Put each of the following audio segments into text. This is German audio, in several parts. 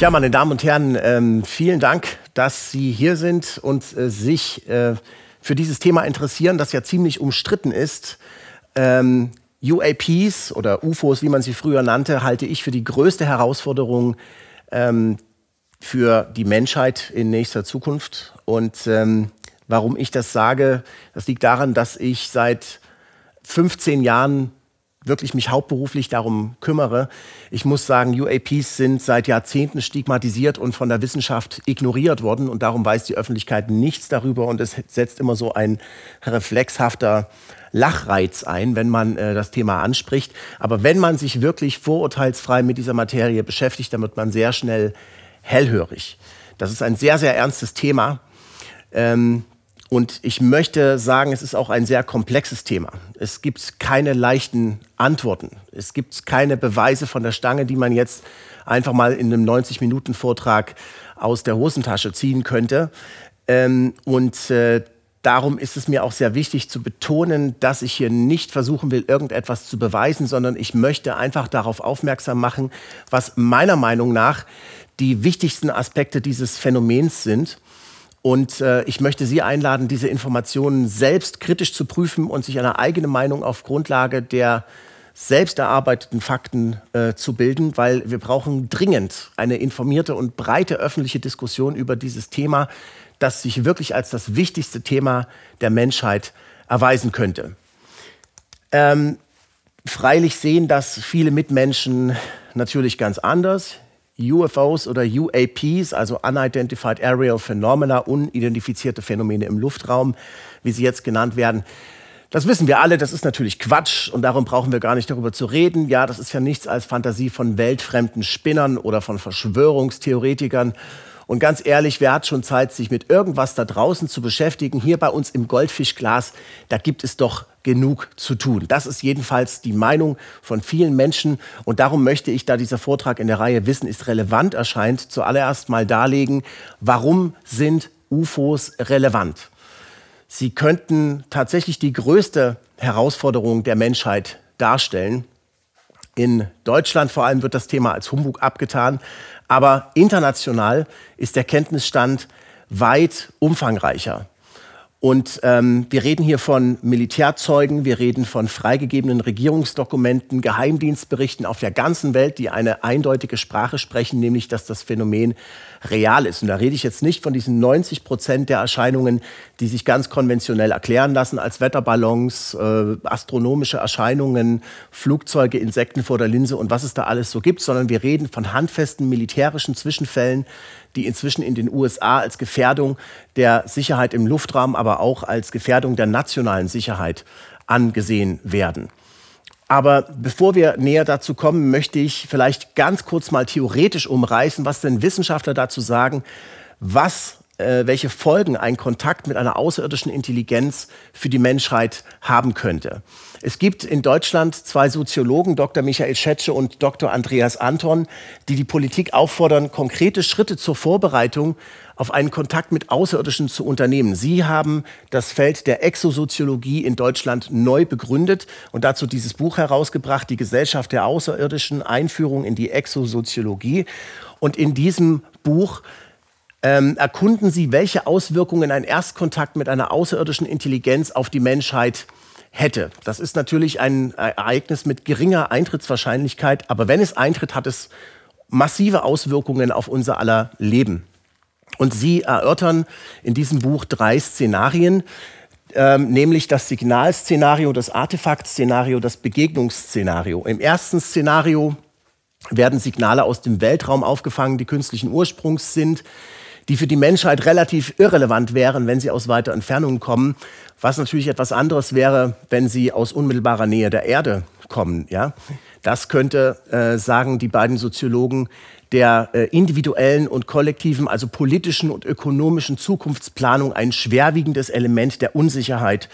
Tja, meine Damen und Herren, ähm, vielen Dank, dass Sie hier sind und äh, sich äh, für dieses Thema interessieren, das ja ziemlich umstritten ist. Ähm, UAPs oder UFOs, wie man sie früher nannte, halte ich für die größte Herausforderung ähm, für die Menschheit in nächster Zukunft. Und ähm, warum ich das sage, das liegt daran, dass ich seit 15 Jahren wirklich mich hauptberuflich darum kümmere. Ich muss sagen, UAPs sind seit Jahrzehnten stigmatisiert und von der Wissenschaft ignoriert worden und darum weiß die Öffentlichkeit nichts darüber und es setzt immer so ein reflexhafter Lachreiz ein, wenn man äh, das Thema anspricht. Aber wenn man sich wirklich vorurteilsfrei mit dieser Materie beschäftigt, dann wird man sehr schnell hellhörig. Das ist ein sehr, sehr ernstes Thema. Ähm, und ich möchte sagen, es ist auch ein sehr komplexes Thema. Es gibt keine leichten Antworten. Es gibt keine Beweise von der Stange, die man jetzt einfach mal in einem 90-Minuten-Vortrag aus der Hosentasche ziehen könnte. Ähm, und äh, darum ist es mir auch sehr wichtig zu betonen, dass ich hier nicht versuchen will, irgendetwas zu beweisen, sondern ich möchte einfach darauf aufmerksam machen, was meiner Meinung nach die wichtigsten Aspekte dieses Phänomens sind. Und äh, ich möchte Sie einladen, diese Informationen selbst kritisch zu prüfen und sich eine eigene Meinung auf Grundlage der selbst erarbeiteten Fakten äh, zu bilden, weil wir brauchen dringend eine informierte und breite öffentliche Diskussion über dieses Thema, das sich wirklich als das wichtigste Thema der Menschheit erweisen könnte. Ähm, freilich sehen das viele Mitmenschen natürlich ganz anders. UFOs oder UAPs, also Unidentified Aerial Phenomena, unidentifizierte Phänomene im Luftraum, wie sie jetzt genannt werden. Das wissen wir alle, das ist natürlich Quatsch und darum brauchen wir gar nicht darüber zu reden. Ja, das ist ja nichts als Fantasie von weltfremden Spinnern oder von Verschwörungstheoretikern. Und ganz ehrlich, wer hat schon Zeit, sich mit irgendwas da draußen zu beschäftigen? Hier bei uns im Goldfischglas, da gibt es doch genug zu tun. Das ist jedenfalls die Meinung von vielen Menschen und darum möchte ich, da dieser Vortrag in der Reihe Wissen ist relevant erscheint, zuallererst mal darlegen, warum sind UFOs relevant? Sie könnten tatsächlich die größte Herausforderung der Menschheit darstellen. In Deutschland vor allem wird das Thema als Humbug abgetan, aber international ist der Kenntnisstand weit umfangreicher. Und ähm, wir reden hier von Militärzeugen, wir reden von freigegebenen Regierungsdokumenten, Geheimdienstberichten auf der ganzen Welt, die eine eindeutige Sprache sprechen, nämlich dass das Phänomen real ist. Und da rede ich jetzt nicht von diesen 90 Prozent der Erscheinungen, die sich ganz konventionell erklären lassen als Wetterballons, äh, astronomische Erscheinungen, Flugzeuge, Insekten vor der Linse und was es da alles so gibt, sondern wir reden von handfesten militärischen Zwischenfällen, die inzwischen in den USA als Gefährdung der Sicherheit im Luftraum, aber auch als Gefährdung der nationalen Sicherheit angesehen werden. Aber bevor wir näher dazu kommen, möchte ich vielleicht ganz kurz mal theoretisch umreißen, was denn Wissenschaftler dazu sagen, was äh, welche Folgen ein Kontakt mit einer außerirdischen Intelligenz für die Menschheit haben könnte. Es gibt in Deutschland zwei Soziologen, Dr. Michael Schetsche und Dr. Andreas Anton, die die Politik auffordern, konkrete Schritte zur Vorbereitung auf einen Kontakt mit Außerirdischen zu unternehmen. Sie haben das Feld der Exosoziologie in Deutschland neu begründet und dazu dieses Buch herausgebracht, Die Gesellschaft der Außerirdischen, Einführung in die Exosoziologie. Und in diesem Buch ähm, erkunden Sie, welche Auswirkungen ein Erstkontakt mit einer außerirdischen Intelligenz auf die Menschheit hätte. Das ist natürlich ein Ereignis mit geringer Eintrittswahrscheinlichkeit, aber wenn es eintritt, hat es massive Auswirkungen auf unser aller Leben. Und Sie erörtern in diesem Buch drei Szenarien, ähm, nämlich das Signalszenario, das Artefaktszenario, das Begegnungsszenario. Im ersten Szenario werden Signale aus dem Weltraum aufgefangen, die künstlichen Ursprungs sind die für die Menschheit relativ irrelevant wären, wenn sie aus weiter Entfernung kommen, was natürlich etwas anderes wäre, wenn sie aus unmittelbarer Nähe der Erde kommen. Ja? Das könnte, äh, sagen die beiden Soziologen, der äh, individuellen und kollektiven, also politischen und ökonomischen Zukunftsplanung ein schwerwiegendes Element der Unsicherheit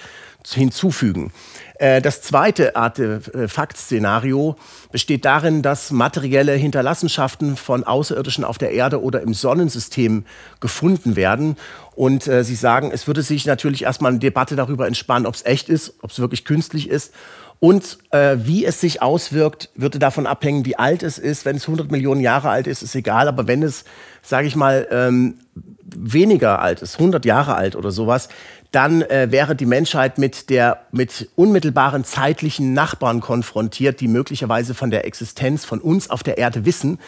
hinzufügen. Äh, das zweite Artefakt-Szenario besteht darin, dass materielle Hinterlassenschaften von Außerirdischen auf der Erde oder im Sonnensystem gefunden werden. Und äh, sie sagen, es würde sich natürlich erstmal eine Debatte darüber entspannen, ob es echt ist, ob es wirklich künstlich ist. Und äh, wie es sich auswirkt, würde davon abhängen, wie alt es ist. Wenn es 100 Millionen Jahre alt ist, ist egal. Aber wenn es, sage ich mal, ähm, weniger alt ist, 100 Jahre alt oder sowas, dann äh, wäre die Menschheit mit, der, mit unmittelbaren zeitlichen Nachbarn konfrontiert, die möglicherweise von der Existenz von uns auf der Erde wissen.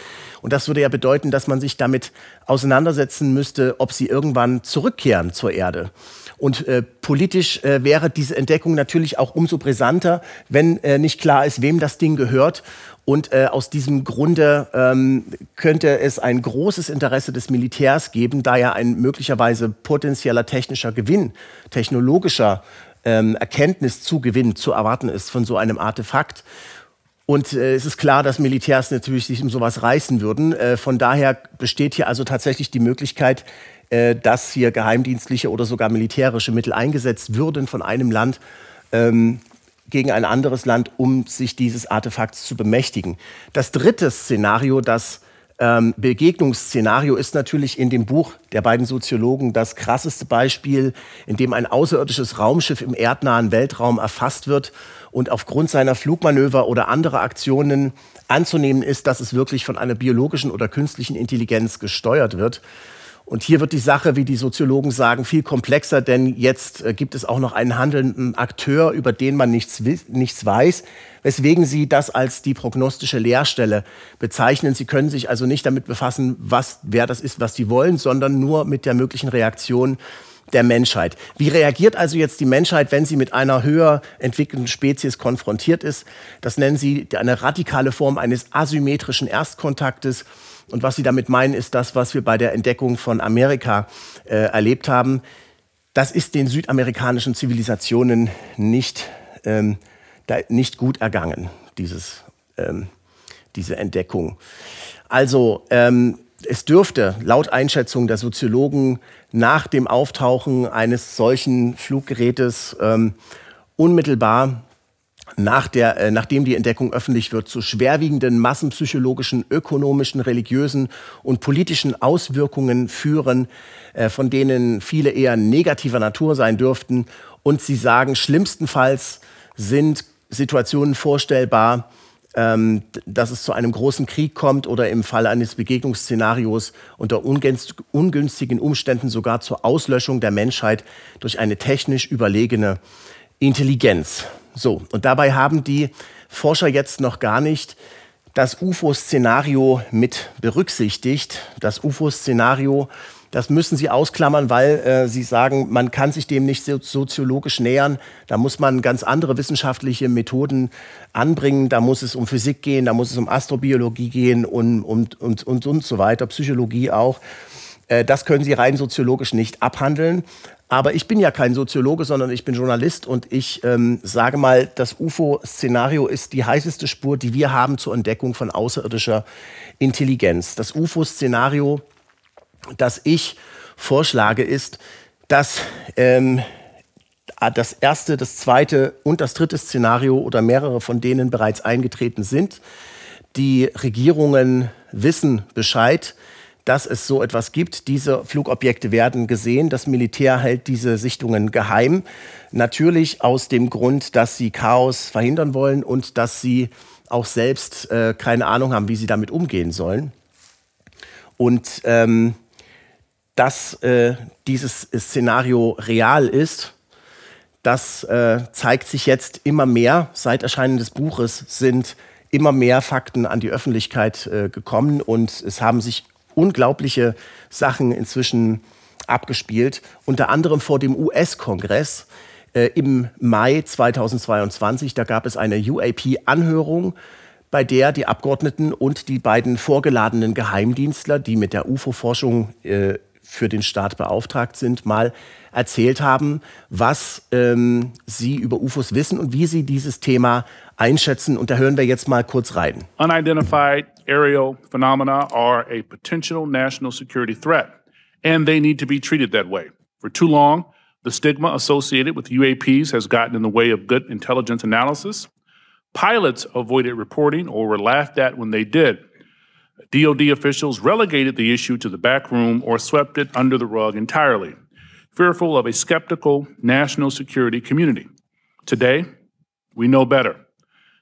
Und das würde ja bedeuten, dass man sich damit auseinandersetzen müsste, ob sie irgendwann zurückkehren zur Erde. Und äh, politisch äh, wäre diese Entdeckung natürlich auch umso brisanter, wenn äh, nicht klar ist, wem das Ding gehört und äh, aus diesem Grunde ähm, könnte es ein großes Interesse des Militärs geben, da ja ein möglicherweise potenzieller technischer Gewinn, technologischer ähm, gewinnen, zu erwarten ist von so einem Artefakt. Und äh, es ist klar, dass Militärs natürlich sich um sowas reißen würden. Äh, von daher besteht hier also tatsächlich die Möglichkeit, äh, dass hier geheimdienstliche oder sogar militärische Mittel eingesetzt würden von einem Land, ähm, gegen ein anderes Land, um sich dieses Artefakts zu bemächtigen. Das dritte Szenario, das ähm, Begegnungsszenario ist natürlich in dem Buch der beiden Soziologen das krasseste Beispiel, in dem ein außerirdisches Raumschiff im erdnahen Weltraum erfasst wird und aufgrund seiner Flugmanöver oder anderer Aktionen anzunehmen ist, dass es wirklich von einer biologischen oder künstlichen Intelligenz gesteuert wird. Und hier wird die Sache, wie die Soziologen sagen, viel komplexer, denn jetzt äh, gibt es auch noch einen handelnden Akteur, über den man nichts, nichts weiß, weswegen Sie das als die prognostische Leerstelle bezeichnen. Sie können sich also nicht damit befassen, was, wer das ist, was Sie wollen, sondern nur mit der möglichen Reaktion der Menschheit. Wie reagiert also jetzt die Menschheit, wenn sie mit einer höher entwickelten Spezies konfrontiert ist? Das nennen sie eine radikale Form eines asymmetrischen Erstkontaktes. Und was Sie damit meinen, ist das, was wir bei der Entdeckung von Amerika äh, erlebt haben. Das ist den südamerikanischen Zivilisationen nicht, ähm, nicht gut ergangen, dieses, ähm, diese Entdeckung. Also ähm, es dürfte laut Einschätzung der Soziologen nach dem Auftauchen eines solchen Fluggerätes ähm, unmittelbar nach der, äh, nachdem die Entdeckung öffentlich wird, zu schwerwiegenden massenpsychologischen, ökonomischen, religiösen und politischen Auswirkungen führen, äh, von denen viele eher negativer Natur sein dürften. Und sie sagen, schlimmstenfalls sind Situationen vorstellbar, ähm, dass es zu einem großen Krieg kommt oder im Fall eines Begegnungsszenarios unter ungünstigen Umständen sogar zur Auslöschung der Menschheit durch eine technisch überlegene Intelligenz. So, und dabei haben die Forscher jetzt noch gar nicht das UFO-Szenario mit berücksichtigt. Das UFO-Szenario, das müssen sie ausklammern, weil äh, sie sagen, man kann sich dem nicht soziologisch nähern. Da muss man ganz andere wissenschaftliche Methoden anbringen. Da muss es um Physik gehen, da muss es um Astrobiologie gehen und, und, und, und, und so weiter, Psychologie auch. Äh, das können sie rein soziologisch nicht abhandeln. Aber ich bin ja kein Soziologe, sondern ich bin Journalist und ich ähm, sage mal, das UFO-Szenario ist die heißeste Spur, die wir haben zur Entdeckung von außerirdischer Intelligenz. Das UFO-Szenario, das ich vorschlage, ist, dass ähm, äh, das erste, das zweite und das dritte Szenario oder mehrere von denen bereits eingetreten sind. Die Regierungen wissen Bescheid dass es so etwas gibt. Diese Flugobjekte werden gesehen. Das Militär hält diese Sichtungen geheim. Natürlich aus dem Grund, dass sie Chaos verhindern wollen und dass sie auch selbst äh, keine Ahnung haben, wie sie damit umgehen sollen. Und ähm, dass äh, dieses Szenario real ist, das äh, zeigt sich jetzt immer mehr. Seit Erscheinen des Buches sind immer mehr Fakten an die Öffentlichkeit äh, gekommen und es haben sich unglaubliche Sachen inzwischen abgespielt, unter anderem vor dem US-Kongress äh, im Mai 2022. Da gab es eine UAP-Anhörung, bei der die Abgeordneten und die beiden vorgeladenen Geheimdienstler, die mit der UFO-Forschung äh, für den Staat beauftragt sind, mal erzählt haben, was ähm, sie über UFOs wissen und wie sie dieses Thema einschätzen. Und da hören wir jetzt mal kurz rein. Unidentified aerial phenomena are a potential national security threat, and they need to be treated that way. For too long, the stigma associated with UAPs has gotten in the way of good intelligence analysis. Pilots avoided reporting or were laughed at when they did. DoD officials relegated the issue to the back room or swept it under the rug entirely, fearful of a skeptical national security community. Today, we know better.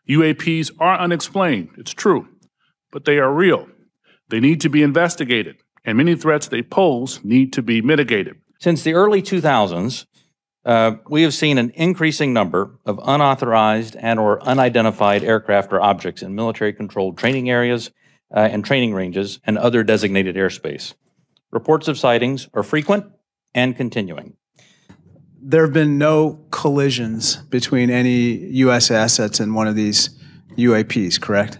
UAPs are unexplained, it's true, but they are real. They need to be investigated, and many threats they pose need to be mitigated. Since the early 2000s, uh, we have seen an increasing number of unauthorized and or unidentified aircraft or objects in military-controlled training areas uh, and training ranges and other designated airspace. Reports of sightings are frequent and continuing. There have been no collisions between any U.S. assets and one of these UAPs, correct?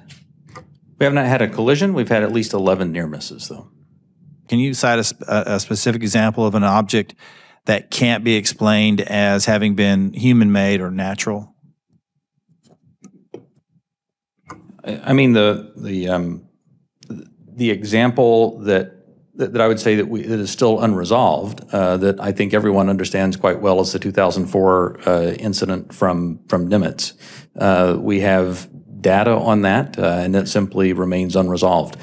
We have not had a collision. We've had at least 11 near misses, though. Can you cite a, a specific example of an object that can't be explained as having been human made or natural? I mean the the um, the example that that I would say that we that is still unresolved uh, that I think everyone understands quite well is the 2004 uh, incident from from Nimitz. Uh, we have data on that, uh, and that simply remains unresolved.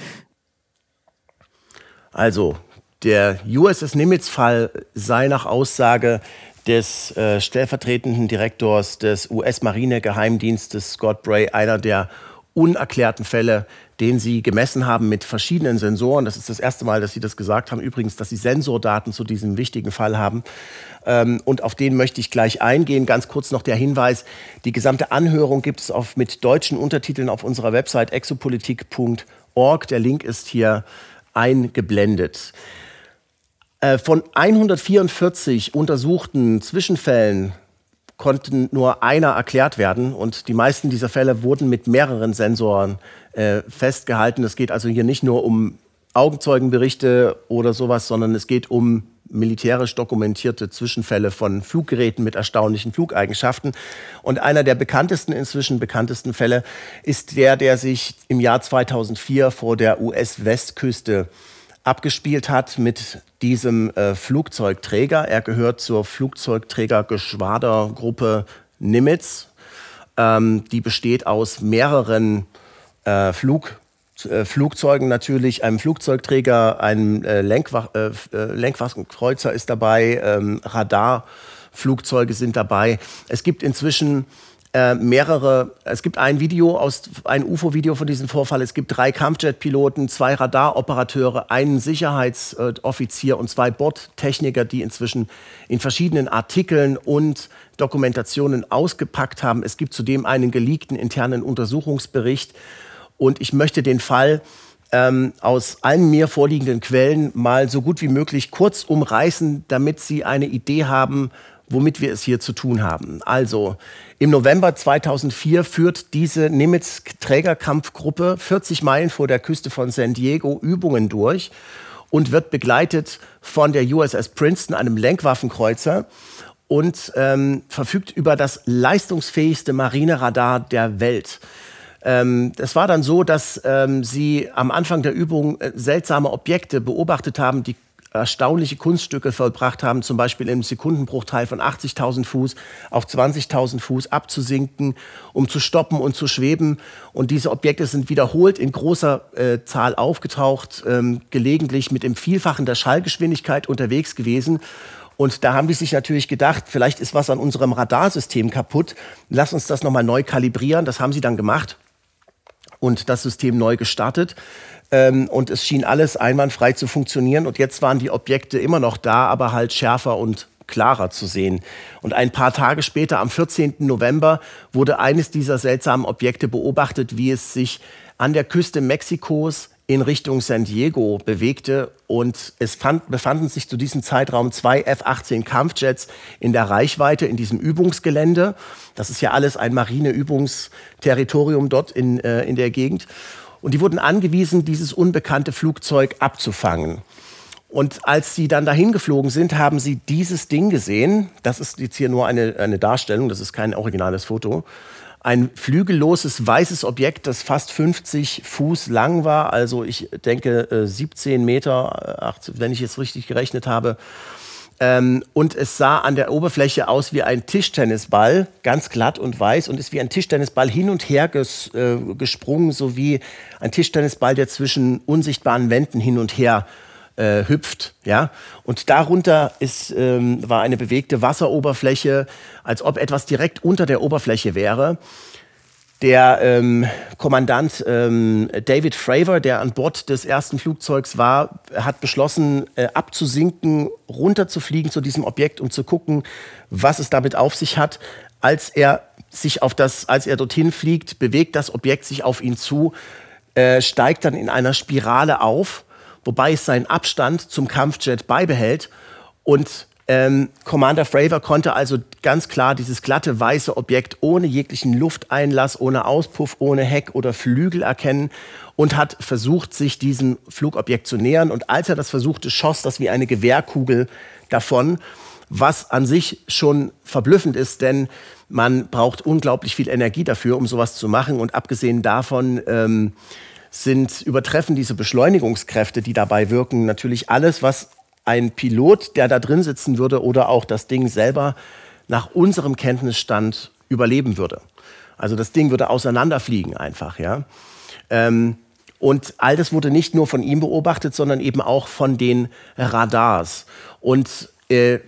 Also, der USS Nimitz-Fall sei nach Aussage des äh, stellvertretenden Direktors des US-Marine-Geheimdienstes Scott Bray einer der unerklärten Fälle, den sie gemessen haben mit verschiedenen Sensoren. Das ist das erste Mal, dass sie das gesagt haben. Übrigens, dass sie Sensordaten zu diesem wichtigen Fall haben. Ähm, und auf den möchte ich gleich eingehen. Ganz kurz noch der Hinweis, die gesamte Anhörung gibt es auf, mit deutschen Untertiteln auf unserer Website exopolitik.org. Der Link ist hier eingeblendet. Äh, von 144 untersuchten Zwischenfällen konnten nur einer erklärt werden und die meisten dieser Fälle wurden mit mehreren Sensoren äh, festgehalten. Es geht also hier nicht nur um Augenzeugenberichte oder sowas, sondern es geht um militärisch dokumentierte Zwischenfälle von Fluggeräten mit erstaunlichen Flugeigenschaften. Und einer der bekanntesten, inzwischen bekanntesten Fälle ist der, der sich im Jahr 2004 vor der US-Westküste abgespielt hat mit diesem äh, Flugzeugträger. Er gehört zur Flugzeugträgergeschwadergruppe Nimitz. Ähm, die besteht aus mehreren äh, Flug äh, Flugzeugen natürlich, einem Flugzeugträger, einem äh, Lenkwach, äh, äh ist dabei, ähm, Radarflugzeuge sind dabei. Es gibt inzwischen äh, mehrere, es gibt ein Video aus, ein UFO-Video von diesem Vorfall. Es gibt drei Kampfjet-Piloten, zwei Radaroperateure, einen Sicherheitsoffizier und zwei Bordtechniker, die inzwischen in verschiedenen Artikeln und Dokumentationen ausgepackt haben. Es gibt zudem einen geleakten internen Untersuchungsbericht. Und ich möchte den Fall ähm, aus allen mir vorliegenden Quellen mal so gut wie möglich kurz umreißen, damit Sie eine Idee haben, womit wir es hier zu tun haben. Also, im November 2004 führt diese Nimitz-Trägerkampfgruppe 40 Meilen vor der Küste von San Diego Übungen durch und wird begleitet von der USS Princeton, einem Lenkwaffenkreuzer, und ähm, verfügt über das leistungsfähigste Marineradar der Welt. Ähm, es war dann so, dass ähm, sie am Anfang der Übung äh, seltsame Objekte beobachtet haben, die erstaunliche Kunststücke vollbracht haben, zum Beispiel im Sekundenbruchteil von 80.000 Fuß auf 20.000 Fuß abzusinken, um zu stoppen und zu schweben. Und diese Objekte sind wiederholt in großer äh, Zahl aufgetaucht, ähm, gelegentlich mit dem Vielfachen der Schallgeschwindigkeit unterwegs gewesen. Und da haben die sich natürlich gedacht, vielleicht ist was an unserem Radarsystem kaputt. Lass uns das nochmal neu kalibrieren. Das haben sie dann gemacht und das System neu gestartet. Ähm, und es schien alles einwandfrei zu funktionieren. Und jetzt waren die Objekte immer noch da, aber halt schärfer und klarer zu sehen. Und ein paar Tage später, am 14. November, wurde eines dieser seltsamen Objekte beobachtet, wie es sich an der Küste Mexikos in Richtung San Diego bewegte. Und es fand, befanden sich zu diesem Zeitraum zwei F-18 Kampfjets in der Reichweite in diesem Übungsgelände. Das ist ja alles ein Marineübungsterritorium dort in, äh, in der Gegend. Und die wurden angewiesen, dieses unbekannte Flugzeug abzufangen. Und als sie dann dahin geflogen sind, haben sie dieses Ding gesehen. Das ist jetzt hier nur eine, eine Darstellung, das ist kein originales Foto ein flügelloses weißes Objekt, das fast 50 Fuß lang war. Also ich denke 17 äh, Meter, 18, äh, wenn ich jetzt richtig gerechnet habe. Ähm, und es sah an der Oberfläche aus wie ein Tischtennisball, ganz glatt und weiß, und ist wie ein Tischtennisball hin und her ges, äh, gesprungen, so wie ein Tischtennisball, der zwischen unsichtbaren Wänden hin und her äh, äh, hüpft. Ja? Und darunter ist, ähm, war eine bewegte Wasseroberfläche, als ob etwas direkt unter der Oberfläche wäre. Der ähm, Kommandant ähm, David Fravor, der an Bord des ersten Flugzeugs war, hat beschlossen, äh, abzusinken, runterzufliegen zu diesem Objekt, um zu gucken, was es damit auf sich hat. Als er sich auf das, als er dorthin fliegt, bewegt das Objekt sich auf ihn zu, äh, steigt dann in einer Spirale auf wobei es seinen Abstand zum Kampfjet beibehält. Und ähm, Commander Fravor konnte also ganz klar dieses glatte weiße Objekt ohne jeglichen Lufteinlass, ohne Auspuff, ohne Heck oder Flügel erkennen und hat versucht, sich diesem Flugobjekt zu nähern. Und als er das versuchte, schoss das wie eine Gewehrkugel davon, was an sich schon verblüffend ist, denn man braucht unglaublich viel Energie dafür, um sowas zu machen. Und abgesehen davon ähm, sind, übertreffen diese Beschleunigungskräfte, die dabei wirken, natürlich alles, was ein Pilot, der da drin sitzen würde oder auch das Ding selber nach unserem Kenntnisstand überleben würde. Also das Ding würde auseinanderfliegen einfach, ja. Ähm, und all das wurde nicht nur von ihm beobachtet, sondern eben auch von den Radars. Und äh,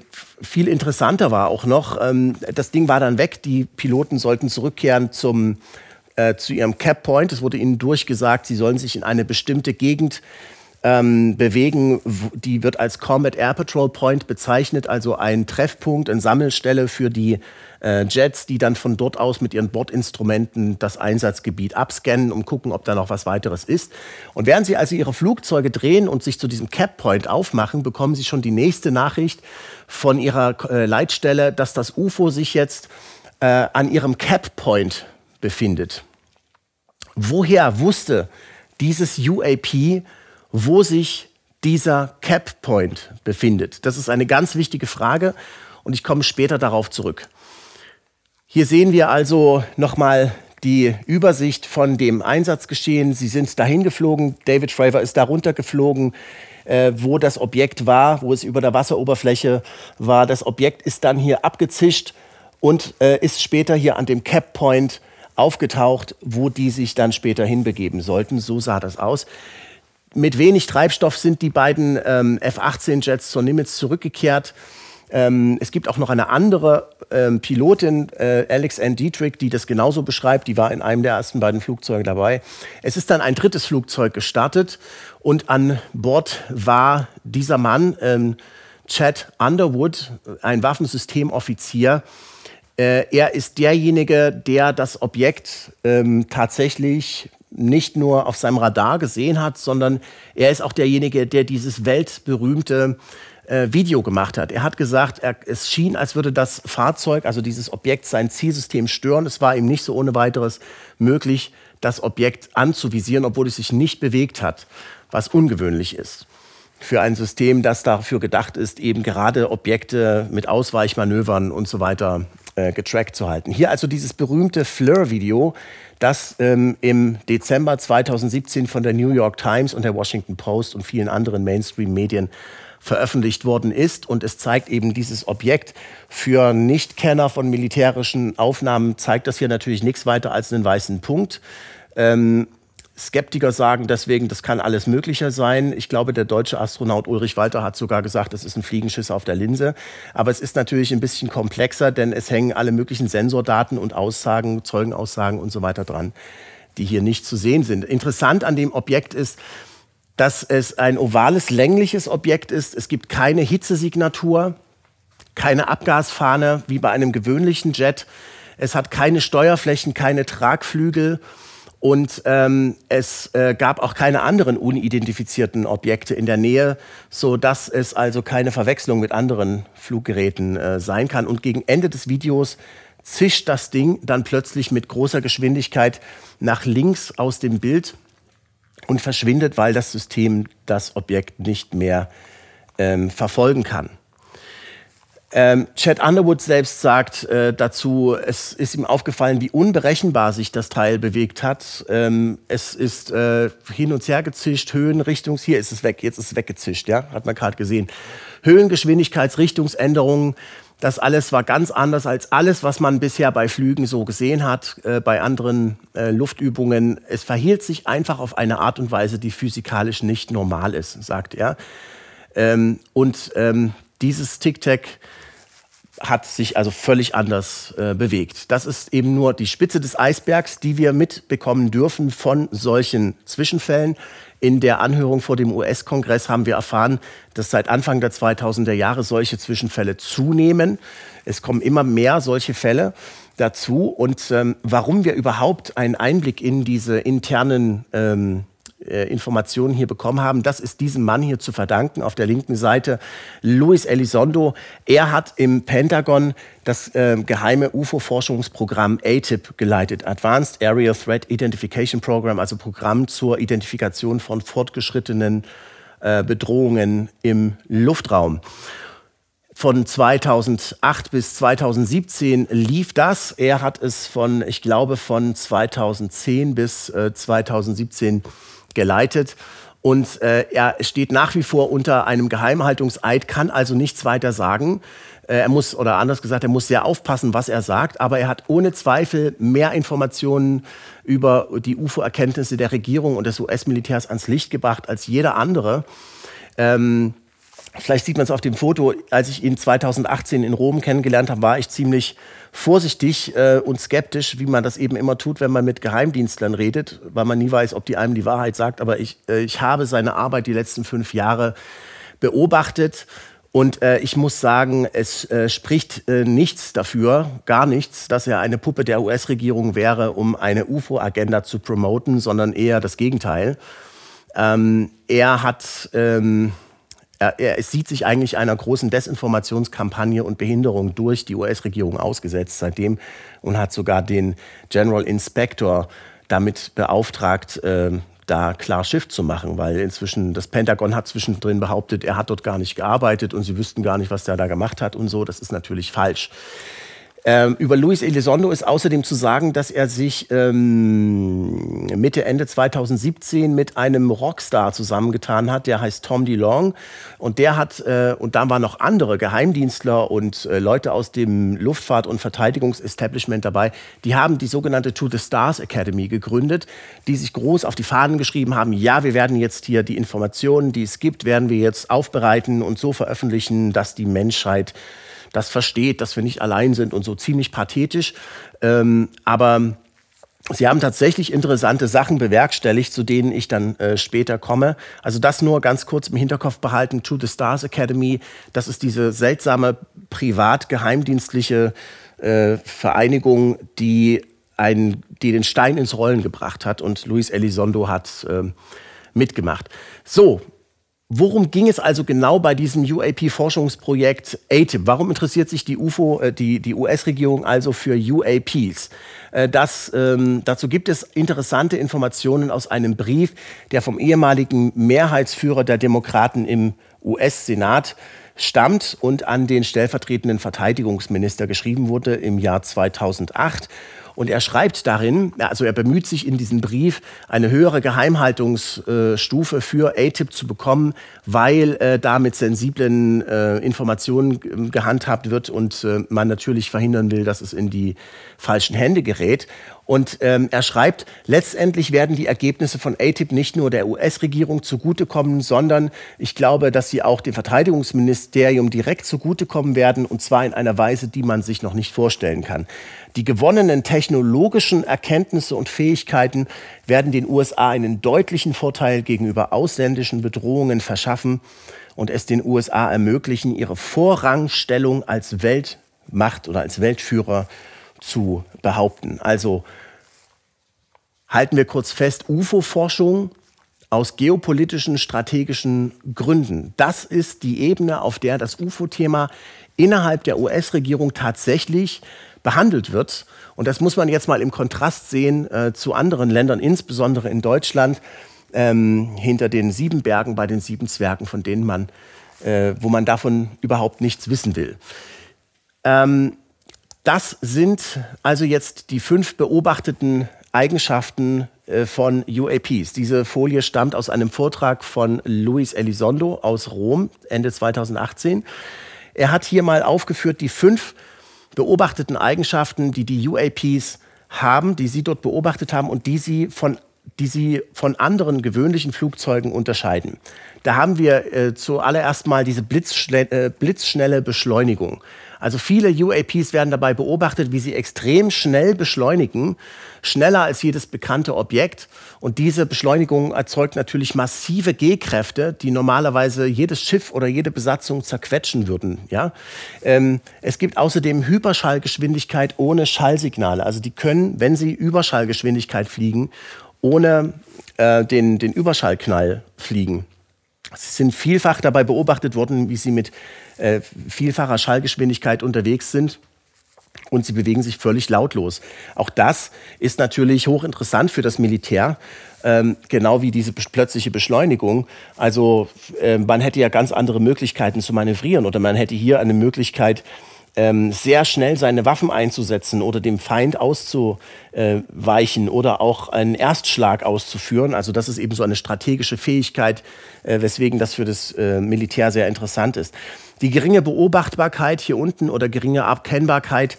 viel interessanter war auch noch, ähm, das Ding war dann weg, die Piloten sollten zurückkehren zum äh, zu ihrem Cap Point. Es wurde ihnen durchgesagt, sie sollen sich in eine bestimmte Gegend ähm, bewegen. Die wird als Combat Air Patrol Point bezeichnet, also ein Treffpunkt, eine Sammelstelle für die äh, Jets, die dann von dort aus mit ihren Bordinstrumenten das Einsatzgebiet abscannen und gucken, ob da noch was weiteres ist. Und während sie also ihre Flugzeuge drehen und sich zu diesem Cap Point aufmachen, bekommen sie schon die nächste Nachricht von ihrer äh, Leitstelle, dass das UFO sich jetzt äh, an ihrem Cap Point befindet woher wusste dieses UAP, wo sich dieser Cap Point befindet? Das ist eine ganz wichtige Frage und ich komme später darauf zurück. Hier sehen wir also nochmal die Übersicht von dem Einsatzgeschehen. Sie sind dahin geflogen, David Shriver ist darunter geflogen, äh, wo das Objekt war, wo es über der Wasseroberfläche war. Das Objekt ist dann hier abgezischt und äh, ist später hier an dem Cap Point aufgetaucht, wo die sich dann später hinbegeben sollten. So sah das aus. Mit wenig Treibstoff sind die beiden ähm, F-18-Jets zur Nimitz zurückgekehrt. Ähm, es gibt auch noch eine andere ähm, Pilotin, äh, Alex Ann Dietrich, die das genauso beschreibt. Die war in einem der ersten beiden Flugzeuge dabei. Es ist dann ein drittes Flugzeug gestartet und an Bord war dieser Mann, ähm, Chad Underwood, ein Waffensystemoffizier, äh, er ist derjenige, der das Objekt ähm, tatsächlich nicht nur auf seinem Radar gesehen hat, sondern er ist auch derjenige, der dieses weltberühmte äh, Video gemacht hat. Er hat gesagt, er, es schien, als würde das Fahrzeug, also dieses Objekt, sein Zielsystem stören. Es war ihm nicht so ohne weiteres möglich, das Objekt anzuvisieren, obwohl es sich nicht bewegt hat, was ungewöhnlich ist für ein System, das dafür gedacht ist, eben gerade Objekte mit Ausweichmanövern und so weiter äh, getrackt zu halten. Hier also dieses berühmte Fleur-Video, das ähm, im Dezember 2017 von der New York Times und der Washington Post und vielen anderen Mainstream-Medien veröffentlicht worden ist. Und es zeigt eben dieses Objekt. Für Nichtkenner von militärischen Aufnahmen zeigt das hier natürlich nichts weiter als einen weißen Punkt. Ähm, Skeptiker sagen deswegen, das kann alles möglicher sein. Ich glaube, der deutsche Astronaut Ulrich Walter hat sogar gesagt, das ist ein Fliegenschiss auf der Linse. Aber es ist natürlich ein bisschen komplexer, denn es hängen alle möglichen Sensordaten und Aussagen, Zeugenaussagen und so weiter dran, die hier nicht zu sehen sind. Interessant an dem Objekt ist, dass es ein ovales, längliches Objekt ist. Es gibt keine Hitzesignatur, keine Abgasfahne wie bei einem gewöhnlichen Jet. Es hat keine Steuerflächen, keine Tragflügel. Und ähm, es äh, gab auch keine anderen unidentifizierten Objekte in der Nähe, sodass es also keine Verwechslung mit anderen Fluggeräten äh, sein kann. Und gegen Ende des Videos zischt das Ding dann plötzlich mit großer Geschwindigkeit nach links aus dem Bild und verschwindet, weil das System das Objekt nicht mehr ähm, verfolgen kann. Ähm, Chad Underwood selbst sagt äh, dazu, es ist ihm aufgefallen, wie unberechenbar sich das Teil bewegt hat. Ähm, es ist äh, hin und her gezischt, Höhenrichtungs, hier ist es weg, jetzt ist es weggezischt, ja, hat man gerade gesehen. Höhengeschwindigkeitsrichtungsänderungen, das alles war ganz anders als alles, was man bisher bei Flügen so gesehen hat, äh, bei anderen äh, Luftübungen. Es verhielt sich einfach auf eine Art und Weise, die physikalisch nicht normal ist, sagt er. Ähm, und ähm, dieses Tic-Tac hat sich also völlig anders äh, bewegt. Das ist eben nur die Spitze des Eisbergs, die wir mitbekommen dürfen von solchen Zwischenfällen. In der Anhörung vor dem US-Kongress haben wir erfahren, dass seit Anfang der 2000er Jahre solche Zwischenfälle zunehmen. Es kommen immer mehr solche Fälle dazu. Und ähm, warum wir überhaupt einen Einblick in diese internen ähm, äh, Informationen hier bekommen haben. Das ist diesem Mann hier zu verdanken auf der linken Seite, Luis Elizondo. Er hat im Pentagon das äh, geheime UFO-Forschungsprogramm ATIP geleitet, Advanced Aerial Threat Identification Program, also Programm zur Identifikation von fortgeschrittenen äh, Bedrohungen im Luftraum von 2008 bis 2017 lief das. Er hat es von, ich glaube, von 2010 bis äh, 2017 geleitet. Und äh, er steht nach wie vor unter einem Geheimhaltungseid, kann also nichts weiter sagen. Äh, er muss, oder anders gesagt, er muss sehr aufpassen, was er sagt, aber er hat ohne Zweifel mehr Informationen über die UFO-Erkenntnisse der Regierung und des US-Militärs ans Licht gebracht als jeder andere. Ähm, Vielleicht sieht man es auf dem Foto, als ich ihn 2018 in Rom kennengelernt habe, war ich ziemlich vorsichtig äh, und skeptisch, wie man das eben immer tut, wenn man mit Geheimdienstlern redet, weil man nie weiß, ob die einem die Wahrheit sagt. Aber ich, äh, ich habe seine Arbeit die letzten fünf Jahre beobachtet und äh, ich muss sagen, es äh, spricht äh, nichts dafür, gar nichts, dass er eine Puppe der US-Regierung wäre, um eine UFO-Agenda zu promoten, sondern eher das Gegenteil. Ähm, er hat... Ähm, er sieht sich eigentlich einer großen Desinformationskampagne und Behinderung durch die US-Regierung ausgesetzt seitdem und hat sogar den General Inspector damit beauftragt, ähm, da klar Schiff zu machen, weil inzwischen das Pentagon hat zwischendrin behauptet, er hat dort gar nicht gearbeitet und sie wüssten gar nicht, was der da gemacht hat und so. Das ist natürlich falsch. Ähm, über Luis Elizondo ist außerdem zu sagen, dass er sich ähm, Mitte, Ende 2017 mit einem Rockstar zusammengetan hat, der heißt Tom DeLong. Und der hat, äh, und da waren noch andere Geheimdienstler und äh, Leute aus dem Luftfahrt- und Verteidigungsestablishment dabei, die haben die sogenannte To the Stars Academy gegründet, die sich groß auf die Fahnen geschrieben haben, ja, wir werden jetzt hier die Informationen, die es gibt, werden wir jetzt aufbereiten und so veröffentlichen, dass die Menschheit das versteht, dass wir nicht allein sind und so ziemlich pathetisch. Ähm, aber Sie haben tatsächlich interessante Sachen bewerkstelligt, zu denen ich dann äh, später komme. Also das nur ganz kurz im Hinterkopf behalten. To the Stars Academy, das ist diese seltsame privat-geheimdienstliche äh, Vereinigung, die, ein, die den Stein ins Rollen gebracht hat. Und Luis Elizondo hat äh, mitgemacht. So, Worum ging es also genau bei diesem UAP-Forschungsprojekt ATIP? Warum interessiert sich die UFO, äh, die, die US-Regierung also für UAPs? Äh, das, ähm, dazu gibt es interessante Informationen aus einem Brief, der vom ehemaligen Mehrheitsführer der Demokraten im US-Senat stammt und an den stellvertretenden Verteidigungsminister geschrieben wurde im Jahr 2008. Und er schreibt darin, also er bemüht sich in diesem Brief, eine höhere Geheimhaltungsstufe für ATIP zu bekommen, weil äh, da mit sensiblen äh, Informationen ähm, gehandhabt wird und äh, man natürlich verhindern will, dass es in die falschen Hände gerät. Und ähm, er schreibt, letztendlich werden die Ergebnisse von ATIP nicht nur der US-Regierung zugutekommen, sondern ich glaube, dass sie auch dem Verteidigungsministerium direkt zugutekommen werden, und zwar in einer Weise, die man sich noch nicht vorstellen kann. Die gewonnenen technologischen Erkenntnisse und Fähigkeiten werden den USA einen deutlichen Vorteil gegenüber ausländischen Bedrohungen verschaffen und es den USA ermöglichen, ihre Vorrangstellung als Weltmacht oder als Weltführer zu behaupten. Also halten wir kurz fest, UFO-Forschung aus geopolitischen, strategischen Gründen. Das ist die Ebene, auf der das UFO-Thema innerhalb der US-Regierung tatsächlich behandelt wird. Und das muss man jetzt mal im Kontrast sehen äh, zu anderen Ländern, insbesondere in Deutschland, ähm, hinter den sieben Bergen bei den sieben Zwergen, von denen man, äh, wo man davon überhaupt nichts wissen will. Ähm, das sind also jetzt die fünf beobachteten Eigenschaften äh, von UAPs. Diese Folie stammt aus einem Vortrag von Luis Elizondo aus Rom Ende 2018. Er hat hier mal aufgeführt die fünf beobachteten Eigenschaften, die die UAPs haben, die Sie dort beobachtet haben und die Sie von, die Sie von anderen gewöhnlichen Flugzeugen unterscheiden da haben wir äh, zuallererst mal diese blitzschnell, äh, blitzschnelle Beschleunigung. Also viele UAPs werden dabei beobachtet, wie sie extrem schnell beschleunigen, schneller als jedes bekannte Objekt. Und diese Beschleunigung erzeugt natürlich massive G-Kräfte, die normalerweise jedes Schiff oder jede Besatzung zerquetschen würden. Ja? Ähm, es gibt außerdem Hyperschallgeschwindigkeit ohne Schallsignale. Also die können, wenn sie Überschallgeschwindigkeit fliegen, ohne äh, den, den Überschallknall fliegen. Sie sind vielfach dabei beobachtet worden, wie sie mit äh, vielfacher Schallgeschwindigkeit unterwegs sind und sie bewegen sich völlig lautlos. Auch das ist natürlich hochinteressant für das Militär, ähm, genau wie diese plötzliche Beschleunigung. Also äh, man hätte ja ganz andere Möglichkeiten zu manövrieren oder man hätte hier eine Möglichkeit, ähm, sehr schnell seine Waffen einzusetzen oder dem Feind auszuweichen oder auch einen Erstschlag auszuführen. Also das ist eben so eine strategische Fähigkeit, äh, weswegen das für das äh, Militär sehr interessant ist. Die geringe Beobachtbarkeit hier unten oder geringe Abkennbarkeit.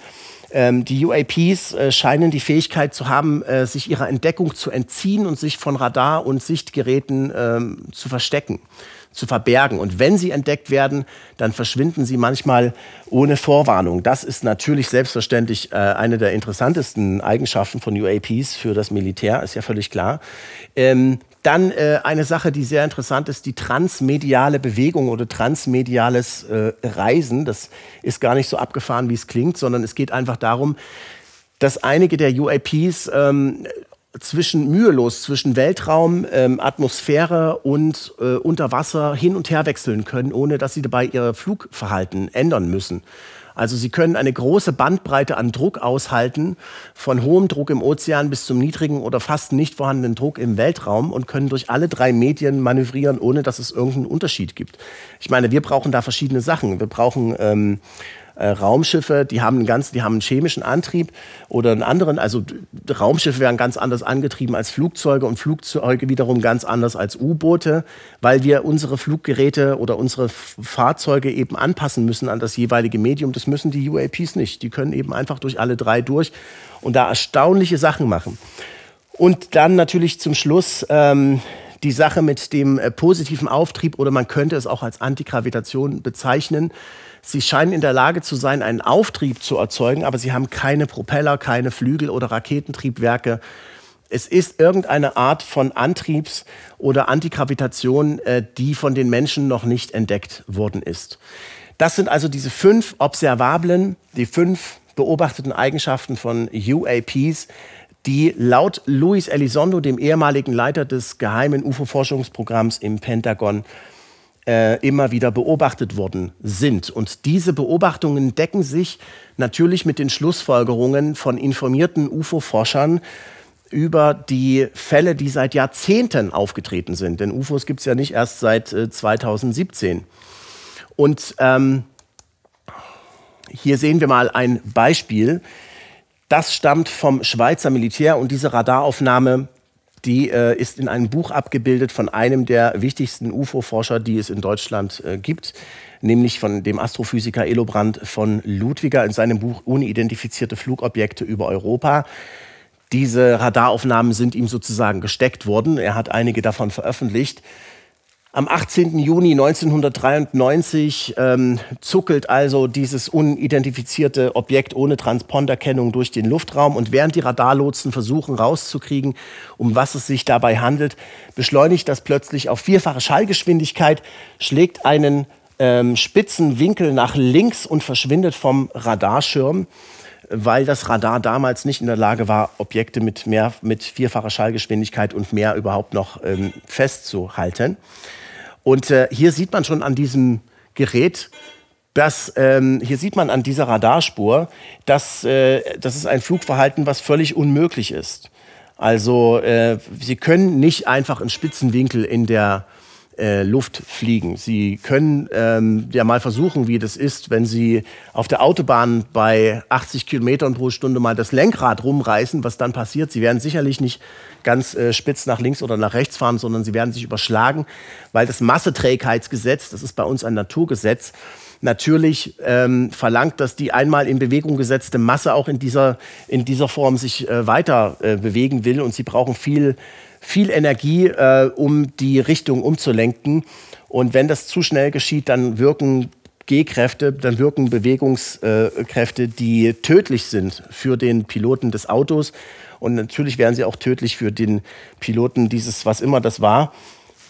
Ähm, die UAPs äh, scheinen die Fähigkeit zu haben, äh, sich ihrer Entdeckung zu entziehen und sich von Radar und Sichtgeräten ähm, zu verstecken zu verbergen. Und wenn sie entdeckt werden, dann verschwinden sie manchmal ohne Vorwarnung. Das ist natürlich selbstverständlich äh, eine der interessantesten Eigenschaften von UAPs für das Militär, ist ja völlig klar. Ähm, dann äh, eine Sache, die sehr interessant ist, die transmediale Bewegung oder transmediales äh, Reisen. Das ist gar nicht so abgefahren, wie es klingt, sondern es geht einfach darum, dass einige der UAPs ähm, zwischen mühelos zwischen Weltraum, ähm, Atmosphäre und äh, Unterwasser hin und her wechseln können, ohne dass sie dabei ihr Flugverhalten ändern müssen. Also sie können eine große Bandbreite an Druck aushalten, von hohem Druck im Ozean bis zum niedrigen oder fast nicht vorhandenen Druck im Weltraum und können durch alle drei Medien manövrieren, ohne dass es irgendeinen Unterschied gibt. Ich meine, wir brauchen da verschiedene Sachen. Wir brauchen ähm, äh, Raumschiffe, die haben, einen ganz, die haben einen chemischen Antrieb oder einen anderen. Also Raumschiffe werden ganz anders angetrieben als Flugzeuge und Flugzeuge wiederum ganz anders als U-Boote, weil wir unsere Fluggeräte oder unsere Fahrzeuge eben anpassen müssen an das jeweilige Medium. Das müssen die UAPs nicht. Die können eben einfach durch alle drei durch und da erstaunliche Sachen machen. Und dann natürlich zum Schluss ähm, die Sache mit dem äh, positiven Auftrieb oder man könnte es auch als Antigravitation bezeichnen. Sie scheinen in der Lage zu sein, einen Auftrieb zu erzeugen, aber sie haben keine Propeller, keine Flügel oder Raketentriebwerke. Es ist irgendeine Art von Antriebs- oder Antigravitation, äh, die von den Menschen noch nicht entdeckt worden ist. Das sind also diese fünf Observablen, die fünf beobachteten Eigenschaften von UAPs, die laut Luis Elizondo, dem ehemaligen Leiter des geheimen UFO-Forschungsprogramms im Pentagon, äh, immer wieder beobachtet worden sind. Und diese Beobachtungen decken sich natürlich mit den Schlussfolgerungen von informierten UFO-Forschern, über die Fälle, die seit Jahrzehnten aufgetreten sind. Denn UFOs gibt es ja nicht erst seit äh, 2017. Und ähm, hier sehen wir mal ein Beispiel. Das stammt vom Schweizer Militär und diese Radaraufnahme die äh, ist in einem Buch abgebildet von einem der wichtigsten UFO-Forscher, die es in Deutschland äh, gibt, nämlich von dem Astrophysiker Elobrand von Ludwiger in seinem Buch Unidentifizierte Flugobjekte über Europa. Diese Radaraufnahmen sind ihm sozusagen gesteckt worden. Er hat einige davon veröffentlicht. Am 18. Juni 1993 ähm, zuckelt also dieses unidentifizierte Objekt ohne Transponderkennung durch den Luftraum und während die Radarlotsen versuchen rauszukriegen, um was es sich dabei handelt, beschleunigt das plötzlich auf vierfache Schallgeschwindigkeit, schlägt einen ähm, spitzen Winkel nach links und verschwindet vom Radarschirm weil das Radar damals nicht in der Lage war, Objekte mit, mehr, mit vierfacher Schallgeschwindigkeit und mehr überhaupt noch ähm, festzuhalten. Und äh, hier sieht man schon an diesem Gerät, dass ähm, hier sieht man an dieser Radarspur, dass äh, das ist ein Flugverhalten, was völlig unmöglich ist. Also äh, sie können nicht einfach einen Spitzenwinkel in der äh, Luft fliegen. Sie können ähm, ja mal versuchen, wie das ist, wenn Sie auf der Autobahn bei 80 Kilometern pro Stunde mal das Lenkrad rumreißen, was dann passiert. Sie werden sicherlich nicht ganz äh, spitz nach links oder nach rechts fahren, sondern Sie werden sich überschlagen, weil das Masseträgheitsgesetz, das ist bei uns ein Naturgesetz, natürlich ähm, verlangt, dass die einmal in Bewegung gesetzte Masse auch in dieser, in dieser Form sich äh, weiter äh, bewegen will. Und Sie brauchen viel viel Energie, äh, um die Richtung umzulenken. Und wenn das zu schnell geschieht, dann wirken G-Kräfte, dann wirken Bewegungskräfte, die tödlich sind für den Piloten des Autos. Und natürlich wären sie auch tödlich für den Piloten dieses, was immer das war.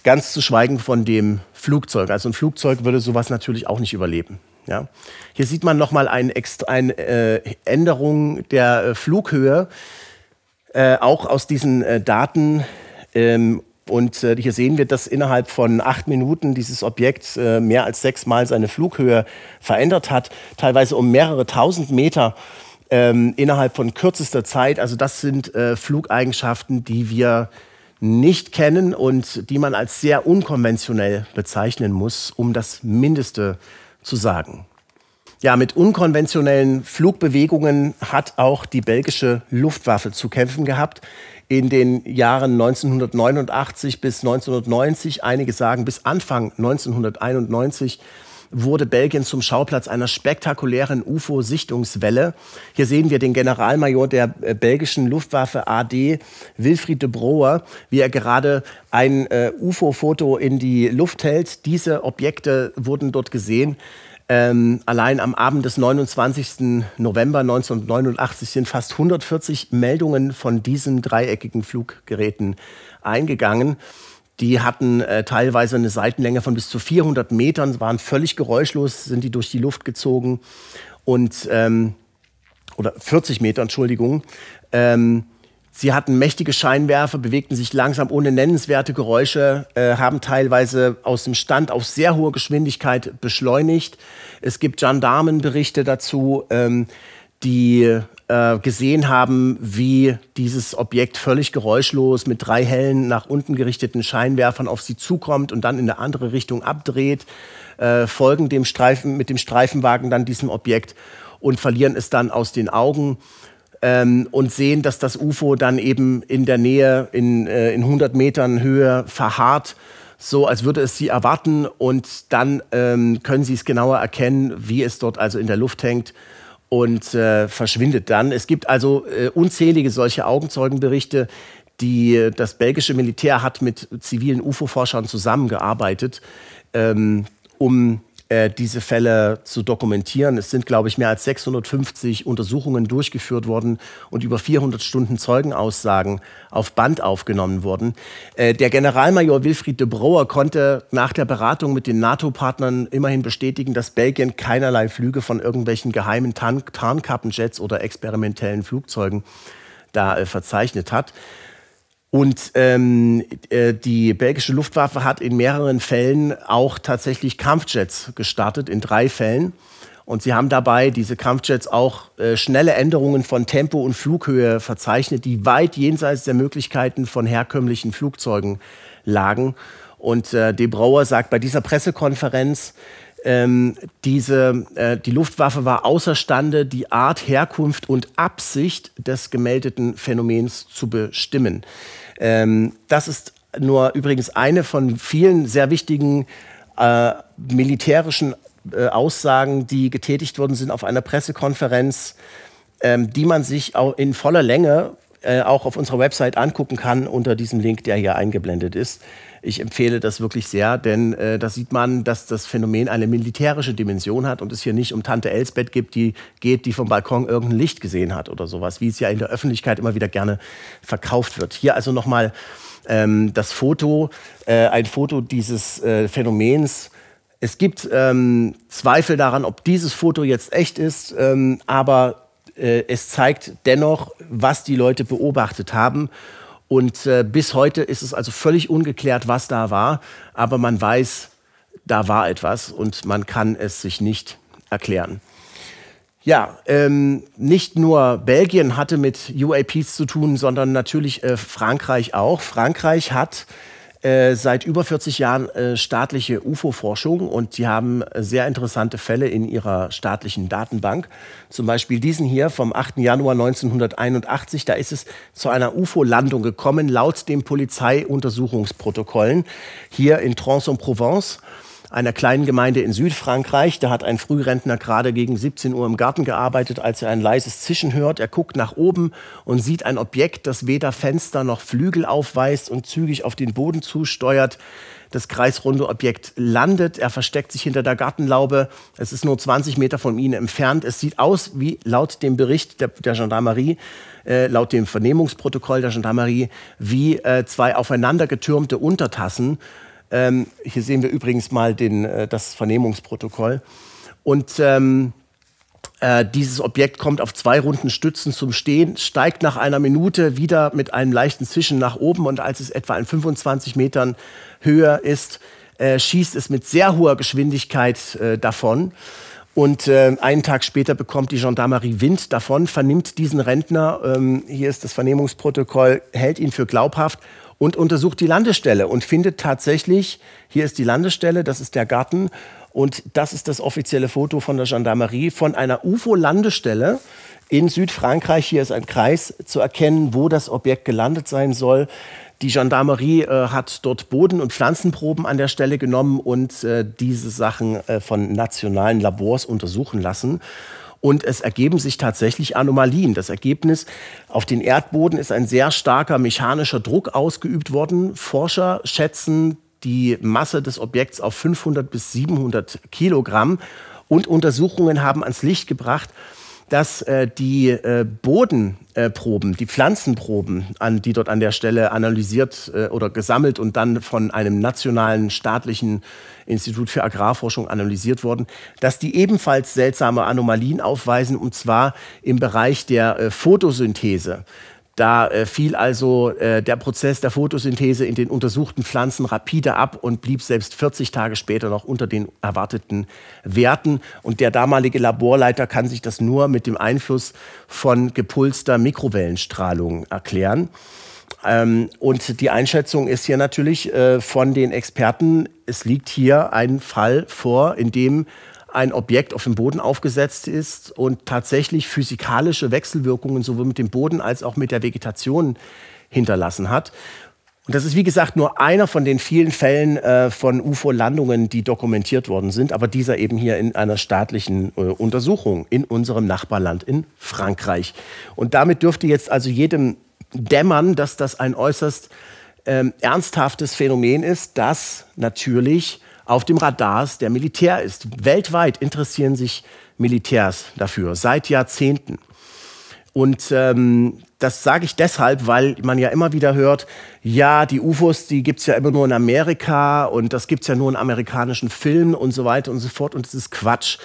Ganz zu schweigen von dem Flugzeug. Also ein Flugzeug würde sowas natürlich auch nicht überleben. Ja. Hier sieht man nochmal eine, eine äh, Änderung der äh, Flughöhe. Äh, auch aus diesen äh, Daten. Ähm, und äh, hier sehen wir, dass innerhalb von acht Minuten dieses Objekt äh, mehr als sechsmal seine Flughöhe verändert hat, teilweise um mehrere tausend Meter ähm, innerhalb von kürzester Zeit. Also das sind äh, Flugeigenschaften, die wir nicht kennen und die man als sehr unkonventionell bezeichnen muss, um das Mindeste zu sagen. Ja, mit unkonventionellen Flugbewegungen hat auch die belgische Luftwaffe zu kämpfen gehabt. In den Jahren 1989 bis 1990, einige sagen bis Anfang 1991, wurde Belgien zum Schauplatz einer spektakulären UFO-Sichtungswelle. Hier sehen wir den Generalmajor der äh, belgischen Luftwaffe AD, Wilfried de Broer, wie er gerade ein äh, UFO-Foto in die Luft hält. Diese Objekte wurden dort gesehen. Ähm, allein am Abend des 29. November 1989 sind fast 140 Meldungen von diesen dreieckigen Fluggeräten eingegangen. Die hatten äh, teilweise eine Seitenlänge von bis zu 400 Metern, waren völlig geräuschlos, sind die durch die Luft gezogen und ähm, oder 40 Meter, Entschuldigung. Ähm, Sie hatten mächtige Scheinwerfer, bewegten sich langsam ohne nennenswerte Geräusche, äh, haben teilweise aus dem Stand auf sehr hohe Geschwindigkeit beschleunigt. Es gibt Gendarmenberichte dazu, ähm, die äh, gesehen haben, wie dieses Objekt völlig geräuschlos mit drei hellen nach unten gerichteten Scheinwerfern auf sie zukommt und dann in eine andere Richtung abdreht, äh, folgen dem Streifen mit dem Streifenwagen dann diesem Objekt und verlieren es dann aus den Augen ähm, und sehen, dass das UFO dann eben in der Nähe, in, äh, in 100 Metern Höhe verharrt, so als würde es sie erwarten. Und dann ähm, können sie es genauer erkennen, wie es dort also in der Luft hängt und äh, verschwindet dann. Es gibt also äh, unzählige solche Augenzeugenberichte. Die, äh, das belgische Militär hat mit zivilen UFO-Forschern zusammengearbeitet, ähm, um äh, diese Fälle zu dokumentieren. Es sind, glaube ich, mehr als 650 Untersuchungen durchgeführt worden und über 400 Stunden Zeugenaussagen auf Band aufgenommen worden. Äh, der Generalmajor Wilfried de Brouwer konnte nach der Beratung mit den NATO-Partnern immerhin bestätigen, dass Belgien keinerlei Flüge von irgendwelchen geheimen Tarnkappenjets oder experimentellen Flugzeugen da äh, verzeichnet hat. Und ähm, äh, die belgische Luftwaffe hat in mehreren Fällen auch tatsächlich Kampfjets gestartet, in drei Fällen. Und sie haben dabei diese Kampfjets auch äh, schnelle Änderungen von Tempo und Flughöhe verzeichnet, die weit jenseits der Möglichkeiten von herkömmlichen Flugzeugen lagen. Und äh, De Brouwer sagt bei dieser Pressekonferenz, ähm, diese, äh, die Luftwaffe war außerstande, die Art, Herkunft und Absicht des gemeldeten Phänomens zu bestimmen. Ähm, das ist nur übrigens eine von vielen sehr wichtigen äh, militärischen äh, Aussagen, die getätigt worden sind auf einer Pressekonferenz, ähm, die man sich auch in voller Länge äh, auch auf unserer Website angucken kann unter diesem Link, der hier eingeblendet ist. Ich empfehle das wirklich sehr, denn äh, da sieht man, dass das Phänomen eine militärische Dimension hat und es hier nicht um Tante Elsbeth gibt, die geht, die vom Balkon irgendein Licht gesehen hat oder sowas, wie es ja in der Öffentlichkeit immer wieder gerne verkauft wird. Hier also nochmal ähm, das Foto, äh, ein Foto dieses äh, Phänomens. Es gibt ähm, Zweifel daran, ob dieses Foto jetzt echt ist, ähm, aber äh, es zeigt dennoch, was die Leute beobachtet haben. Und äh, bis heute ist es also völlig ungeklärt, was da war. Aber man weiß, da war etwas und man kann es sich nicht erklären. Ja, ähm, nicht nur Belgien hatte mit UAPs zu tun, sondern natürlich äh, Frankreich auch. Frankreich hat äh, seit über 40 Jahren äh, staatliche UFO-Forschung und sie haben äh, sehr interessante Fälle in ihrer staatlichen Datenbank. Zum Beispiel diesen hier vom 8. Januar 1981. Da ist es zu einer UFO-Landung gekommen, laut den Polizeiuntersuchungsprotokollen hier in Trans-en-Provence einer kleinen Gemeinde in Südfrankreich. Da hat ein Frührentner gerade gegen 17 Uhr im Garten gearbeitet, als er ein leises Zischen hört. Er guckt nach oben und sieht ein Objekt, das weder Fenster noch Flügel aufweist und zügig auf den Boden zusteuert. Das kreisrunde Objekt landet. Er versteckt sich hinter der Gartenlaube. Es ist nur 20 Meter von ihnen entfernt. Es sieht aus wie laut dem Bericht der, der Gendarmerie, äh, laut dem Vernehmungsprotokoll der Gendarmerie, wie äh, zwei aufeinander getürmte Untertassen. Ähm, hier sehen wir übrigens mal den, äh, das Vernehmungsprotokoll. Und ähm, äh, dieses Objekt kommt auf zwei runden Stützen zum Stehen, steigt nach einer Minute wieder mit einem leichten Zwischen nach oben und als es etwa in 25 Metern höher ist, äh, schießt es mit sehr hoher Geschwindigkeit äh, davon. Und äh, einen Tag später bekommt die Gendarmerie Wind davon, vernimmt diesen Rentner, ähm, hier ist das Vernehmungsprotokoll, hält ihn für glaubhaft und untersucht die Landestelle und findet tatsächlich, hier ist die Landestelle, das ist der Garten und das ist das offizielle Foto von der Gendarmerie von einer UFO-Landestelle in Südfrankreich, hier ist ein Kreis zu erkennen, wo das Objekt gelandet sein soll. Die Gendarmerie äh, hat dort Boden- und Pflanzenproben an der Stelle genommen und äh, diese Sachen äh, von nationalen Labors untersuchen lassen und es ergeben sich tatsächlich Anomalien. Das Ergebnis auf den Erdboden ist ein sehr starker mechanischer Druck ausgeübt worden. Forscher schätzen die Masse des Objekts auf 500 bis 700 Kilogramm und Untersuchungen haben ans Licht gebracht, dass äh, die äh, Bodenproben, äh, die Pflanzenproben, an, die dort an der Stelle analysiert äh, oder gesammelt und dann von einem nationalen staatlichen Institut für Agrarforschung analysiert worden, dass die ebenfalls seltsame Anomalien aufweisen, und zwar im Bereich der äh, Photosynthese. Da äh, fiel also äh, der Prozess der Photosynthese in den untersuchten Pflanzen rapide ab und blieb selbst 40 Tage später noch unter den erwarteten Werten. Und der damalige Laborleiter kann sich das nur mit dem Einfluss von gepulster Mikrowellenstrahlung erklären. Ähm, und die Einschätzung ist hier natürlich äh, von den Experten, es liegt hier ein Fall vor, in dem ein Objekt auf dem Boden aufgesetzt ist und tatsächlich physikalische Wechselwirkungen sowohl mit dem Boden als auch mit der Vegetation hinterlassen hat. Und das ist, wie gesagt, nur einer von den vielen Fällen äh, von UFO-Landungen, die dokumentiert worden sind, aber dieser eben hier in einer staatlichen äh, Untersuchung in unserem Nachbarland in Frankreich. Und damit dürfte jetzt also jedem dämmern, dass das ein äußerst ähm, ernsthaftes Phänomen ist, das natürlich auf dem Radar der Militär ist. Weltweit interessieren sich Militärs dafür, seit Jahrzehnten. Und ähm, das sage ich deshalb, weil man ja immer wieder hört, ja, die UFOs, die gibt es ja immer nur in Amerika und das gibt es ja nur in amerikanischen Filmen und so weiter und so fort. Und es ist Quatsch.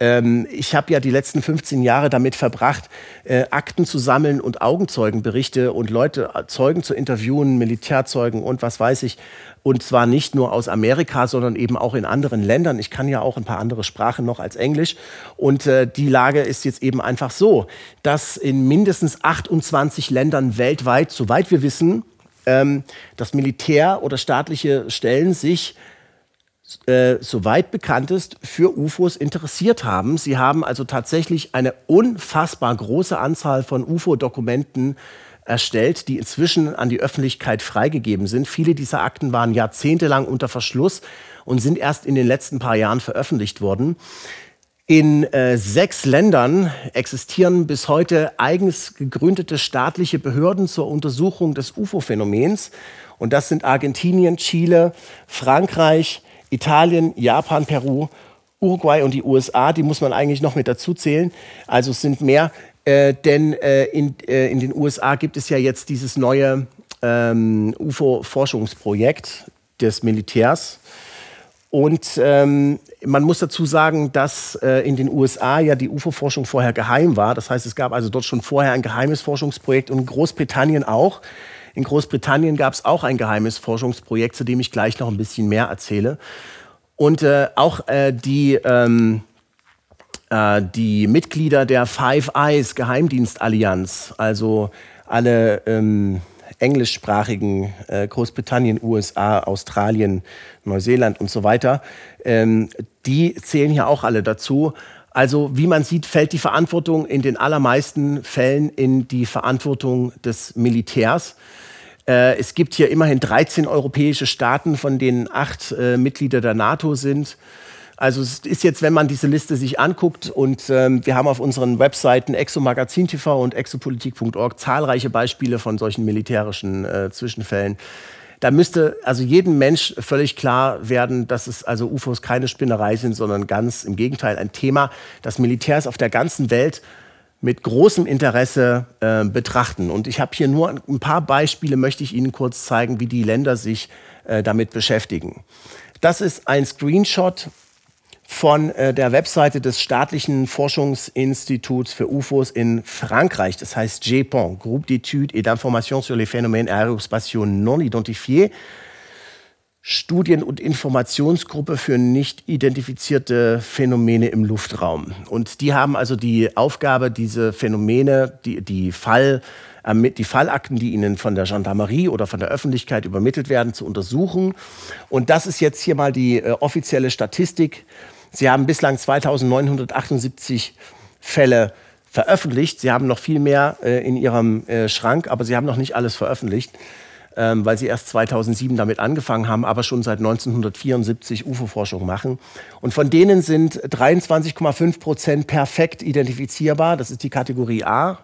Ähm, ich habe ja die letzten 15 Jahre damit verbracht, äh, Akten zu sammeln und Augenzeugenberichte und Leute, äh, Zeugen zu interviewen, Militärzeugen und was weiß ich. Und zwar nicht nur aus Amerika, sondern eben auch in anderen Ländern. Ich kann ja auch ein paar andere Sprachen noch als Englisch. Und äh, die Lage ist jetzt eben einfach so, dass in mindestens 28 Ländern weltweit, soweit wir wissen, ähm, das Militär oder staatliche Stellen sich äh, soweit bekannt ist, für UFOs interessiert haben. Sie haben also tatsächlich eine unfassbar große Anzahl von UFO-Dokumenten erstellt, die inzwischen an die Öffentlichkeit freigegeben sind. Viele dieser Akten waren jahrzehntelang unter Verschluss und sind erst in den letzten paar Jahren veröffentlicht worden. In äh, sechs Ländern existieren bis heute eigens gegründete staatliche Behörden zur Untersuchung des UFO-Phänomens. Und das sind Argentinien, Chile, Frankreich, Italien, Japan, Peru, Uruguay und die USA, die muss man eigentlich noch mit dazu zählen. Also es sind mehr, äh, denn äh, in, äh, in den USA gibt es ja jetzt dieses neue ähm, UFO-Forschungsprojekt des Militärs. Und ähm, man muss dazu sagen, dass äh, in den USA ja die UFO-Forschung vorher geheim war. Das heißt, es gab also dort schon vorher ein geheimes Forschungsprojekt und in Großbritannien auch. In Großbritannien gab es auch ein geheimes Forschungsprojekt, zu dem ich gleich noch ein bisschen mehr erzähle. Und äh, auch äh, die, ähm, äh, die Mitglieder der Five Eyes Geheimdienstallianz, also alle ähm, englischsprachigen äh, Großbritannien, USA, Australien, Neuseeland und so weiter, ähm, die zählen hier auch alle dazu. Also wie man sieht, fällt die Verantwortung in den allermeisten Fällen in die Verantwortung des Militärs. Äh, es gibt hier immerhin 13 europäische Staaten, von denen acht äh, Mitglieder der NATO sind. Also es ist jetzt, wenn man diese Liste sich anguckt und ähm, wir haben auf unseren Webseiten exomagazin.tv und exopolitik.org zahlreiche Beispiele von solchen militärischen äh, Zwischenfällen. Da müsste also jedem Mensch völlig klar werden, dass es also UFOs keine Spinnerei sind, sondern ganz im Gegenteil ein Thema, das Militärs auf der ganzen Welt mit großem Interesse äh, betrachten. Und ich habe hier nur ein paar Beispiele, möchte ich Ihnen kurz zeigen, wie die Länder sich äh, damit beschäftigen. Das ist ein Screenshot von äh, der Webseite des staatlichen Forschungsinstituts für UFOs in Frankreich. Das heißt GEPON, Groupe d'études et d'informations sur les phénomènes aérospatiaux non identifiés. Studien- und Informationsgruppe für nicht identifizierte Phänomene im Luftraum. Und die haben also die Aufgabe, diese Phänomene, die, die, Fall, ähm, die Fallakten, die ihnen von der Gendarmerie oder von der Öffentlichkeit übermittelt werden, zu untersuchen. Und das ist jetzt hier mal die äh, offizielle Statistik. Sie haben bislang 2978 Fälle veröffentlicht. Sie haben noch viel mehr äh, in ihrem äh, Schrank, aber sie haben noch nicht alles veröffentlicht ähm, weil sie erst 2007 damit angefangen haben, aber schon seit 1974 UFO-Forschung machen. Und von denen sind 23,5 Prozent perfekt identifizierbar. Das ist die Kategorie A.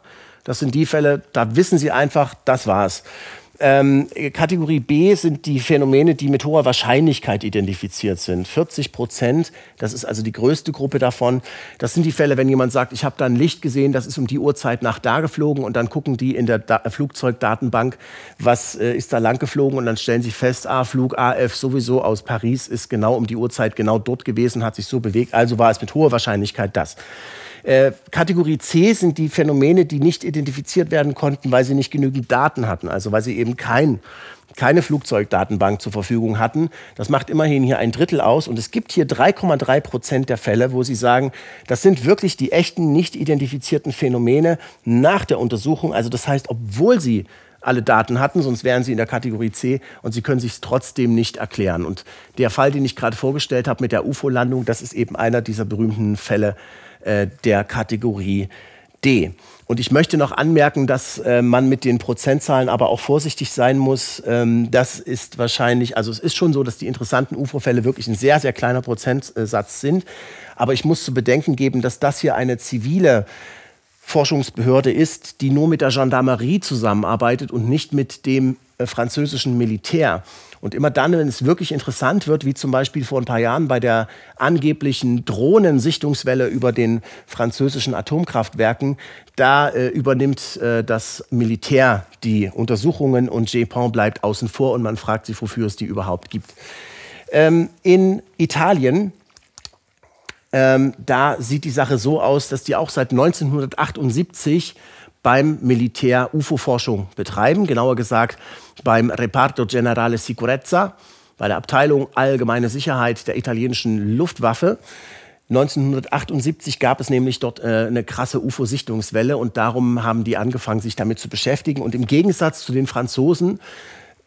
Das sind die Fälle, da wissen Sie einfach, das war's. Ähm, Kategorie B sind die Phänomene, die mit hoher Wahrscheinlichkeit identifiziert sind. 40 Prozent, das ist also die größte Gruppe davon. Das sind die Fälle, wenn jemand sagt, ich habe da ein Licht gesehen, das ist um die Uhrzeit nach da geflogen und dann gucken die in der da äh, Flugzeugdatenbank, was äh, ist da lang geflogen und dann stellen sie fest, ah, Flug AF sowieso aus Paris ist genau um die Uhrzeit genau dort gewesen, hat sich so bewegt, also war es mit hoher Wahrscheinlichkeit das. Äh, Kategorie C sind die Phänomene, die nicht identifiziert werden konnten, weil sie nicht genügend Daten hatten, also weil sie eben kein keine Flugzeugdatenbank zur Verfügung hatten. Das macht immerhin hier ein Drittel aus. Und es gibt hier 3,3 Prozent der Fälle, wo sie sagen, das sind wirklich die echten, nicht identifizierten Phänomene nach der Untersuchung. Also das heißt, obwohl sie alle Daten hatten, sonst wären sie in der Kategorie C und sie können sich trotzdem nicht erklären. Und der Fall, den ich gerade vorgestellt habe mit der UFO-Landung, das ist eben einer dieser berühmten Fälle, äh, der Kategorie D. Und ich möchte noch anmerken, dass äh, man mit den Prozentzahlen aber auch vorsichtig sein muss. Ähm, das ist wahrscheinlich, also es ist schon so, dass die interessanten UFO-Fälle wirklich ein sehr, sehr kleiner Prozentsatz sind. Aber ich muss zu bedenken geben, dass das hier eine zivile Forschungsbehörde ist, die nur mit der Gendarmerie zusammenarbeitet und nicht mit dem äh, französischen Militär. Und immer dann, wenn es wirklich interessant wird, wie zum Beispiel vor ein paar Jahren bei der angeblichen Drohnensichtungswelle über den französischen Atomkraftwerken, da äh, übernimmt äh, das Militär die Untersuchungen und Japon bleibt außen vor und man fragt sich, wofür es die überhaupt gibt. Ähm, in Italien ähm, da sieht die Sache so aus, dass die auch seit 1978 beim Militär UFO-Forschung betreiben. Genauer gesagt beim Reparto Generale Sicurezza, bei der Abteilung Allgemeine Sicherheit der italienischen Luftwaffe. 1978 gab es nämlich dort äh, eine krasse UFO-Sichtungswelle und darum haben die angefangen, sich damit zu beschäftigen. Und im Gegensatz zu den Franzosen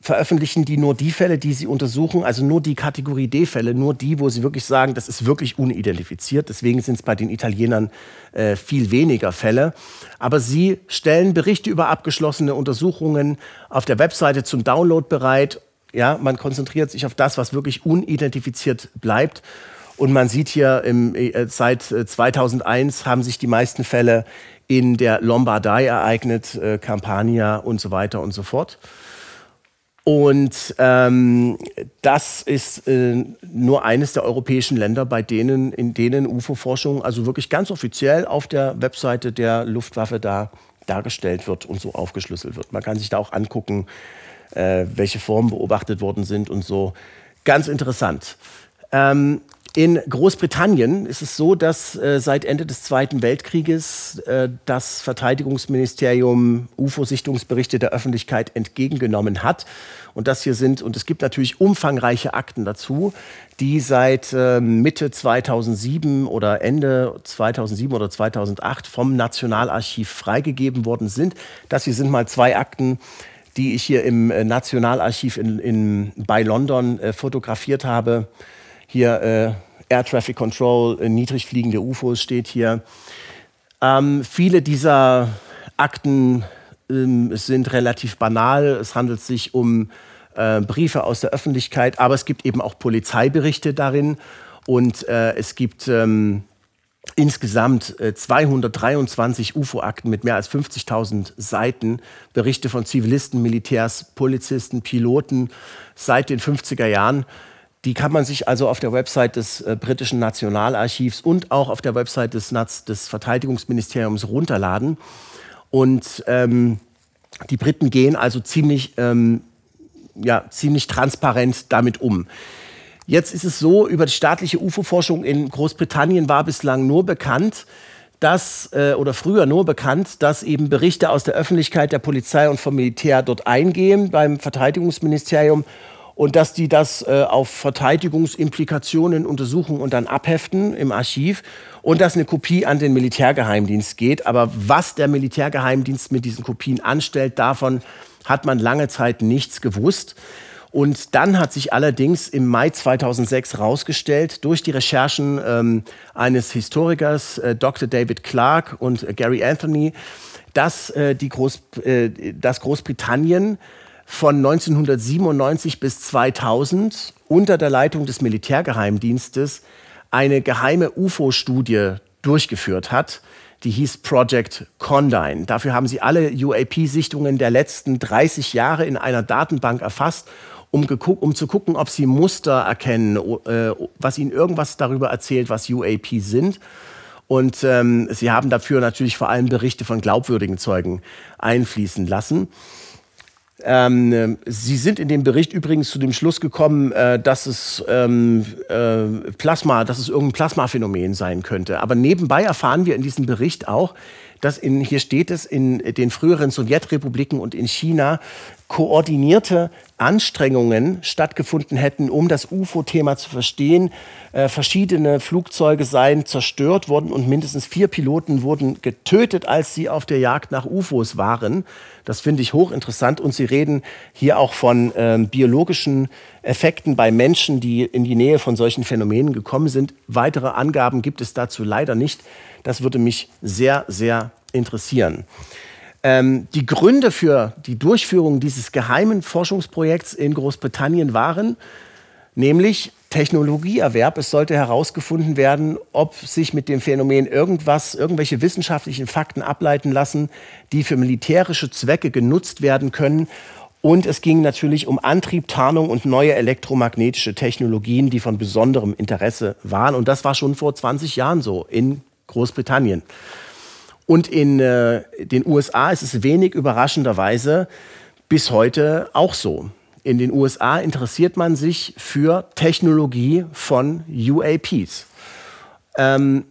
veröffentlichen die nur die Fälle, die sie untersuchen, also nur die Kategorie D-Fälle, nur die, wo sie wirklich sagen, das ist wirklich unidentifiziert. Deswegen sind es bei den Italienern äh, viel weniger Fälle. Aber sie stellen Berichte über abgeschlossene Untersuchungen auf der Webseite zum Download bereit. Ja, man konzentriert sich auf das, was wirklich unidentifiziert bleibt. Und man sieht hier, im, äh, seit 2001 äh, haben sich die meisten Fälle in der Lombardei ereignet, äh, Campania und so weiter und so fort. Und ähm, das ist äh, nur eines der europäischen Länder, bei denen, in denen UFO-Forschung also wirklich ganz offiziell auf der Webseite der Luftwaffe da dargestellt wird und so aufgeschlüsselt wird. Man kann sich da auch angucken, äh, welche Formen beobachtet worden sind und so. Ganz interessant. Ähm, in Großbritannien ist es so, dass äh, seit Ende des Zweiten Weltkrieges äh, das Verteidigungsministerium UFO-Sichtungsberichte der Öffentlichkeit entgegengenommen hat. Und das hier sind, und es gibt natürlich umfangreiche Akten dazu, die seit äh, Mitte 2007 oder Ende 2007 oder 2008 vom Nationalarchiv freigegeben worden sind. Das hier sind mal zwei Akten, die ich hier im äh, Nationalarchiv in, in, bei London äh, fotografiert habe hier äh, Air Traffic Control, äh, niedrig fliegende UFOs steht hier. Ähm, viele dieser Akten ähm, sind relativ banal. Es handelt sich um äh, Briefe aus der Öffentlichkeit, aber es gibt eben auch Polizeiberichte darin und äh, es gibt ähm, insgesamt äh, 223 UFO-Akten mit mehr als 50.000 Seiten, Berichte von Zivilisten, Militärs, Polizisten, Piloten seit den 50er Jahren. Die kann man sich also auf der Website des äh, britischen Nationalarchivs und auch auf der Website des, Naz des Verteidigungsministeriums runterladen. Und ähm, die Briten gehen also ziemlich, ähm, ja, ziemlich transparent damit um. Jetzt ist es so, über die staatliche UFO-Forschung in Großbritannien war bislang nur bekannt, dass, äh, oder früher nur bekannt, dass eben Berichte aus der Öffentlichkeit, der Polizei und vom Militär dort eingehen beim Verteidigungsministerium und dass die das äh, auf Verteidigungsimplikationen untersuchen und dann abheften im Archiv und dass eine Kopie an den Militärgeheimdienst geht. Aber was der Militärgeheimdienst mit diesen Kopien anstellt, davon hat man lange Zeit nichts gewusst. Und dann hat sich allerdings im Mai 2006 herausgestellt, durch die Recherchen ähm, eines Historikers, äh, Dr. David Clark und äh, Gary Anthony, dass, äh, die Groß, äh, dass Großbritannien von 1997 bis 2000 unter der Leitung des Militärgeheimdienstes eine geheime UFO-Studie durchgeführt hat. Die hieß Project Condine. Dafür haben sie alle UAP-Sichtungen der letzten 30 Jahre in einer Datenbank erfasst, um, um zu gucken, ob sie Muster erkennen, äh, was ihnen irgendwas darüber erzählt, was UAP sind. Und ähm, sie haben dafür natürlich vor allem Berichte von glaubwürdigen Zeugen einfließen lassen. Ähm, Sie sind in dem Bericht übrigens zu dem Schluss gekommen, äh, dass es ähm, äh, Plasma, dass es irgendein Plasmaphänomen sein könnte. Aber nebenbei erfahren wir in diesem Bericht auch, dass in, hier steht es, in den früheren Sowjetrepubliken und in China koordinierte Anstrengungen stattgefunden hätten, um das UFO-Thema zu verstehen. Äh, verschiedene Flugzeuge seien zerstört worden und mindestens vier Piloten wurden getötet, als sie auf der Jagd nach UFOs waren. Das finde ich hochinteressant. Und Sie reden hier auch von ähm, biologischen Effekten bei Menschen, die in die Nähe von solchen Phänomenen gekommen sind. Weitere Angaben gibt es dazu leider nicht. Das würde mich sehr, sehr interessieren. Ähm, die Gründe für die Durchführung dieses geheimen Forschungsprojekts in Großbritannien waren nämlich Technologieerwerb. Es sollte herausgefunden werden, ob sich mit dem Phänomen irgendwas, irgendwelche wissenschaftlichen Fakten ableiten lassen, die für militärische Zwecke genutzt werden können. Und es ging natürlich um Antrieb, Tarnung und neue elektromagnetische Technologien, die von besonderem Interesse waren. Und das war schon vor 20 Jahren so in Großbritannien. Und in äh, den USA ist es wenig überraschenderweise bis heute auch so. In den USA interessiert man sich für Technologie von UAPs. Ähm,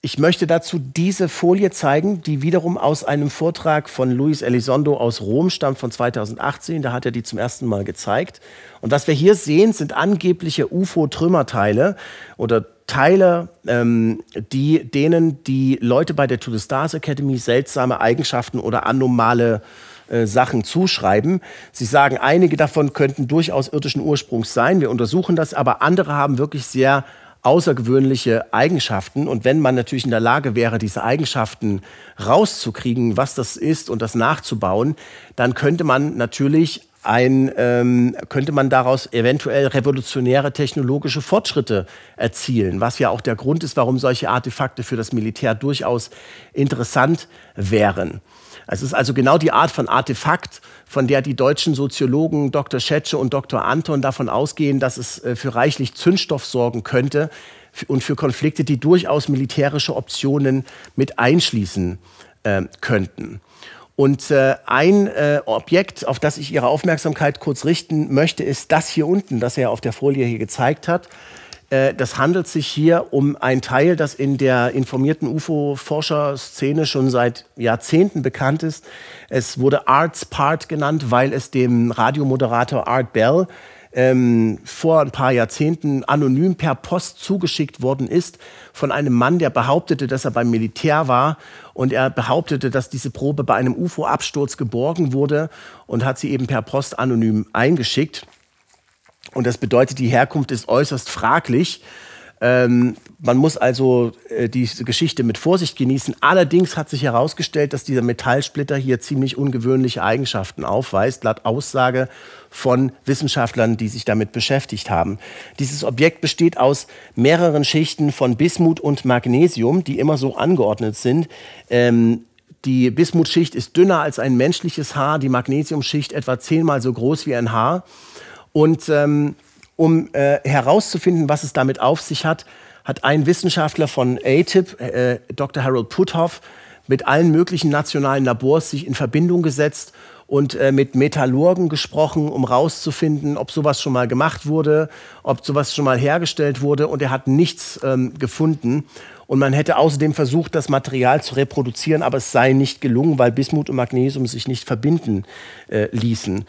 ich möchte dazu diese Folie zeigen, die wiederum aus einem Vortrag von Luis Elizondo aus Rom stammt von 2018. Da hat er die zum ersten Mal gezeigt. Und was wir hier sehen, sind angebliche UFO-Trümmerteile oder Teile, ähm, die, denen die Leute bei der To the Stars Academy seltsame Eigenschaften oder anormale äh, Sachen zuschreiben. Sie sagen, einige davon könnten durchaus irdischen Ursprungs sein. Wir untersuchen das, aber andere haben wirklich sehr außergewöhnliche Eigenschaften. Und wenn man natürlich in der Lage wäre, diese Eigenschaften rauszukriegen, was das ist und das nachzubauen, dann könnte man natürlich ein, ähm, könnte man daraus eventuell revolutionäre technologische Fortschritte erzielen, was ja auch der Grund ist, warum solche Artefakte für das Militär durchaus interessant wären. Es ist also genau die Art von Artefakt, von der die deutschen Soziologen Dr. Schetsche und Dr. Anton davon ausgehen, dass es äh, für reichlich Zündstoff sorgen könnte und für Konflikte, die durchaus militärische Optionen mit einschließen äh, könnten. Und äh, ein äh, Objekt, auf das ich Ihre Aufmerksamkeit kurz richten möchte, ist das hier unten, das er auf der Folie hier gezeigt hat. Äh, das handelt sich hier um ein Teil, das in der informierten ufo forscherszene schon seit Jahrzehnten bekannt ist. Es wurde Arts Part genannt, weil es dem Radiomoderator Art Bell ähm, vor ein paar Jahrzehnten anonym per Post zugeschickt worden ist von einem Mann, der behauptete, dass er beim Militär war und er behauptete, dass diese Probe bei einem UFO-Absturz geborgen wurde und hat sie eben per Post anonym eingeschickt. Und das bedeutet, die Herkunft ist äußerst fraglich. Ähm, man muss also äh, diese Geschichte mit Vorsicht genießen. Allerdings hat sich herausgestellt, dass dieser Metallsplitter hier ziemlich ungewöhnliche Eigenschaften aufweist. Laut Aussage von Wissenschaftlern, die sich damit beschäftigt haben. Dieses Objekt besteht aus mehreren Schichten von Bismut und Magnesium, die immer so angeordnet sind. Ähm, die Bismutschicht ist dünner als ein menschliches Haar, die Magnesiumschicht etwa zehnmal so groß wie ein Haar. Und ähm, um äh, herauszufinden, was es damit auf sich hat, hat ein Wissenschaftler von ATIP, äh, Dr. Harold Puthoff, mit allen möglichen nationalen Labors sich in Verbindung gesetzt und äh, mit Metallurgen gesprochen, um rauszufinden, ob sowas schon mal gemacht wurde, ob sowas schon mal hergestellt wurde. Und er hat nichts ähm, gefunden. Und man hätte außerdem versucht, das Material zu reproduzieren, aber es sei nicht gelungen, weil Bismut und Magnesium sich nicht verbinden äh, ließen.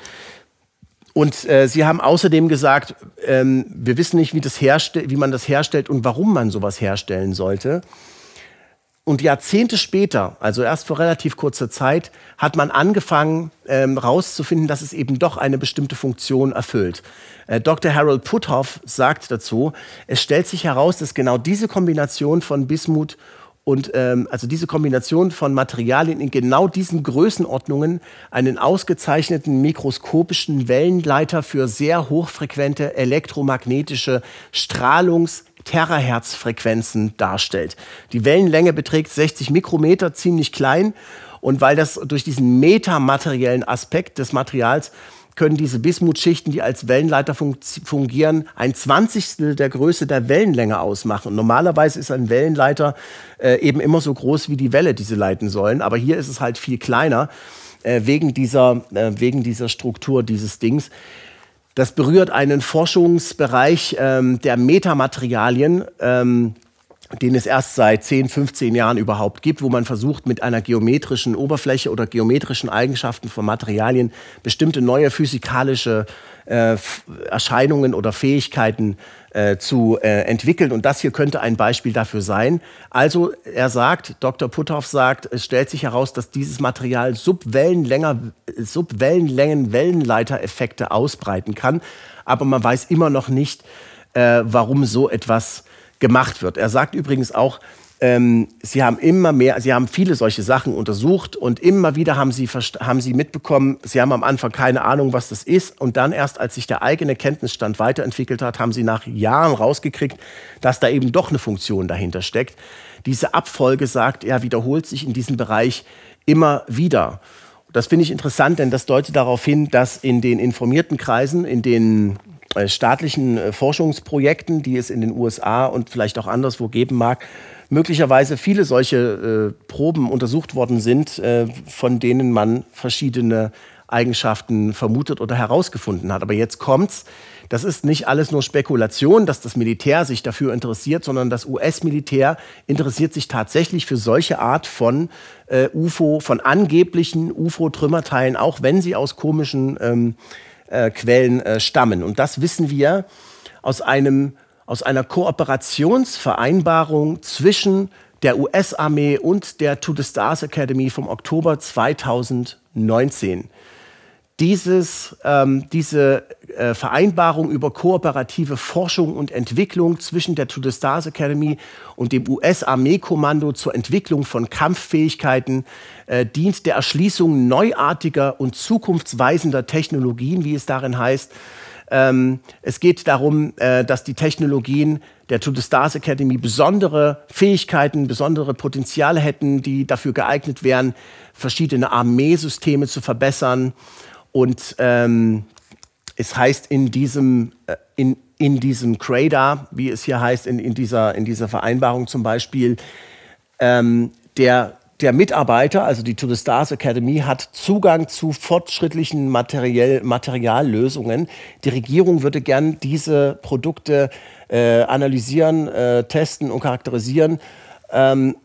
Und äh, sie haben außerdem gesagt, ähm, wir wissen nicht, wie, wie, man das herstellt und warum man sowas herstellen sollte. Und Jahrzehnte später, also erst vor relativ kurzer Zeit, hat man angefangen ähm, rauszufinden, dass es eben doch eine bestimmte Funktion erfüllt. Äh, Dr. Harold Puthoff sagt dazu, es stellt sich heraus, dass genau diese Kombination von Bismut und ähm, also diese Kombination von Materialien in genau diesen Größenordnungen einen ausgezeichneten mikroskopischen Wellenleiter für sehr hochfrequente elektromagnetische Strahlungs- Terahertz-Frequenzen darstellt. Die Wellenlänge beträgt 60 Mikrometer, ziemlich klein. Und weil das durch diesen metamateriellen Aspekt des Materials können diese Bismutschichten, die als Wellenleiter fungieren, ein Zwanzigstel der Größe der Wellenlänge ausmachen. Normalerweise ist ein Wellenleiter äh, eben immer so groß wie die Welle, die sie leiten sollen. Aber hier ist es halt viel kleiner äh, wegen, dieser, äh, wegen dieser Struktur dieses Dings. Das berührt einen Forschungsbereich ähm, der Metamaterialien. Ähm, den es erst seit 10, 15 Jahren überhaupt gibt, wo man versucht, mit einer geometrischen Oberfläche oder geometrischen Eigenschaften von Materialien bestimmte neue physikalische äh, Erscheinungen oder Fähigkeiten äh, zu äh, entwickeln. Und das hier könnte ein Beispiel dafür sein. Also er sagt, Dr. Putthoff sagt, es stellt sich heraus, dass dieses Material Subwellenlängen, Subwellenlängen Wellenleitereffekte ausbreiten kann. Aber man weiß immer noch nicht, äh, warum so etwas gemacht wird. Er sagt übrigens auch, ähm, sie haben immer mehr, sie haben viele solche Sachen untersucht und immer wieder haben sie, haben sie mitbekommen, sie haben am Anfang keine Ahnung, was das ist und dann erst, als sich der eigene Kenntnisstand weiterentwickelt hat, haben sie nach Jahren rausgekriegt, dass da eben doch eine Funktion dahinter steckt. Diese Abfolge sagt, er wiederholt sich in diesem Bereich immer wieder. Das finde ich interessant, denn das deutet darauf hin, dass in den informierten Kreisen, in den äh, staatlichen äh, Forschungsprojekten, die es in den USA und vielleicht auch anderswo geben mag, möglicherweise viele solche äh, Proben untersucht worden sind, äh, von denen man verschiedene Eigenschaften vermutet oder herausgefunden hat. Aber jetzt kommt's. Das ist nicht alles nur Spekulation, dass das Militär sich dafür interessiert, sondern das US-Militär interessiert sich tatsächlich für solche Art von äh, UFO, von angeblichen UFO-Trümmerteilen, auch wenn sie aus komischen ähm, äh, Quellen äh, stammen. Und das wissen wir aus einem aus einer Kooperationsvereinbarung zwischen der US-Armee und der To the Stars Academy vom Oktober 2019. Dieses, ähm, diese äh, Vereinbarung über kooperative Forschung und Entwicklung zwischen der To the Stars Academy und dem US-Armeekommando zur Entwicklung von Kampffähigkeiten äh, dient der Erschließung neuartiger und zukunftsweisender Technologien, wie es darin heißt, ähm, es geht darum, äh, dass die Technologien der To the Stars Academy besondere Fähigkeiten, besondere Potenziale hätten, die dafür geeignet wären, verschiedene Armeesysteme zu verbessern. Und ähm, es heißt in diesem, äh, in, in diesem CRADA, wie es hier heißt, in, in, dieser, in dieser Vereinbarung zum Beispiel, ähm, der der Mitarbeiter, also die To the Stars Academy, hat Zugang zu fortschrittlichen Materiell Materiallösungen. Die Regierung würde gern diese Produkte äh, analysieren, äh, testen und charakterisieren. Ähm,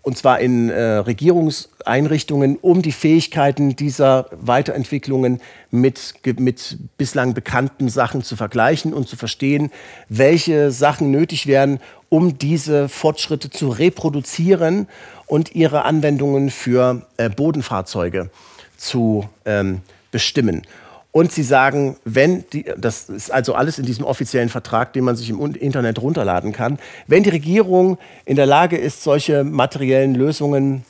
und zwar in äh, Regierungseinrichtungen, um die Fähigkeiten dieser Weiterentwicklungen mit, mit bislang bekannten Sachen zu vergleichen und zu verstehen, welche Sachen nötig wären, um diese Fortschritte zu reproduzieren und ihre Anwendungen für äh, Bodenfahrzeuge zu ähm, bestimmen. Und sie sagen, wenn die, das ist also alles in diesem offiziellen Vertrag, den man sich im Internet runterladen kann, wenn die Regierung in der Lage ist, solche materiellen Lösungen,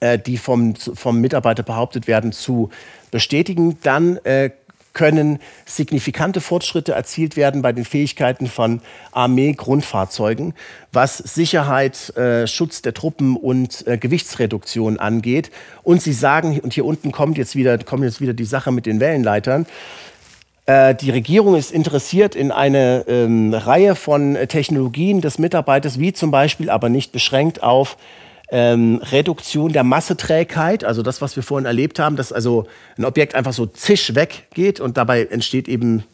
äh, die vom, vom Mitarbeiter behauptet werden, zu bestätigen, dann äh, können signifikante Fortschritte erzielt werden bei den Fähigkeiten von Armee-Grundfahrzeugen, was Sicherheit, äh, Schutz der Truppen und äh, Gewichtsreduktion angeht. Und sie sagen, und hier unten kommt jetzt wieder, kommt jetzt wieder die Sache mit den Wellenleitern, äh, die Regierung ist interessiert in eine ähm, Reihe von äh, Technologien des Mitarbeiters, wie zum Beispiel, aber nicht beschränkt auf ähm, Reduktion der Masseträgheit, also das, was wir vorhin erlebt haben, dass also ein Objekt einfach so zisch weggeht und dabei entsteht eben,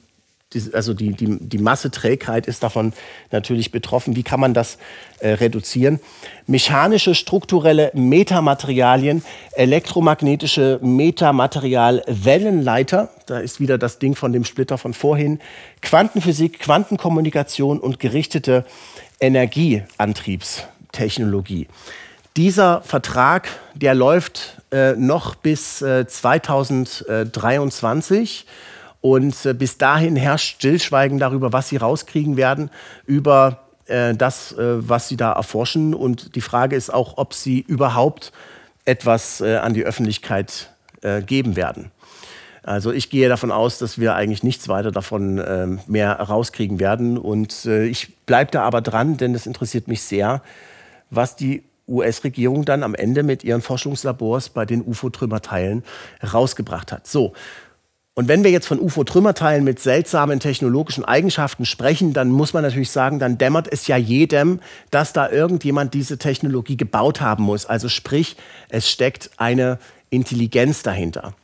diese, also die, die, die Masseträgheit ist davon natürlich betroffen. Wie kann man das äh, reduzieren? Mechanische, strukturelle Metamaterialien, elektromagnetische Metamaterialwellenleiter, da ist wieder das Ding von dem Splitter von vorhin, Quantenphysik, Quantenkommunikation und gerichtete Energieantriebstechnologie. Dieser Vertrag, der läuft äh, noch bis äh, 2023. Und äh, bis dahin herrscht Stillschweigen darüber, was sie rauskriegen werden, über äh, das, äh, was sie da erforschen. Und die Frage ist auch, ob sie überhaupt etwas äh, an die Öffentlichkeit geben werden. Also ich gehe davon aus, dass wir eigentlich nichts weiter davon äh, mehr rauskriegen werden. Und äh, ich bleibe da aber dran, denn es interessiert mich sehr, was die US-Regierung dann am Ende mit ihren Forschungslabors bei den UFO-Trümmerteilen rausgebracht hat. So. Und wenn wir jetzt von UFO-Trümmerteilen mit seltsamen technologischen Eigenschaften sprechen, dann muss man natürlich sagen, dann dämmert es ja jedem, dass da irgendjemand diese Technologie gebaut haben muss. Also sprich, es steckt eine Intelligenz dahinter.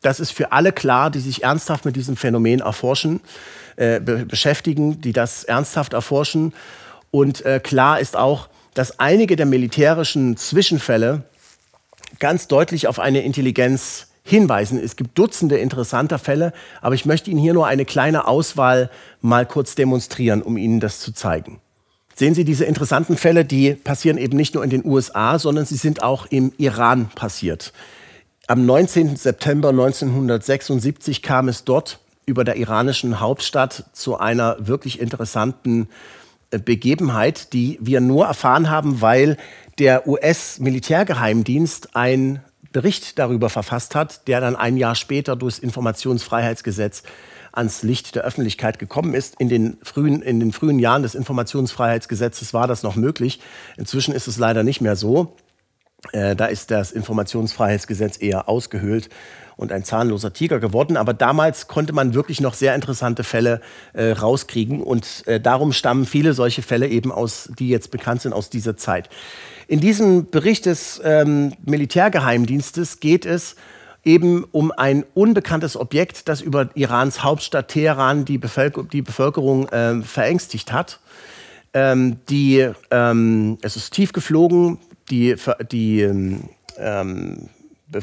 Das ist für alle klar, die sich ernsthaft mit diesem Phänomen erforschen, äh, be beschäftigen, die das ernsthaft erforschen. Und äh, klar ist auch, dass einige der militärischen Zwischenfälle ganz deutlich auf eine Intelligenz hinweisen. Es gibt Dutzende interessanter Fälle, aber ich möchte Ihnen hier nur eine kleine Auswahl mal kurz demonstrieren, um Ihnen das zu zeigen. Sehen Sie, diese interessanten Fälle, die passieren eben nicht nur in den USA, sondern sie sind auch im Iran passiert. Am 19. September 1976 kam es dort über der iranischen Hauptstadt zu einer wirklich interessanten äh, Begebenheit, die wir nur erfahren haben, weil der US-Militärgeheimdienst einen Bericht darüber verfasst hat, der dann ein Jahr später durchs Informationsfreiheitsgesetz ans Licht der Öffentlichkeit gekommen ist. In den frühen, in den frühen Jahren des Informationsfreiheitsgesetzes war das noch möglich. Inzwischen ist es leider nicht mehr so. Äh, da ist das Informationsfreiheitsgesetz eher ausgehöhlt und ein zahnloser Tiger geworden. Aber damals konnte man wirklich noch sehr interessante Fälle äh, rauskriegen. Und äh, darum stammen viele solche Fälle eben aus, die jetzt bekannt sind, aus dieser Zeit. In diesem Bericht des ähm, Militärgeheimdienstes geht es eben um ein unbekanntes Objekt, das über Irans Hauptstadt Teheran die, Bevölker die Bevölkerung äh, verängstigt hat. Ähm, die, ähm, es ist tief geflogen, die, die ähm, ähm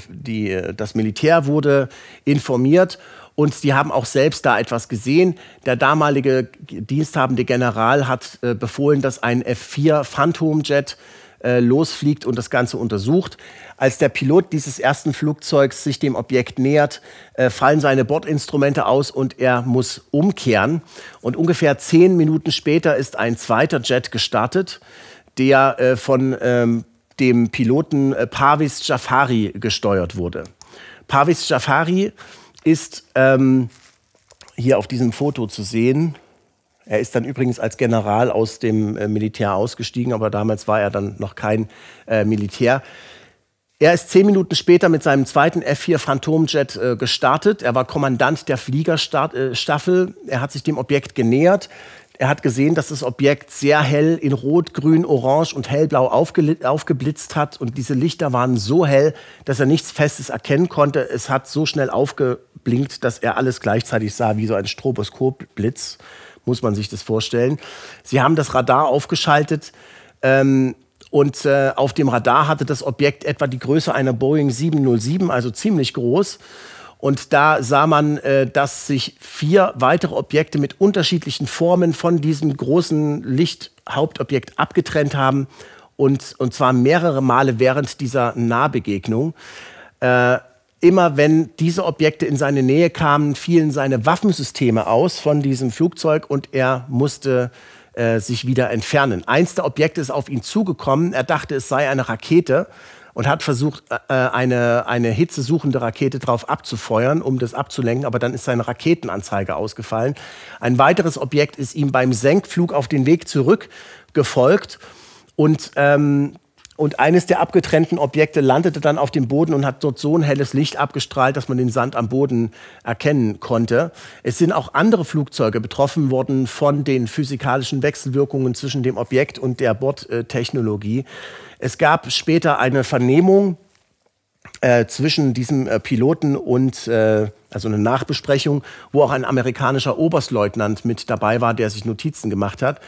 die, das Militär wurde informiert und die haben auch selbst da etwas gesehen. Der damalige diensthabende General hat äh, befohlen, dass ein F-4 Phantomjet äh, losfliegt und das Ganze untersucht. Als der Pilot dieses ersten Flugzeugs sich dem Objekt nähert, äh, fallen seine Bordinstrumente aus und er muss umkehren. Und ungefähr zehn Minuten später ist ein zweiter Jet gestartet der äh, von ähm, dem Piloten äh, Parviz Jafari gesteuert wurde. Parviz Jafari ist ähm, hier auf diesem Foto zu sehen. Er ist dann übrigens als General aus dem äh, Militär ausgestiegen, aber damals war er dann noch kein äh, Militär. Er ist zehn Minuten später mit seinem zweiten F4 Phantomjet äh, gestartet. Er war Kommandant der Fliegerstaffel. Äh, er hat sich dem Objekt genähert. Er hat gesehen, dass das Objekt sehr hell in Rot, Grün, Orange und Hellblau aufgeblitzt hat. Und diese Lichter waren so hell, dass er nichts Festes erkennen konnte. Es hat so schnell aufgeblinkt, dass er alles gleichzeitig sah, wie so ein Stroboskopblitz. Muss man sich das vorstellen. Sie haben das Radar aufgeschaltet. Ähm, und äh, auf dem Radar hatte das Objekt etwa die Größe einer Boeing 707, also ziemlich groß. Und da sah man, äh, dass sich vier weitere Objekte mit unterschiedlichen Formen von diesem großen Lichthauptobjekt abgetrennt haben. Und, und zwar mehrere Male während dieser Nahbegegnung. Äh, immer wenn diese Objekte in seine Nähe kamen, fielen seine Waffensysteme aus von diesem Flugzeug und er musste äh, sich wieder entfernen. Eins der Objekte ist auf ihn zugekommen. Er dachte, es sei eine Rakete und hat versucht, äh, äh, eine, eine hitzesuchende Rakete drauf abzufeuern, um das abzulenken, aber dann ist seine Raketenanzeige ausgefallen. Ein weiteres Objekt ist ihm beim Senkflug auf den Weg zurück gefolgt und, ähm, und eines der abgetrennten Objekte landete dann auf dem Boden und hat dort so ein helles Licht abgestrahlt, dass man den Sand am Boden erkennen konnte. Es sind auch andere Flugzeuge betroffen worden von den physikalischen Wechselwirkungen zwischen dem Objekt und der Bordtechnologie. Es gab später eine Vernehmung äh, zwischen diesem äh, Piloten und äh, also eine Nachbesprechung, wo auch ein amerikanischer Oberstleutnant mit dabei war, der sich Notizen gemacht hat.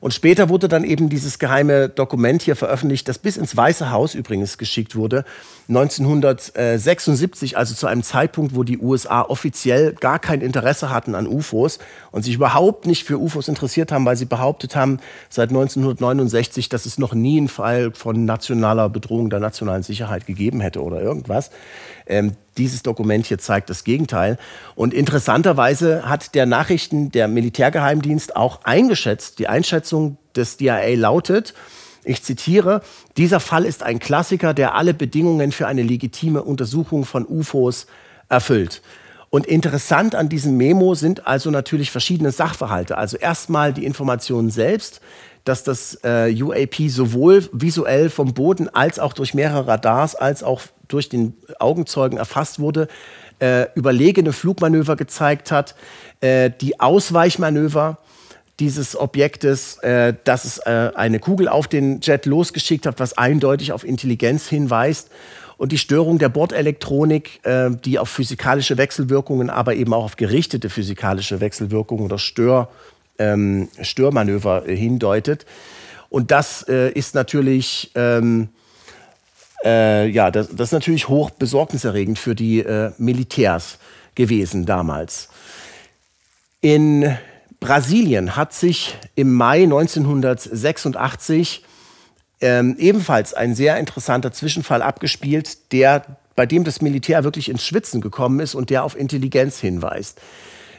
Und später wurde dann eben dieses geheime Dokument hier veröffentlicht, das bis ins Weiße Haus übrigens geschickt wurde, 1976, also zu einem Zeitpunkt, wo die USA offiziell gar kein Interesse hatten an UFOs und sich überhaupt nicht für UFOs interessiert haben, weil sie behauptet haben, seit 1969, dass es noch nie einen Fall von nationaler Bedrohung der nationalen Sicherheit gegeben hätte oder irgendwas. Ähm, dieses Dokument hier zeigt das Gegenteil. Und interessanterweise hat der Nachrichten der Militärgeheimdienst auch eingeschätzt, die Einschätzung des DIA lautet, ich zitiere, dieser Fall ist ein Klassiker, der alle Bedingungen für eine legitime Untersuchung von UFOs erfüllt. Und interessant an diesem Memo sind also natürlich verschiedene Sachverhalte. Also erstmal die Informationen selbst, dass das äh, UAP sowohl visuell vom Boden als auch durch mehrere Radars als auch durch den Augenzeugen erfasst wurde, äh, überlegene Flugmanöver gezeigt hat, äh, die Ausweichmanöver dieses Objektes, äh, dass es äh, eine Kugel auf den Jet losgeschickt hat, was eindeutig auf Intelligenz hinweist und die Störung der Bordelektronik, äh, die auf physikalische Wechselwirkungen, aber eben auch auf gerichtete physikalische Wechselwirkungen oder Stör, ähm, Störmanöver äh, hindeutet. Und das äh, ist natürlich ähm, äh, ja, das, das, ist natürlich hoch besorgniserregend für die äh, Militärs gewesen damals. In Brasilien hat sich im Mai 1986 ähm, ebenfalls ein sehr interessanter Zwischenfall abgespielt, der, bei dem das Militär wirklich ins Schwitzen gekommen ist und der auf Intelligenz hinweist.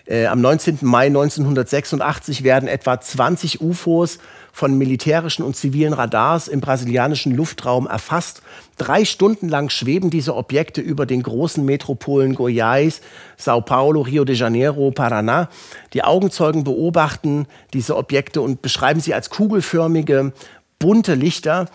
Äh, am 19. Mai 1986 werden etwa 20 UFOs von militärischen und zivilen Radars im brasilianischen Luftraum erfasst Drei Stunden lang schweben diese Objekte über den großen Metropolen Goiás, Sao Paulo, Rio de Janeiro, Paraná. Die Augenzeugen beobachten diese Objekte und beschreiben sie als kugelförmige, bunte Lichter.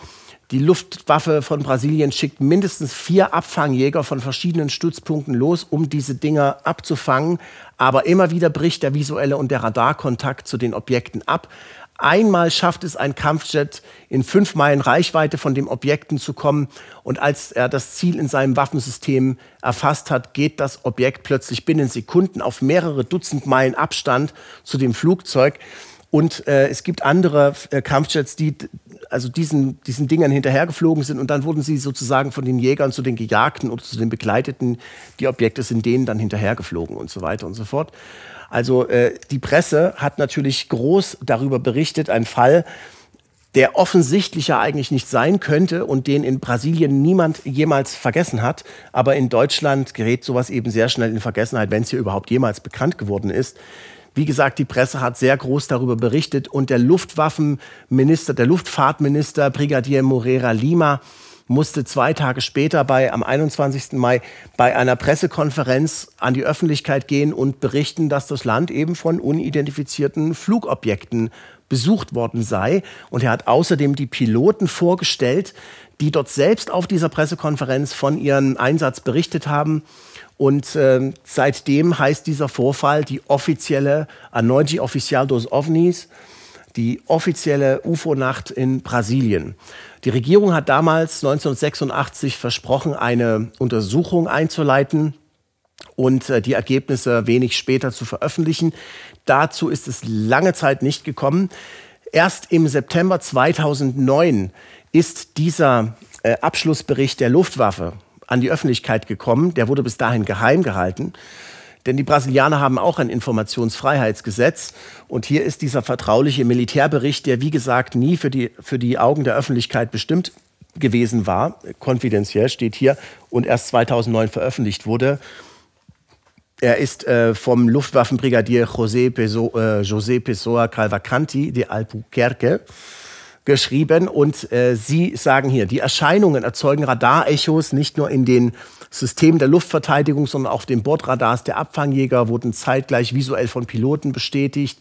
Die Luftwaffe von Brasilien schickt mindestens vier Abfangjäger von verschiedenen Stützpunkten los, um diese Dinger abzufangen. Aber immer wieder bricht der visuelle und der Radarkontakt zu den Objekten ab. Einmal schafft es ein Kampfjet in fünf Meilen Reichweite von den Objekten zu kommen. Und als er das Ziel in seinem Waffensystem erfasst hat, geht das Objekt plötzlich binnen Sekunden auf mehrere Dutzend Meilen Abstand zu dem Flugzeug. Und äh, es gibt andere äh, Kampfjets, die also diesen, diesen Dingern hinterhergeflogen sind und dann wurden sie sozusagen von den Jägern zu den Gejagten oder zu den Begleiteten, die Objekte sind denen dann hinterhergeflogen und so weiter und so fort. Also äh, die Presse hat natürlich groß darüber berichtet, ein Fall, der offensichtlicher eigentlich nicht sein könnte und den in Brasilien niemand jemals vergessen hat. Aber in Deutschland gerät sowas eben sehr schnell in Vergessenheit, wenn es hier überhaupt jemals bekannt geworden ist. Wie gesagt, die Presse hat sehr groß darüber berichtet und der Luftwaffenminister, der Luftfahrtminister Brigadier Moreira Lima, musste zwei Tage später bei, am 21. Mai bei einer Pressekonferenz an die Öffentlichkeit gehen und berichten, dass das Land eben von unidentifizierten Flugobjekten besucht worden sei. Und er hat außerdem die Piloten vorgestellt, die dort selbst auf dieser Pressekonferenz von ihrem Einsatz berichtet haben. Und äh, seitdem heißt dieser Vorfall die offizielle Anoji Oficial dos OVNIs, die offizielle UFO-Nacht in Brasilien. Die Regierung hat damals 1986 versprochen, eine Untersuchung einzuleiten und äh, die Ergebnisse wenig später zu veröffentlichen. Dazu ist es lange Zeit nicht gekommen. Erst im September 2009 ist dieser äh, Abschlussbericht der Luftwaffe an die Öffentlichkeit gekommen. Der wurde bis dahin geheim gehalten. Denn die Brasilianer haben auch ein Informationsfreiheitsgesetz. Und hier ist dieser vertrauliche Militärbericht, der wie gesagt nie für die, für die Augen der Öffentlichkeit bestimmt gewesen war, konfidenziell steht hier, und erst 2009 veröffentlicht wurde. Er ist äh, vom Luftwaffenbrigadier José Pessoa, äh, José Pessoa Calvacanti de Albuquerque geschrieben und äh, sie sagen hier, die Erscheinungen erzeugen Radarechos nicht nur in den Systemen der Luftverteidigung, sondern auch den Bordradars der Abfangjäger wurden zeitgleich visuell von Piloten bestätigt.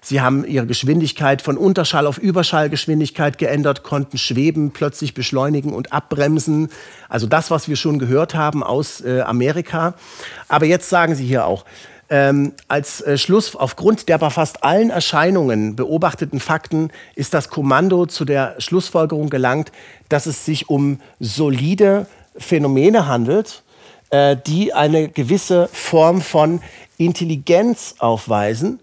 Sie haben ihre Geschwindigkeit von Unterschall auf Überschallgeschwindigkeit geändert, konnten schweben, plötzlich beschleunigen und abbremsen. Also das, was wir schon gehört haben aus äh, Amerika. Aber jetzt sagen Sie hier auch, ähm, als äh, Schluss, aufgrund der bei fast allen Erscheinungen beobachteten Fakten ist das Kommando zu der Schlussfolgerung gelangt, dass es sich um solide Phänomene handelt, äh, die eine gewisse Form von Intelligenz aufweisen,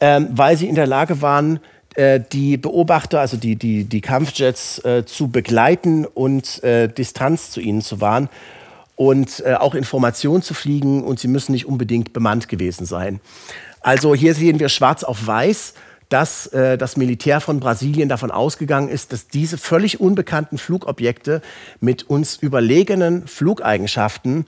äh, weil sie in der Lage waren, äh, die Beobachter, also die, die, die Kampfjets äh, zu begleiten und äh, Distanz zu ihnen zu wahren und äh, auch Informationen zu fliegen und sie müssen nicht unbedingt bemannt gewesen sein. Also hier sehen wir schwarz auf weiß, dass äh, das Militär von Brasilien davon ausgegangen ist, dass diese völlig unbekannten Flugobjekte mit uns überlegenen Flugeigenschaften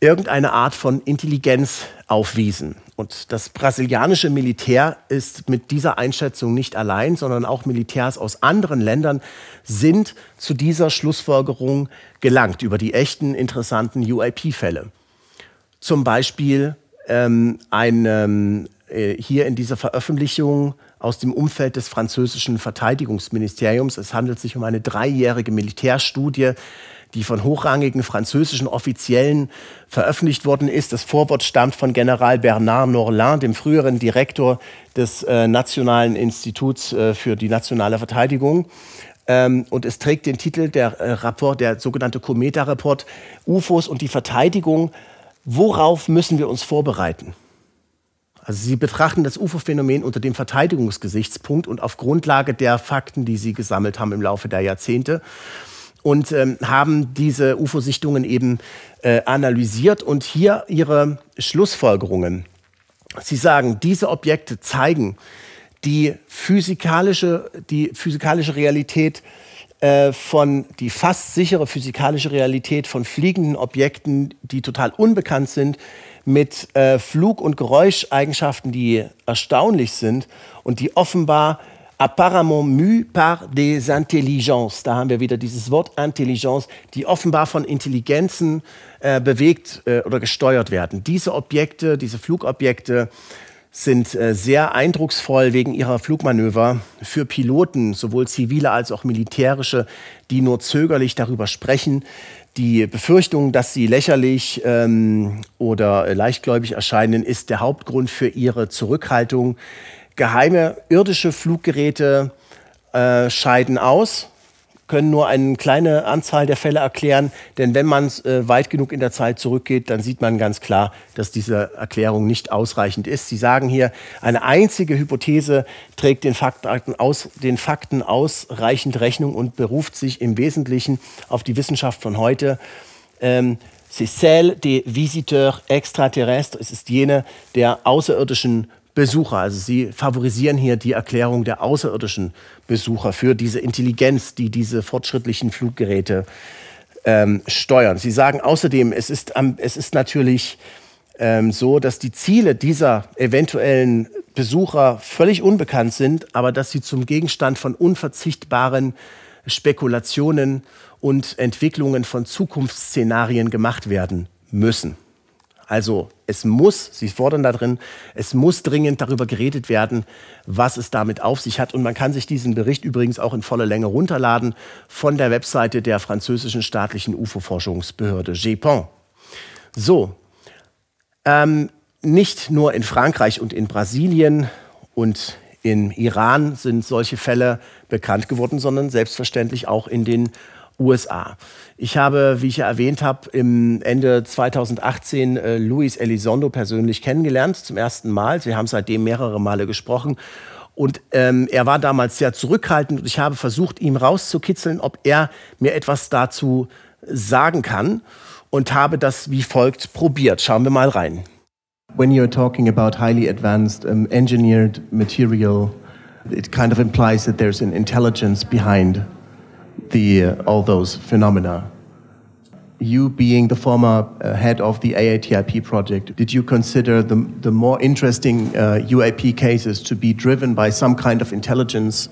irgendeine Art von Intelligenz aufwiesen. Und das brasilianische Militär ist mit dieser Einschätzung nicht allein, sondern auch Militärs aus anderen Ländern sind zu dieser Schlussfolgerung gelangt über die echten interessanten UIP-Fälle. Zum Beispiel ähm, ein, ähm, äh, hier in dieser Veröffentlichung aus dem Umfeld des französischen Verteidigungsministeriums. Es handelt sich um eine dreijährige Militärstudie, die von hochrangigen französischen Offiziellen veröffentlicht worden ist. Das Vorwort stammt von General Bernard Norlin, dem früheren Direktor des äh, Nationalen Instituts äh, für die nationale Verteidigung. Ähm, und es trägt den Titel der äh, Rapport, der sogenannte Kometa-Rapport, UFOs und die Verteidigung. Worauf müssen wir uns vorbereiten? Also Sie betrachten das UFO-Phänomen unter dem Verteidigungsgesichtspunkt und auf Grundlage der Fakten, die Sie gesammelt haben im Laufe der Jahrzehnte und ähm, haben diese UFO-Sichtungen eben äh, analysiert und hier ihre Schlussfolgerungen. Sie sagen, diese Objekte zeigen, die physikalische, die physikalische Realität äh, von die fast sichere physikalische Realität von fliegenden Objekten, die total unbekannt sind, mit äh, Flug- und Geräuscheigenschaften, die erstaunlich sind und die offenbar apparemment mu par des intelligences. Da haben wir wieder dieses Wort Intelligenz, die offenbar von Intelligenzen äh, bewegt äh, oder gesteuert werden. Diese Objekte, diese Flugobjekte sind äh, sehr eindrucksvoll wegen ihrer Flugmanöver für Piloten, sowohl zivile als auch militärische, die nur zögerlich darüber sprechen. Die Befürchtung, dass sie lächerlich ähm, oder leichtgläubig erscheinen, ist der Hauptgrund für ihre Zurückhaltung. Geheime irdische Fluggeräte äh, scheiden aus können nur eine kleine Anzahl der Fälle erklären, denn wenn man äh, weit genug in der Zeit zurückgeht, dann sieht man ganz klar, dass diese Erklärung nicht ausreichend ist. Sie sagen hier, eine einzige Hypothese trägt den Fakten, aus, den Fakten ausreichend Rechnung und beruft sich im Wesentlichen auf die Wissenschaft von heute. Ähm, C'est celle des visiteurs extraterrestres. Es ist jene der außerirdischen Besucher. Also sie favorisieren hier die Erklärung der außerirdischen Besucher für diese Intelligenz, die diese fortschrittlichen Fluggeräte ähm, steuern. Sie sagen außerdem, es ist, am, es ist natürlich ähm, so, dass die Ziele dieser eventuellen Besucher völlig unbekannt sind, aber dass sie zum Gegenstand von unverzichtbaren Spekulationen und Entwicklungen von Zukunftsszenarien gemacht werden müssen. Also es muss, Sie fordern da drin, es muss dringend darüber geredet werden, was es damit auf sich hat. Und man kann sich diesen Bericht übrigens auch in voller Länge runterladen von der Webseite der französischen staatlichen UFO-Forschungsbehörde GEPON. So, ähm, nicht nur in Frankreich und in Brasilien und in Iran sind solche Fälle bekannt geworden, sondern selbstverständlich auch in den USA. Ich habe, wie ich ja erwähnt habe, im Ende 2018 äh, Luis Elizondo persönlich kennengelernt, zum ersten Mal. Wir haben seitdem mehrere Male gesprochen. Und ähm, er war damals sehr zurückhaltend und ich habe versucht, ihm rauszukitzeln, ob er mir etwas dazu sagen kann und habe das wie folgt probiert. Schauen wir mal rein. When you're talking about highly advanced um, engineered material, it kind of implies that there's an intelligence behind the uh, all those phenomena. You being the former uh, head of the AATIP project, did you consider the, the more interesting UAP uh, cases to be driven by some kind of intelligence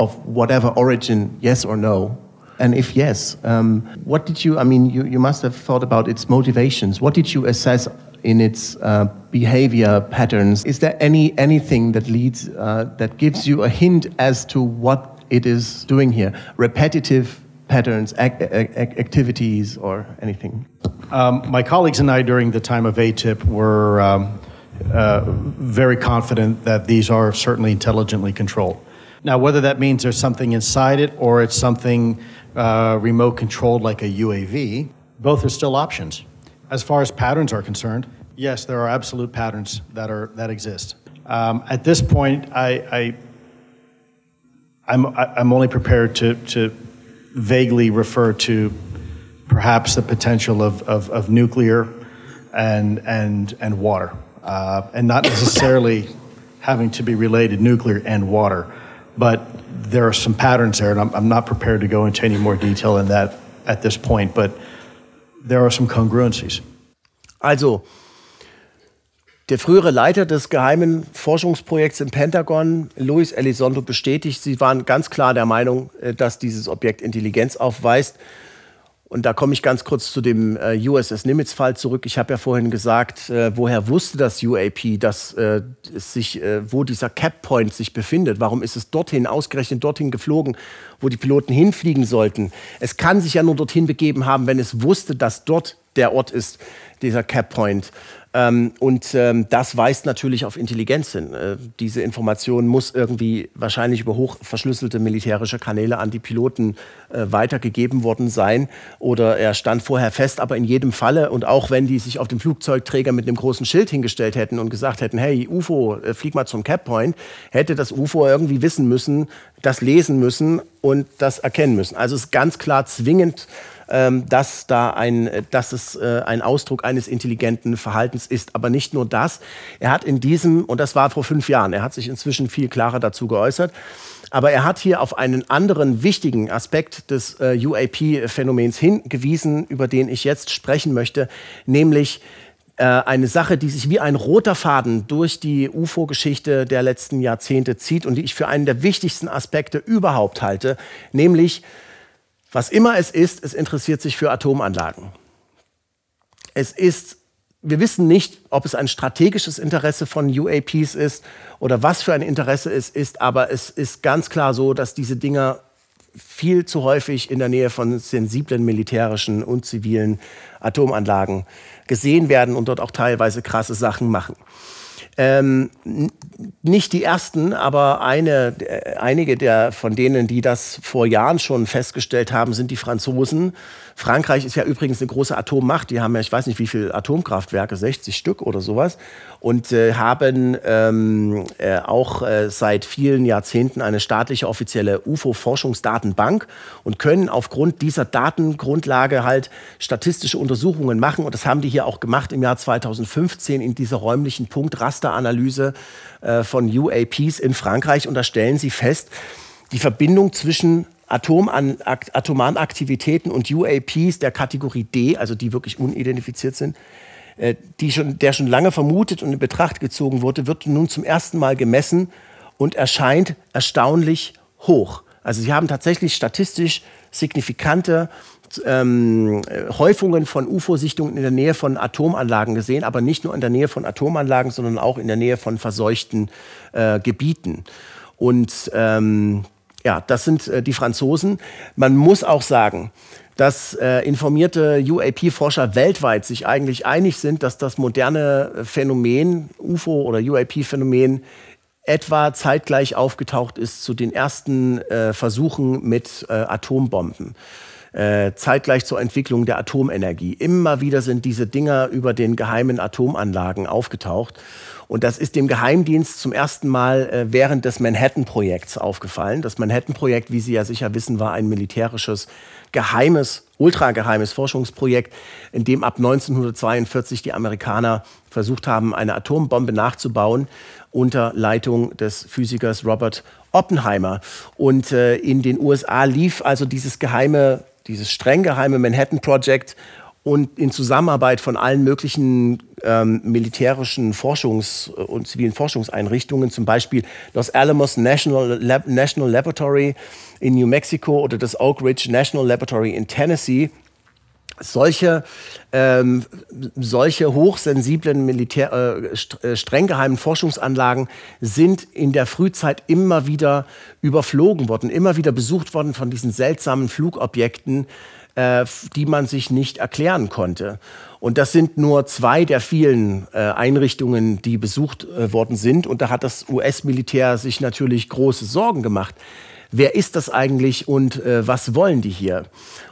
of whatever origin, yes or no? And if yes, um, what did you, I mean, you, you must have thought about its motivations. What did you assess in its uh, behavior patterns. Is there any anything that leads uh, that gives you a hint as to what it is doing here repetitive patterns, activities, or anything? Um, my colleagues and I, during the time of ATIP, were um, uh, very confident that these are certainly intelligently controlled. Now, whether that means there's something inside it or it's something uh, remote controlled like a UAV, both are still options. As far as patterns are concerned, yes, there are absolute patterns that, are, that exist. Um, at this point, I, I'm, I'm only prepared to, to vaguely refer to perhaps the potential of, of, of nuclear and, and, and water, uh, and not necessarily having to be related nuclear and water. But there are some patterns there, and I'm, I'm not prepared to go into any more detail in that at this point, but there are some congruencies. Also, Der frühere Leiter des geheimen Forschungsprojekts im Pentagon, Luis Elizondo, bestätigt, sie waren ganz klar der Meinung, äh, dass dieses Objekt Intelligenz aufweist. Und da komme ich ganz kurz zu dem äh, USS Nimitz-Fall zurück. Ich habe ja vorhin gesagt, äh, woher wusste das UAP, dass es sich, wo dieser Cap Point sich befindet? Warum ist es dorthin, ausgerechnet dorthin geflogen, wo die Piloten hinfliegen sollten? Es kann sich ja nur dorthin begeben haben, wenn es wusste, dass dort der Ort ist, dieser Cap Point. Ähm, und ähm, das weist natürlich auf Intelligenz hin. Äh, diese Information muss irgendwie wahrscheinlich über hochverschlüsselte militärische Kanäle an die Piloten äh, weitergegeben worden sein. Oder er stand vorher fest, aber in jedem Falle. Und auch wenn die sich auf dem Flugzeugträger mit einem großen Schild hingestellt hätten und gesagt hätten, hey UFO, äh, flieg mal zum Cap Point, hätte das UFO irgendwie wissen müssen, das lesen müssen und das erkennen müssen. Also es ist ganz klar zwingend ähm, dass, da ein, äh, dass es äh, ein Ausdruck eines intelligenten Verhaltens ist. Aber nicht nur das. Er hat in diesem, und das war vor fünf Jahren, er hat sich inzwischen viel klarer dazu geäußert, aber er hat hier auf einen anderen wichtigen Aspekt des äh, UAP-Phänomens hingewiesen, über den ich jetzt sprechen möchte, nämlich eine Sache, die sich wie ein roter Faden durch die UFO-Geschichte der letzten Jahrzehnte zieht und die ich für einen der wichtigsten Aspekte überhaupt halte, nämlich was immer es ist, es interessiert sich für Atomanlagen. Es ist, wir wissen nicht, ob es ein strategisches Interesse von UAPs ist oder was für ein Interesse es ist, aber es ist ganz klar so, dass diese Dinger viel zu häufig in der Nähe von sensiblen militärischen und zivilen Atomanlagen gesehen werden und dort auch teilweise krasse Sachen machen. Ähm, nicht die ersten, aber eine, äh, einige der, von denen, die das vor Jahren schon festgestellt haben, sind die Franzosen. Frankreich ist ja übrigens eine große Atommacht. Die haben ja, ich weiß nicht, wie viele Atomkraftwerke, 60 Stück oder sowas. Und äh, haben ähm, äh, auch äh, seit vielen Jahrzehnten eine staatliche offizielle UFO-Forschungsdatenbank und können aufgrund dieser Datengrundlage halt statistische Untersuchungen machen. Und das haben die hier auch gemacht im Jahr 2015 in dieser räumlichen Punktrasteranalyse äh, von UAPs in Frankreich. Und da stellen sie fest, die Verbindung zwischen Atoman, atomaren Aktivitäten und UAPs der Kategorie D, also die wirklich unidentifiziert sind, äh, die schon, der schon lange vermutet und in Betracht gezogen wurde, wird nun zum ersten Mal gemessen und erscheint erstaunlich hoch. Also sie haben tatsächlich statistisch signifikante ähm, Häufungen von UFO-Sichtungen in der Nähe von Atomanlagen gesehen, aber nicht nur in der Nähe von Atomanlagen, sondern auch in der Nähe von verseuchten äh, Gebieten. Und ähm, ja, das sind äh, die Franzosen. Man muss auch sagen, dass äh, informierte UAP-Forscher weltweit sich eigentlich einig sind, dass das moderne äh, Phänomen, UFO oder UAP-Phänomen, etwa zeitgleich aufgetaucht ist zu den ersten äh, Versuchen mit äh, Atombomben. Äh, zeitgleich zur Entwicklung der Atomenergie. Immer wieder sind diese Dinger über den geheimen Atomanlagen aufgetaucht. Und das ist dem Geheimdienst zum ersten Mal äh, während des Manhattan-Projekts aufgefallen. Das Manhattan-Projekt, wie Sie ja sicher wissen, war ein militärisches, geheimes, ultrageheimes Forschungsprojekt, in dem ab 1942 die Amerikaner versucht haben, eine Atombombe nachzubauen unter Leitung des Physikers Robert Oppenheimer. Und äh, in den USA lief also dieses geheime dieses streng geheime Manhattan Project und in Zusammenarbeit von allen möglichen ähm, militärischen Forschungs- äh, und zivilen Forschungseinrichtungen, zum Beispiel Los Alamos National, Lab National Laboratory in New Mexico oder das Oak Ridge National Laboratory in Tennessee, solche, ähm, solche hochsensiblen Militär, äh, äh streng geheimen Forschungsanlagen sind in der Frühzeit immer wieder überflogen worden, immer wieder besucht worden von diesen seltsamen Flugobjekten, äh, die man sich nicht erklären konnte. Und das sind nur zwei der vielen äh, Einrichtungen, die besucht äh, worden sind. Und da hat das US-Militär sich natürlich große Sorgen gemacht wer ist das eigentlich und äh, was wollen die hier?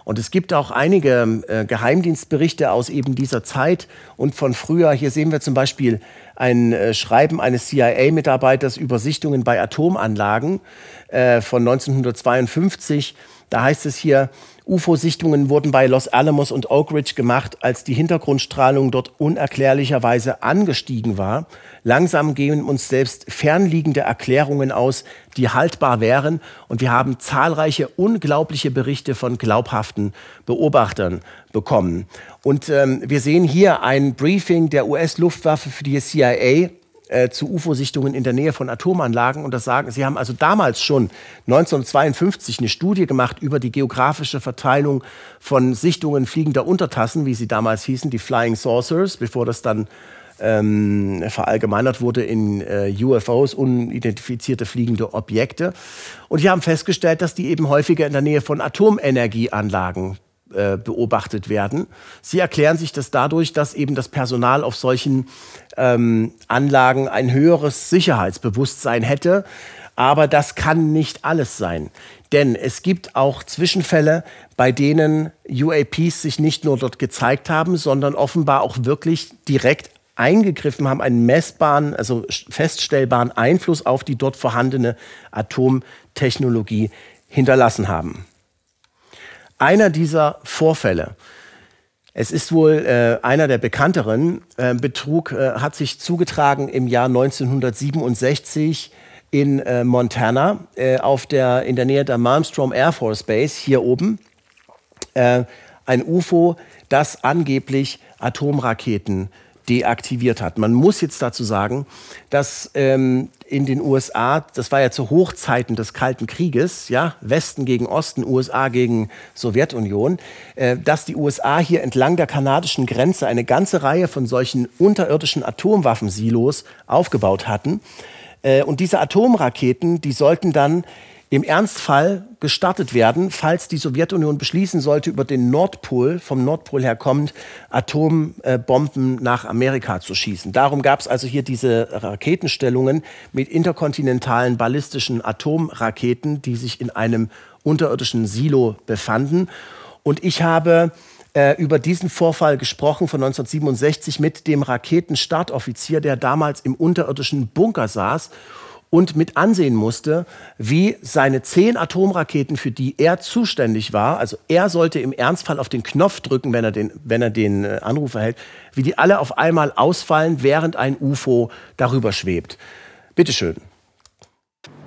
Und es gibt auch einige äh, Geheimdienstberichte aus eben dieser Zeit und von früher. Hier sehen wir zum Beispiel ein äh, Schreiben eines CIA-Mitarbeiters über Sichtungen bei Atomanlagen äh, von 1952. Da heißt es hier, UFO-Sichtungen wurden bei Los Alamos und Oak Ridge gemacht, als die Hintergrundstrahlung dort unerklärlicherweise angestiegen war Langsam gehen uns selbst fernliegende Erklärungen aus, die haltbar wären. Und wir haben zahlreiche unglaubliche Berichte von glaubhaften Beobachtern bekommen. Und ähm, wir sehen hier ein Briefing der US-Luftwaffe für die CIA äh, zu UFO-Sichtungen in der Nähe von Atomanlagen und das sagen, sie haben also damals schon 1952 eine Studie gemacht über die geografische Verteilung von Sichtungen fliegender Untertassen, wie sie damals hießen, die Flying Saucers, bevor das dann ähm, verallgemeinert wurde in äh, UFOs, unidentifizierte fliegende Objekte. Und die haben festgestellt, dass die eben häufiger in der Nähe von Atomenergieanlagen äh, beobachtet werden. Sie erklären sich das dadurch, dass eben das Personal auf solchen ähm, Anlagen ein höheres Sicherheitsbewusstsein hätte. Aber das kann nicht alles sein. Denn es gibt auch Zwischenfälle, bei denen UAPs sich nicht nur dort gezeigt haben, sondern offenbar auch wirklich direkt eingegriffen haben, einen messbaren, also feststellbaren Einfluss auf die dort vorhandene Atomtechnologie hinterlassen haben. Einer dieser Vorfälle, es ist wohl äh, einer der bekannteren, äh, Betrug äh, hat sich zugetragen im Jahr 1967 in äh, Montana äh, auf der, in der Nähe der Malmstrom Air Force Base hier oben. Äh, ein UFO, das angeblich Atomraketen äh, deaktiviert hat. Man muss jetzt dazu sagen, dass ähm, in den USA, das war ja zu Hochzeiten des Kalten Krieges, ja, Westen gegen Osten, USA gegen Sowjetunion, äh, dass die USA hier entlang der kanadischen Grenze eine ganze Reihe von solchen unterirdischen Atomwaffensilos aufgebaut hatten. Äh, und diese Atomraketen, die sollten dann im Ernstfall gestartet werden, falls die Sowjetunion beschließen sollte, über den Nordpol, vom Nordpol her kommend, Atombomben nach Amerika zu schießen. Darum gab es also hier diese Raketenstellungen mit interkontinentalen ballistischen Atomraketen, die sich in einem unterirdischen Silo befanden. Und ich habe äh, über diesen Vorfall gesprochen von 1967 mit dem Raketenstartoffizier, der damals im unterirdischen Bunker saß und mit ansehen musste, wie seine zehn Atomraketen, für die er zuständig war, also er sollte im Ernstfall auf den Knopf drücken, wenn er den, wenn er den äh, Anruf erhält, wie die alle auf einmal ausfallen, während ein UFO darüber schwebt. Bitteschön.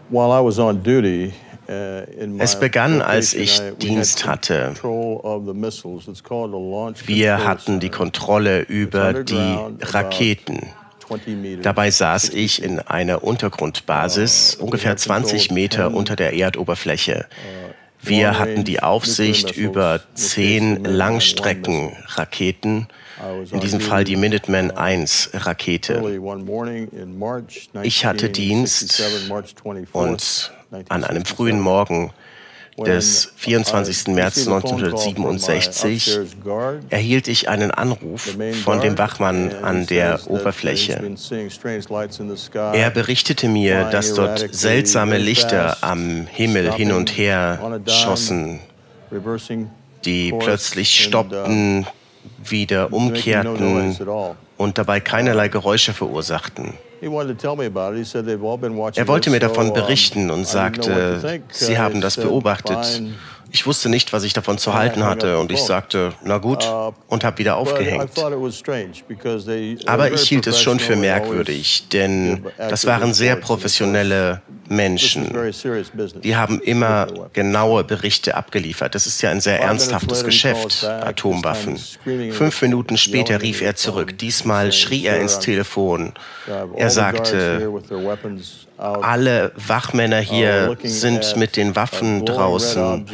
While I was on duty, uh, es begann, als ich Dienst hatte. Wir hatten die Kontrolle über die Raketen. Dabei saß ich in einer Untergrundbasis ungefähr 20 Meter hm. unter der Erdoberfläche. Wir hatten die Aufsicht über zehn Langstreckenraketen, also in diesem Fall die Minuteman 1 uh, Rakete. Ich hatte Dienst und an einem frühen Morgen des 24. März 1967 erhielt ich einen Anruf von dem Wachmann an der Oberfläche. Er berichtete mir, dass dort seltsame Lichter am Himmel hin und her schossen, die plötzlich uh, stoppten, wieder umkehrten und dabei keinerlei Geräusche verursachten. Er wollte mir davon berichten und sagte, Sie uh, haben das beobachtet. Ich wusste nicht, was ich davon zu halten hatte und ich sagte, na gut, uh, und habe wieder aufgehängt. Aber ich hielt es schon für merkwürdig, denn das waren sehr professionelle Menschen. Die haben immer genaue Berichte abgeliefert. Das ist ja ein sehr ernsthaftes Geschäft, Atomwaffen. Fünf Minuten später rief er zurück. Diesmal schrie er ins Telefon. Er sagte, alle Wachmänner oh, hier sind mit den Waffen draußen.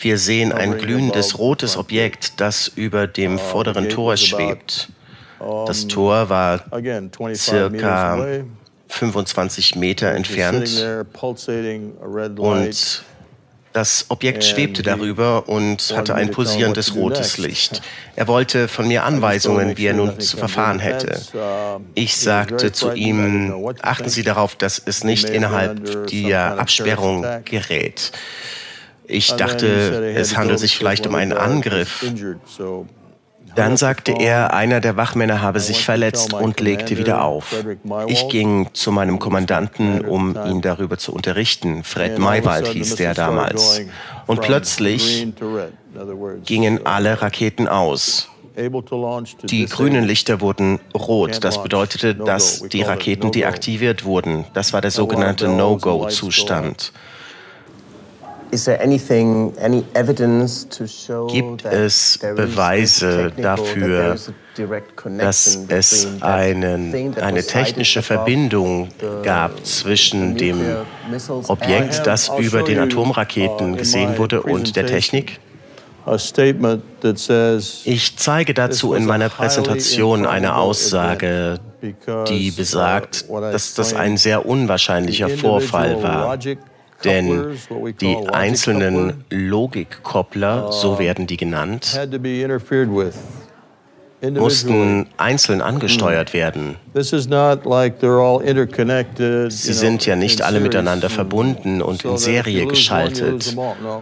Wir sehen ein glühendes rotes Objekt, das über dem vorderen Tor schwebt. Das Tor war circa 25 Meter entfernt und das Objekt ähm, schwebte darüber und hatte ein pulsierendes rotes Licht. Er wollte von mir Anweisungen, wie er nun zu verfahren hätte. Äh, ich sagte zu ihm, achten Sie darauf, dass es nicht innerhalb der Absperrung gerät. Ich dachte, es handelt sich vielleicht um einen Angriff. Dann sagte er, einer der Wachmänner habe sich verletzt und legte wieder auf. Ich ging zu meinem Kommandanten, um ihn darüber zu unterrichten. Fred Maywald hieß der damals. Und plötzlich gingen alle Raketen aus. Die grünen Lichter wurden rot. Das bedeutete, dass die Raketen deaktiviert wurden. Das war der sogenannte No-Go-Zustand. Gibt es Beweise dafür, dass es einen, eine technische Verbindung gab zwischen dem Objekt, das über den Atomraketen uh, gesehen wurde, und der Technik? Ich zeige dazu in meiner Präsentation eine Aussage, die uh, besagt, dass das ein sehr unwahrscheinlicher Vorfall war. Denn die einzelnen Logikkoppler, so uh, werden die genannt, mussten einzeln hmm. angesteuert werden. Sie sind ja nicht alle miteinander verbunden und in Serie geschaltet,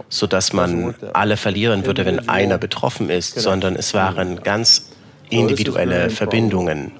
sodass man alle verlieren würde, wenn einer betroffen ist, sondern es waren ganz oh, individuelle Verbindungen.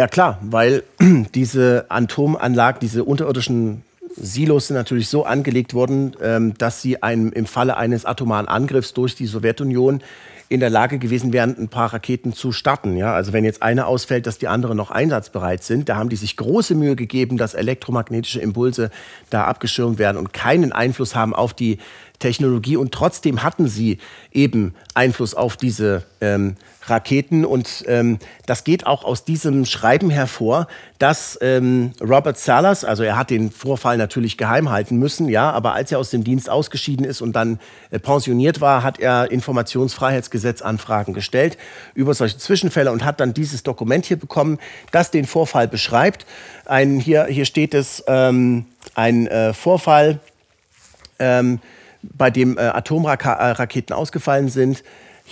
Ja klar, weil diese Atomanlagen, diese unterirdischen Silos sind natürlich so angelegt worden, ähm, dass sie einem im Falle eines atomaren Angriffs durch die Sowjetunion in der Lage gewesen wären, ein paar Raketen zu starten. Ja, also wenn jetzt eine ausfällt, dass die anderen noch einsatzbereit sind, da haben die sich große Mühe gegeben, dass elektromagnetische Impulse da abgeschirmt werden und keinen Einfluss haben auf die Technologie. Und trotzdem hatten sie eben Einfluss auf diese ähm, Raketen. Und ähm, das geht auch aus diesem Schreiben hervor, dass ähm, Robert Salas, also er hat den Vorfall natürlich geheim halten müssen, ja, aber als er aus dem Dienst ausgeschieden ist und dann äh, pensioniert war, hat er Informationsfreiheitsgesetzanfragen gestellt über solche Zwischenfälle und hat dann dieses Dokument hier bekommen, das den Vorfall beschreibt. Ein, hier, hier steht es, ähm, ein äh, Vorfall, ähm, bei dem äh, Atomraketen äh, ausgefallen sind,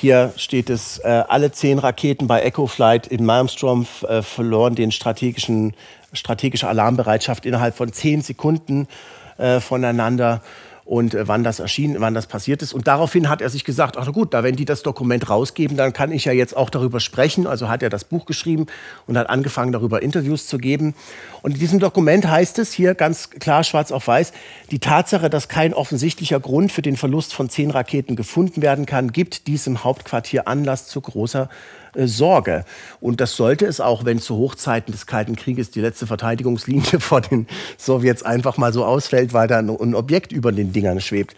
hier steht es, äh, alle zehn Raketen bei Ecoflight in Malmström äh, verloren den strategischen, strategische Alarmbereitschaft innerhalb von zehn Sekunden äh, voneinander und äh, wann das erschienen, wann das passiert ist. Und daraufhin hat er sich gesagt, ach gut, da wenn die das Dokument rausgeben, dann kann ich ja jetzt auch darüber sprechen. Also hat er das Buch geschrieben und hat angefangen, darüber Interviews zu geben. Und in diesem Dokument heißt es hier ganz klar, schwarz auf weiß, die Tatsache, dass kein offensichtlicher Grund für den Verlust von zehn Raketen gefunden werden kann, gibt diesem Hauptquartier Anlass zu großer äh, Sorge. Und das sollte es auch, wenn zu Hochzeiten des Kalten Krieges die letzte Verteidigungslinie vor den Sowjets einfach mal so ausfällt, weil da ein, Objekt über den Dingern schwebt.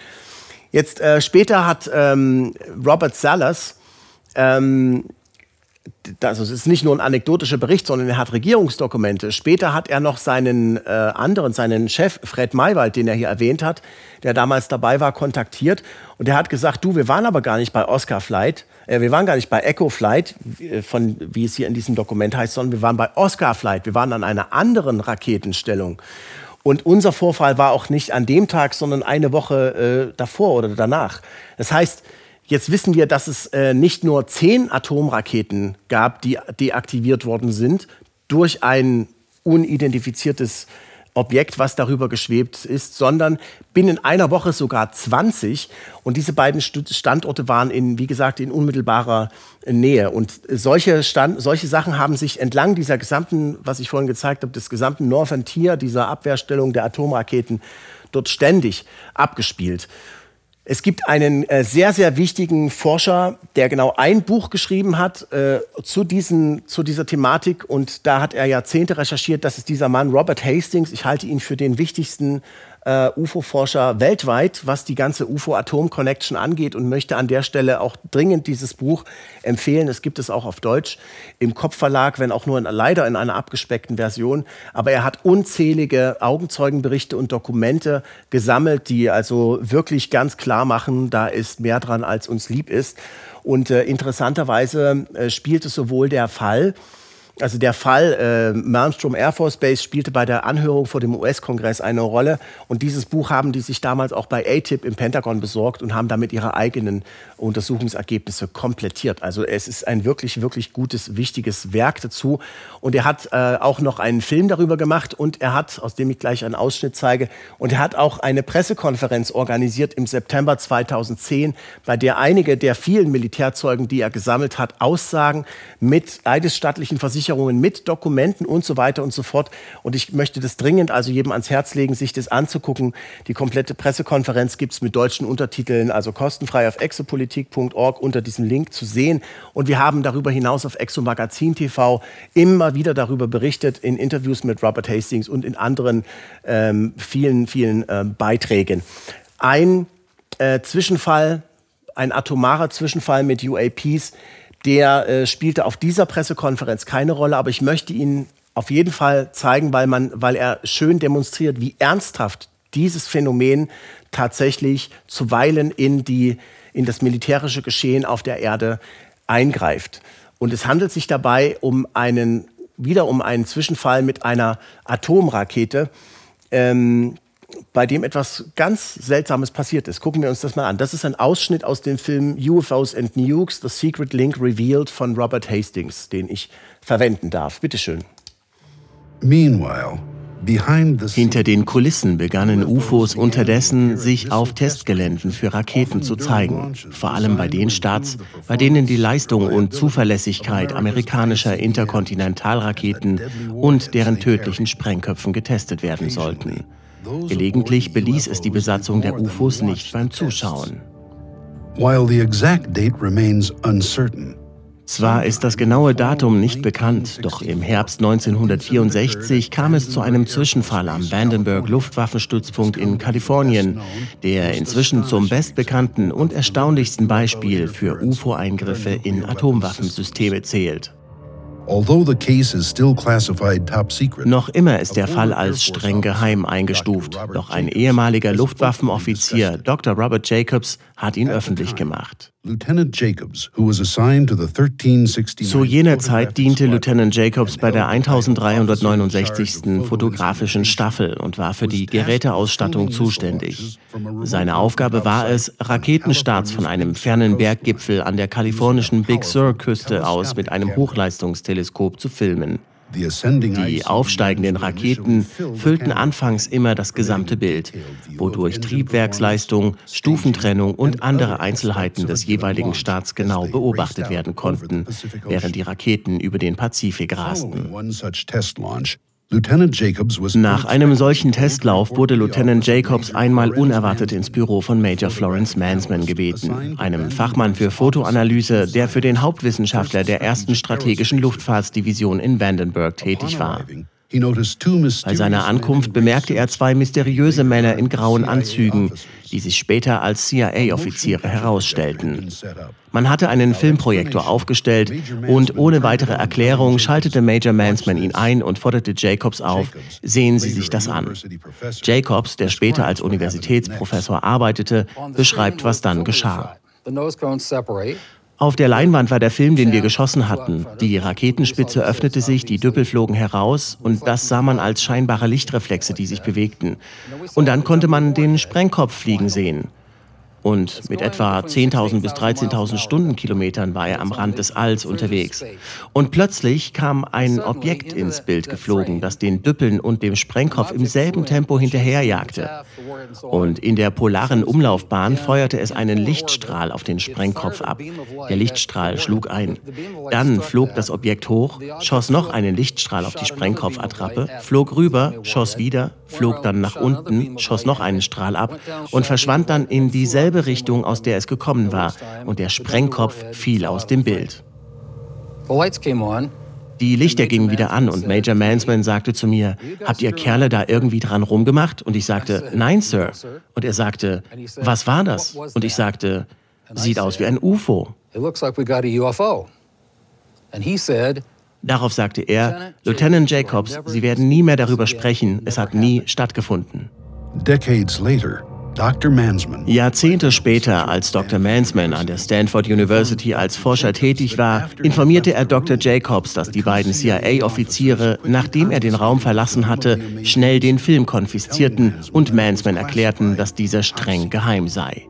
Jetzt äh, später hat ähm, Robert Sellers ähm, das ist nicht nur ein anekdotischer Bericht, sondern er hat Regierungsdokumente. Später hat er noch seinen äh, anderen, seinen Chef Fred Maywald, den er hier erwähnt hat, der damals dabei war, kontaktiert. Und er hat gesagt, du, wir waren aber gar nicht bei Oscar Flight. Äh, wir waren gar nicht bei Echo Flight, äh, von, wie es hier in diesem Dokument heißt, sondern wir waren bei Oscar Flight. Wir waren an einer anderen Raketenstellung. Und unser Vorfall war auch nicht an dem Tag, sondern eine Woche äh, davor oder danach. Das heißt, jetzt wissen wir, dass es äh, nicht nur zehn Atomraketen gab, die deaktiviert worden sind durch ein unidentifiziertes äh, Objekt, was darüber geschwebt ist, sondern binnen einer Woche sogar 20. Und diese beiden Standorte waren in, wie gesagt, in unmittelbarer Nähe. Und solche, Stand, solche Sachen haben sich entlang dieser gesamten, was ich vorhin gezeigt habe, des gesamten Northern Tier, dieser Abwehrstellung der Atomraketen, dort ständig abgespielt. Es gibt einen äh, sehr, sehr wichtigen Forscher, der genau ein Buch geschrieben hat äh, zu, diesen, zu dieser Thematik. Und da hat er Jahrzehnte recherchiert. Das ist dieser Mann, Robert Hastings. Ich halte ihn für den wichtigsten äh, UFO-Forscher weltweit, was die ganze UFO-Atom-Connection angeht und möchte an der Stelle auch dringend dieses Buch empfehlen. Es gibt es auch auf Deutsch im Kopfverlag, wenn auch nur in, leider in einer abgespeckten Version. Aber er hat unzählige Augenzeugenberichte und Dokumente gesammelt, die also wirklich ganz klar machen, da ist mehr dran, als uns lieb ist. Und äh, interessanterweise äh, spielt es sowohl der Fall, also der Fall äh, Malmstrom Air Force Base spielte bei der Anhörung vor dem US-Kongress eine Rolle. Und dieses Buch haben die sich damals auch bei ATIP im Pentagon besorgt und haben damit ihre eigenen Untersuchungsergebnisse komplettiert. Also es ist ein wirklich, wirklich gutes, wichtiges Werk dazu. Und er hat äh, auch noch einen Film darüber gemacht und er hat, aus dem ich gleich einen Ausschnitt zeige, und er hat auch eine Pressekonferenz organisiert im September 2010, bei der einige der vielen Militärzeugen, die er gesammelt hat, Aussagen mit eidesstattlichen Versicherungen, mit Dokumenten und so weiter und so fort. Und ich möchte das dringend also jedem ans Herz legen, sich das anzugucken. Die komplette Pressekonferenz gibt es mit deutschen Untertiteln, also kostenfrei auf Exopolitik politik.org unter diesem Link zu sehen. Und wir haben darüber hinaus auf Exo Magazin TV immer wieder darüber berichtet, in Interviews mit Robert Hastings und in anderen ähm, vielen, vielen äh, Beiträgen. Ein äh, Zwischenfall, ein atomarer Zwischenfall mit UAPs, der äh, spielte auf dieser Pressekonferenz keine Rolle, aber ich möchte ihn auf jeden Fall zeigen, weil, man, weil er schön demonstriert, wie ernsthaft dieses Phänomen tatsächlich zuweilen in die in das militärische Geschehen auf der Erde eingreift. Und es handelt sich dabei um einen, wieder um einen Zwischenfall mit einer Atomrakete, ähm, bei dem etwas ganz Seltsames passiert ist. Gucken wir uns das mal an. Das ist ein Ausschnitt aus dem Film UFOs and Nukes, The Secret Link Revealed von Robert Hastings, den ich verwenden darf. Bitte schön. Meanwhile, hinter den Kulissen begannen UFOs unterdessen, sich auf Testgeländen für Raketen zu zeigen, vor allem bei den Staats, bei denen die Leistung und Zuverlässigkeit amerikanischer Interkontinentalraketen und deren tödlichen Sprengköpfen getestet werden sollten. Gelegentlich beließ es die Besatzung der UFOs nicht beim Zuschauen. While the exact date remains uncertain, zwar ist das genaue Datum nicht bekannt, doch im Herbst 1964 kam es zu einem Zwischenfall am Vandenberg Luftwaffenstützpunkt in Kalifornien, der inzwischen zum bestbekannten und erstaunlichsten Beispiel für UFO-Eingriffe in Atomwaffensysteme zählt. Noch immer ist der Fall als streng geheim eingestuft, doch ein ehemaliger Luftwaffenoffizier, Dr. Robert Jacobs, hat ihn öffentlich gemacht. Zu jener Zeit diente Lieutenant Jacobs bei der 1369. Fotografischen Staffel und war für die Geräteausstattung zuständig. Seine Aufgabe war es, Raketenstarts von einem fernen Berggipfel an der kalifornischen Big Sur-Küste aus mit einem Hochleistungsteleskop zu filmen. Die aufsteigenden Raketen füllten anfangs immer das gesamte Bild, wodurch Triebwerksleistung, Stufentrennung und andere Einzelheiten des jeweiligen Staats genau beobachtet werden konnten, während die Raketen über den Pazifik rasten. Nach einem solchen Testlauf wurde Lieutenant Jacobs einmal unerwartet ins Büro von Major Florence Mansman gebeten, einem Fachmann für Fotoanalyse, der für den Hauptwissenschaftler der ersten strategischen Luftfahrtsdivision in Vandenberg tätig war. Bei seiner Ankunft bemerkte er zwei mysteriöse Männer in grauen Anzügen, die sich später als CIA-Offiziere mhm. herausstellten. Man hatte einen Filmprojektor aufgestellt und ohne weitere Erklärung schaltete Major Mansman ihn ein und forderte Jacobs auf, sehen Sie sich das an. Jacobs, der später als Universitätsprofessor arbeitete, beschreibt, was dann geschah. Auf der Leinwand war der Film, den wir geschossen hatten. Die Raketenspitze öffnete sich, die Düppel flogen heraus und das sah man als scheinbare Lichtreflexe, die sich bewegten. Und dann konnte man den Sprengkopf fliegen sehen. Und mit etwa 10.000 bis 13.000 Stundenkilometern war er am Rand des Alls unterwegs. Und plötzlich kam ein Objekt ins Bild geflogen, das den Düppeln und dem Sprengkopf im selben Tempo hinterherjagte. Und in der polaren Umlaufbahn feuerte es einen Lichtstrahl auf den Sprengkopf ab. Der Lichtstrahl schlug ein. Dann flog das Objekt hoch, schoss noch einen Lichtstrahl auf die Sprengkopfattrappe, flog rüber, schoss wieder, flog dann nach unten, schoss noch einen Strahl ab und verschwand dann in dieselbe dieselbe Richtung, aus der es gekommen war, und der Sprengkopf fiel aus dem Bild. Die Lichter gingen wieder an und Major Mansman sagte zu mir, habt ihr Kerle da irgendwie dran rumgemacht? Und ich sagte, nein, Sir. Und er sagte, was war das? Und ich sagte, sieht aus wie ein UFO. Darauf sagte er, Lieutenant Jacobs, Sie werden nie mehr darüber sprechen, es hat nie stattgefunden. Decades later, Jahrzehnte später, als Dr. Mansman an der Stanford University als Forscher tätig war, informierte er Dr. Jacobs, dass die beiden CIA-Offiziere, nachdem er den Raum verlassen hatte, schnell den Film konfiszierten und Mansman erklärten, dass dieser streng geheim sei.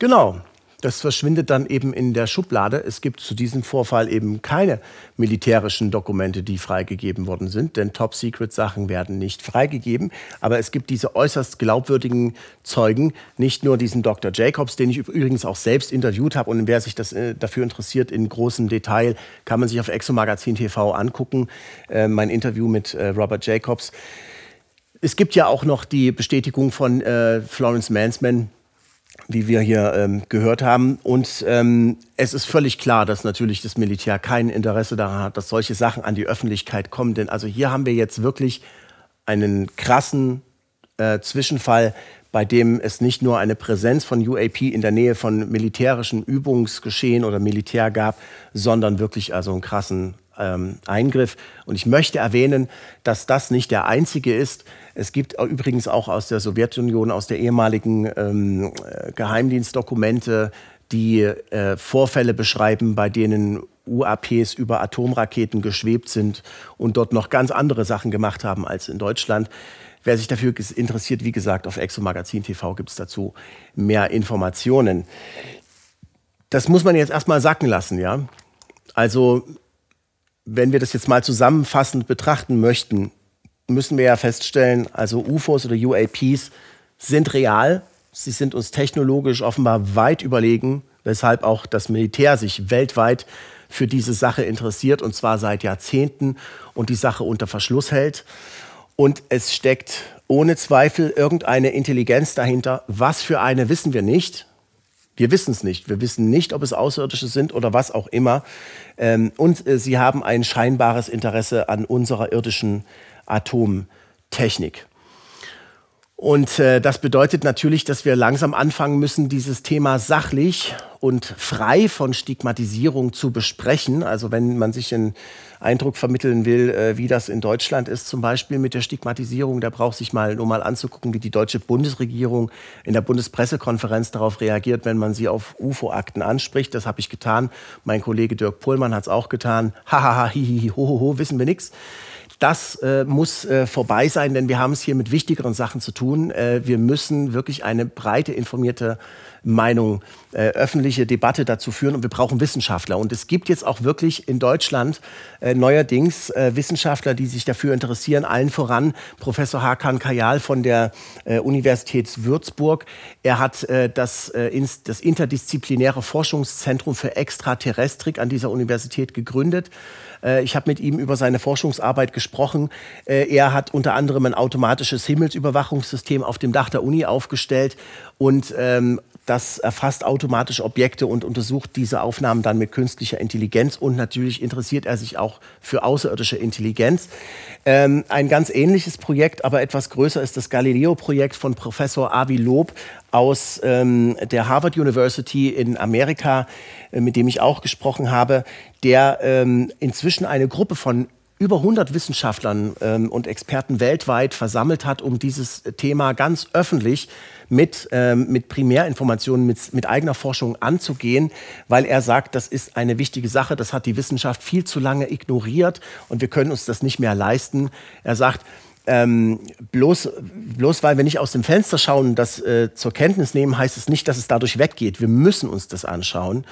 Genau, das verschwindet dann eben in der Schublade. Es gibt zu diesem Vorfall eben keine militärischen Dokumente, die freigegeben worden sind, denn Top-Secret-Sachen werden nicht freigegeben. Aber es gibt diese äußerst glaubwürdigen Zeugen, nicht nur diesen Dr. Jacobs, den ich übrigens auch selbst interviewt habe. Und wer sich das, äh, dafür interessiert, in großem Detail, kann man sich auf Exomagazin TV angucken. Äh, mein Interview mit äh, Robert Jacobs. Es gibt ja auch noch die Bestätigung von äh, Florence Mansman, wie wir hier ähm, gehört haben. Und ähm, es ist völlig klar, dass natürlich das Militär kein Interesse daran hat, dass solche Sachen an die Öffentlichkeit kommen. Denn also hier haben wir jetzt wirklich einen krassen äh, Zwischenfall, bei dem es nicht nur eine Präsenz von UAP in der Nähe von militärischen Übungsgeschehen oder Militär gab, sondern wirklich also einen krassen ähm, Eingriff. Und ich möchte erwähnen, dass das nicht der einzige ist. Es gibt übrigens auch aus der Sowjetunion, aus der ehemaligen ähm, äh, Geheimdienstdokumente, die äh, Vorfälle beschreiben, bei denen UAPs über Atomraketen geschwebt sind und dort noch ganz andere Sachen gemacht haben als in Deutschland. Wer sich dafür interessiert, wie gesagt, auf Exomagazin TV gibt es dazu mehr Informationen. Das muss man jetzt erstmal sacken lassen, ja. Also, wenn wir das jetzt mal zusammenfassend betrachten möchten, müssen wir ja feststellen, also UFOs oder UAPs sind real. Sie sind uns technologisch offenbar weit überlegen, weshalb auch das Militär sich weltweit für diese Sache interessiert, und zwar seit Jahrzehnten und die Sache unter Verschluss hält. Und es steckt ohne Zweifel irgendeine Intelligenz dahinter. Was für eine wissen wir nicht. Wir wissen es nicht. Wir wissen nicht, ob es Außerirdische sind oder was auch immer. Ähm, und äh, sie haben ein scheinbares Interesse an unserer irdischen Atomtechnik. Und äh, das bedeutet natürlich, dass wir langsam anfangen müssen, dieses Thema sachlich und frei von Stigmatisierung zu besprechen. Also wenn man sich einen Eindruck vermitteln will, äh, wie das in Deutschland ist, zum Beispiel mit der Stigmatisierung, da braucht sich mal nur mal anzugucken, wie die deutsche Bundesregierung in der Bundespressekonferenz darauf reagiert, wenn man sie auf UFO-Akten anspricht. Das habe ich getan. Mein Kollege Dirk Pohlmann hat es auch getan. Hahaha, hihihi, ho, wissen wir nichts. Das äh, muss äh, vorbei sein, denn wir haben es hier mit wichtigeren Sachen zu tun. Äh, wir müssen wirklich eine breite informierte Meinung, äh, öffentliche Debatte dazu führen und wir brauchen Wissenschaftler. Und es gibt jetzt auch wirklich in Deutschland äh, neuerdings äh, Wissenschaftler, die sich dafür interessieren, allen voran Professor Hakan Kayal von der äh, Universität Würzburg. Er hat äh, das, äh, ins, das interdisziplinäre Forschungszentrum für Extraterrestrik an dieser Universität gegründet. Ich habe mit ihm über seine Forschungsarbeit gesprochen. Er hat unter anderem ein automatisches Himmelsüberwachungssystem auf dem Dach der Uni aufgestellt und ähm, das erfasst automatisch Objekte und untersucht diese Aufnahmen dann mit künstlicher Intelligenz. Und natürlich interessiert er sich auch für außerirdische Intelligenz. Ähm, ein ganz ähnliches Projekt, aber etwas größer, ist das Galileo-Projekt von Professor Avi Loeb aus ähm, der Harvard University in Amerika, äh, mit dem ich auch gesprochen habe, der ähm, inzwischen eine Gruppe von über 100 Wissenschaftlern ähm, und Experten weltweit versammelt hat, um dieses Thema ganz öffentlich mit, ähm, mit Primärinformationen, mit, mit eigener Forschung anzugehen, weil er sagt, das ist eine wichtige Sache, das hat die Wissenschaft viel zu lange ignoriert und wir können uns das nicht mehr leisten. Er sagt, ähm, bloß, bloß weil wir nicht aus dem Fenster schauen und das äh, zur Kenntnis nehmen, heißt es nicht, dass es dadurch weggeht. Wir müssen uns das anschauen.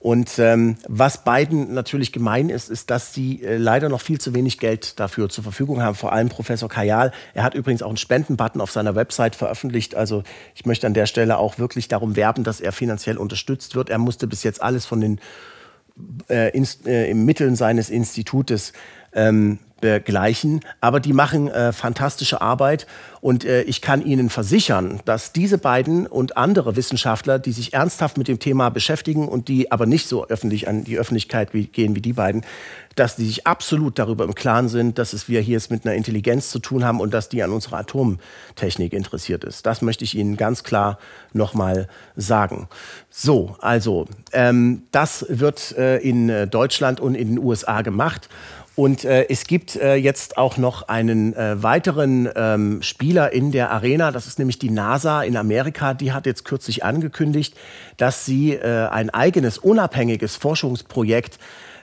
Und ähm, was beiden natürlich gemein ist, ist, dass sie äh, leider noch viel zu wenig Geld dafür zur Verfügung haben. Vor allem Professor Kajal. Er hat übrigens auch einen Spendenbutton auf seiner Website veröffentlicht. Also ich möchte an der Stelle auch wirklich darum werben, dass er finanziell unterstützt wird. Er musste bis jetzt alles von den äh, in, äh, Mitteln seines Institutes ähm, begleichen. Aber die machen äh, fantastische Arbeit und äh, ich kann Ihnen versichern, dass diese beiden und andere Wissenschaftler, die sich ernsthaft mit dem Thema beschäftigen und die aber nicht so öffentlich an die Öffentlichkeit wie, gehen wie die beiden, dass die sich absolut darüber im Klaren sind, dass es wir hier es mit einer Intelligenz zu tun haben und dass die an unserer Atomtechnik interessiert ist. Das möchte ich Ihnen ganz klar nochmal sagen. So, also ähm, das wird äh, in äh, Deutschland und in den USA gemacht. Und äh, es gibt äh, jetzt auch noch einen äh, weiteren ähm, Spieler in der Arena. Das ist nämlich die NASA in Amerika. Die hat jetzt kürzlich angekündigt, dass sie äh, ein eigenes, unabhängiges Forschungsprojekt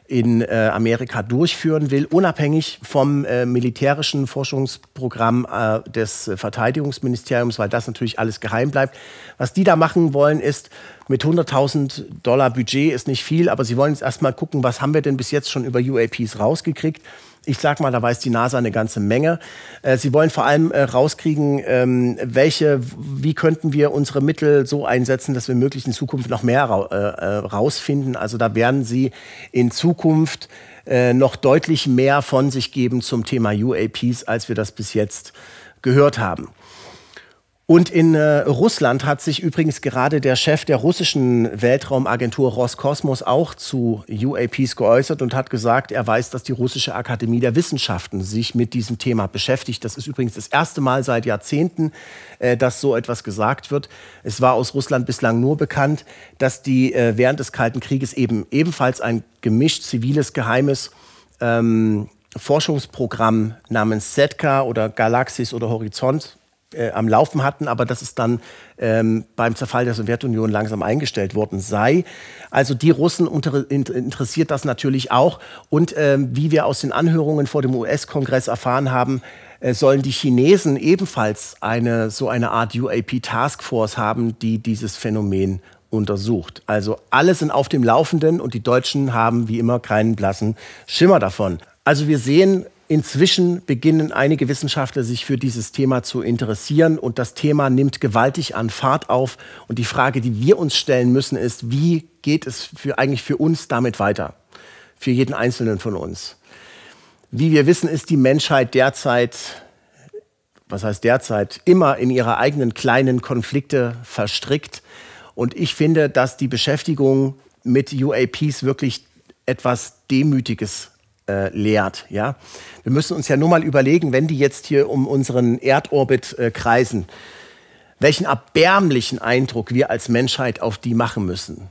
in äh, Amerika durchführen will, unabhängig vom äh, militärischen Forschungsprogramm äh, des Verteidigungsministeriums, weil das natürlich alles geheim bleibt. Was die da machen wollen, ist, mit 100.000 Dollar Budget ist nicht viel, aber sie wollen jetzt erstmal gucken, was haben wir denn bis jetzt schon über UAPs rausgekriegt ich sag mal, da weiß die NASA eine ganze Menge. Äh, sie wollen vor allem äh, rauskriegen, ähm, welche, wie könnten wir unsere Mittel so einsetzen, dass wir möglichst in Zukunft noch mehr äh, rausfinden. Also da werden sie in Zukunft noch deutlich mehr von sich geben zum Thema UAPs, als wir das bis jetzt gehört haben. Und in äh, Russland hat sich übrigens gerade der Chef der russischen Weltraumagentur Roskosmos auch zu UAPs geäußert und hat gesagt, er weiß, dass die russische Akademie der Wissenschaften sich mit diesem Thema beschäftigt. Das ist übrigens das erste Mal seit Jahrzehnten, äh, dass so etwas gesagt wird. Es war aus Russland bislang nur bekannt, dass die äh, während des Kalten Krieges eben ebenfalls ein gemischt ziviles Geheimes ähm, Forschungsprogramm namens Setka oder Galaxis oder Horizont äh, am Laufen hatten, aber dass es dann ähm, beim Zerfall der Sowjetunion langsam eingestellt worden sei. Also die Russen unter, in, interessiert das natürlich auch. Und ähm, wie wir aus den Anhörungen vor dem US-Kongress erfahren haben, äh, sollen die Chinesen ebenfalls eine so eine Art UAP Taskforce haben, die dieses Phänomen untersucht. Also alle sind auf dem Laufenden und die Deutschen haben wie immer keinen blassen Schimmer davon. Also wir sehen, Inzwischen beginnen einige Wissenschaftler sich für dieses Thema zu interessieren und das Thema nimmt gewaltig an Fahrt auf. Und die Frage, die wir uns stellen müssen, ist, wie geht es für, eigentlich für uns damit weiter? Für jeden Einzelnen von uns. Wie wir wissen, ist die Menschheit derzeit, was heißt derzeit, immer in ihre eigenen kleinen Konflikte verstrickt. Und ich finde, dass die Beschäftigung mit UAPs wirklich etwas Demütiges äh, lehrt. Ja? Wir müssen uns ja nur mal überlegen, wenn die jetzt hier um unseren Erdorbit äh, kreisen, welchen erbärmlichen Eindruck wir als Menschheit auf die machen müssen.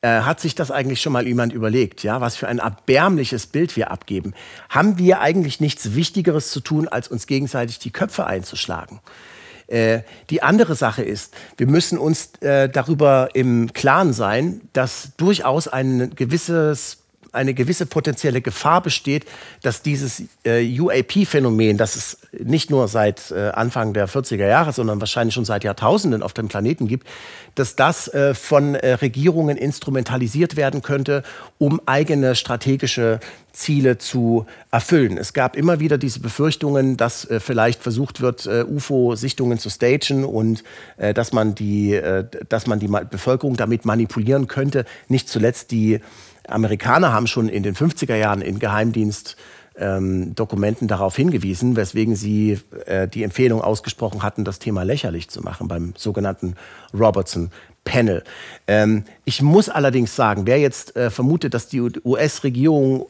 Äh, hat sich das eigentlich schon mal jemand überlegt, ja, was für ein erbärmliches Bild wir abgeben? Haben wir eigentlich nichts Wichtigeres zu tun, als uns gegenseitig die Köpfe einzuschlagen? Äh, die andere Sache ist, wir müssen uns äh, darüber im Klaren sein, dass durchaus ein gewisses eine gewisse potenzielle Gefahr besteht, dass dieses äh, UAP-Phänomen, das es nicht nur seit äh, Anfang der 40er Jahre, sondern wahrscheinlich schon seit Jahrtausenden auf dem Planeten gibt, dass das äh, von äh, Regierungen instrumentalisiert werden könnte, um eigene strategische Ziele zu erfüllen. Es gab immer wieder diese Befürchtungen, dass äh, vielleicht versucht wird, äh, UFO-Sichtungen zu stagen und äh, dass man die, äh, dass man die Bevölkerung damit manipulieren könnte. Nicht zuletzt die Amerikaner haben schon in den 50er Jahren in Geheimdienst ähm, Dokumenten darauf hingewiesen, weswegen sie äh, die Empfehlung ausgesprochen hatten, das Thema lächerlich zu machen beim sogenannten Robertson Panel. Ähm, ich muss allerdings sagen, wer jetzt äh, vermutet, dass die US-Regierung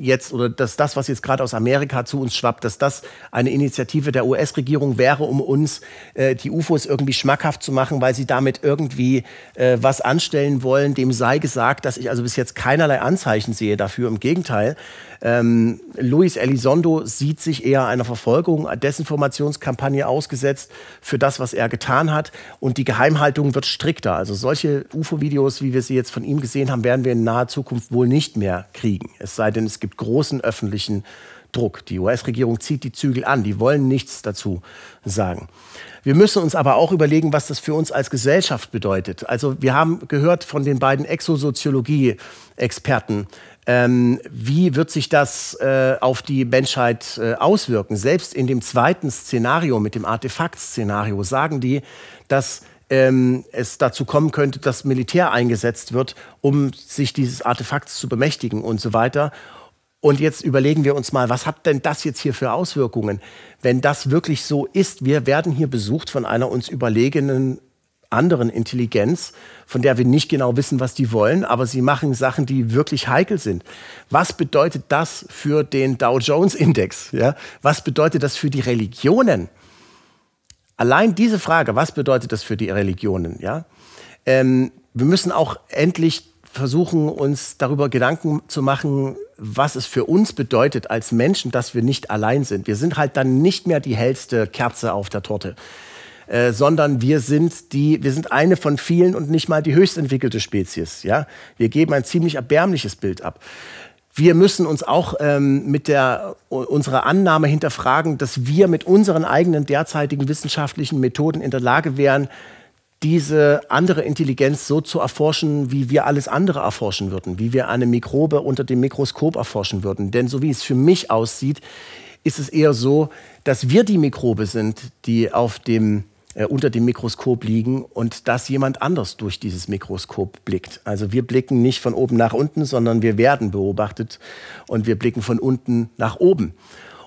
jetzt oder dass das, was jetzt gerade aus Amerika zu uns schwappt, dass das eine Initiative der US-Regierung wäre, um uns äh, die UFOs irgendwie schmackhaft zu machen, weil sie damit irgendwie äh, was anstellen wollen. Dem sei gesagt, dass ich also bis jetzt keinerlei Anzeichen sehe dafür. Im Gegenteil, ähm, Luis Elizondo sieht sich eher einer Verfolgung, einer Desinformationskampagne ausgesetzt für das, was er getan hat. Und die Geheimhaltung wird strikter. Also solche UFO-Videos, wie wir sie jetzt von ihm gesehen haben, werden wir in naher Zukunft wohl nicht mehr kriegen. Es sei denn, es gibt großen öffentlichen Druck. Die US-Regierung zieht die Zügel an. Die wollen nichts dazu sagen. Wir müssen uns aber auch überlegen, was das für uns als Gesellschaft bedeutet. Also wir haben gehört von den beiden Exosoziologie-Experten, ähm, wie wird sich das äh, auf die Menschheit äh, auswirken? Selbst in dem zweiten Szenario, mit dem Artefakt-Szenario, sagen die, dass ähm, es dazu kommen könnte, dass Militär eingesetzt wird, um sich dieses Artefakts zu bemächtigen und so weiter. Und jetzt überlegen wir uns mal, was hat denn das jetzt hier für Auswirkungen? Wenn das wirklich so ist, wir werden hier besucht von einer uns überlegenen anderen Intelligenz, von der wir nicht genau wissen, was die wollen, aber sie machen Sachen, die wirklich heikel sind. Was bedeutet das für den Dow Jones Index? Ja? Was bedeutet das für die Religionen? Allein diese Frage, was bedeutet das für die Religionen? Ja? Ähm, wir müssen auch endlich versuchen, uns darüber Gedanken zu machen, was es für uns bedeutet als Menschen, dass wir nicht allein sind. Wir sind halt dann nicht mehr die hellste Kerze auf der Torte. Äh, sondern wir sind die, wir sind eine von vielen und nicht mal die höchst entwickelte Spezies. Ja, wir geben ein ziemlich erbärmliches Bild ab. Wir müssen uns auch ähm, mit der, unserer Annahme hinterfragen, dass wir mit unseren eigenen derzeitigen wissenschaftlichen Methoden in der Lage wären, diese andere Intelligenz so zu erforschen, wie wir alles andere erforschen würden, wie wir eine Mikrobe unter dem Mikroskop erforschen würden. Denn so wie es für mich aussieht, ist es eher so, dass wir die Mikrobe sind, die auf dem äh, unter dem Mikroskop liegen und dass jemand anders durch dieses Mikroskop blickt. Also wir blicken nicht von oben nach unten, sondern wir werden beobachtet und wir blicken von unten nach oben.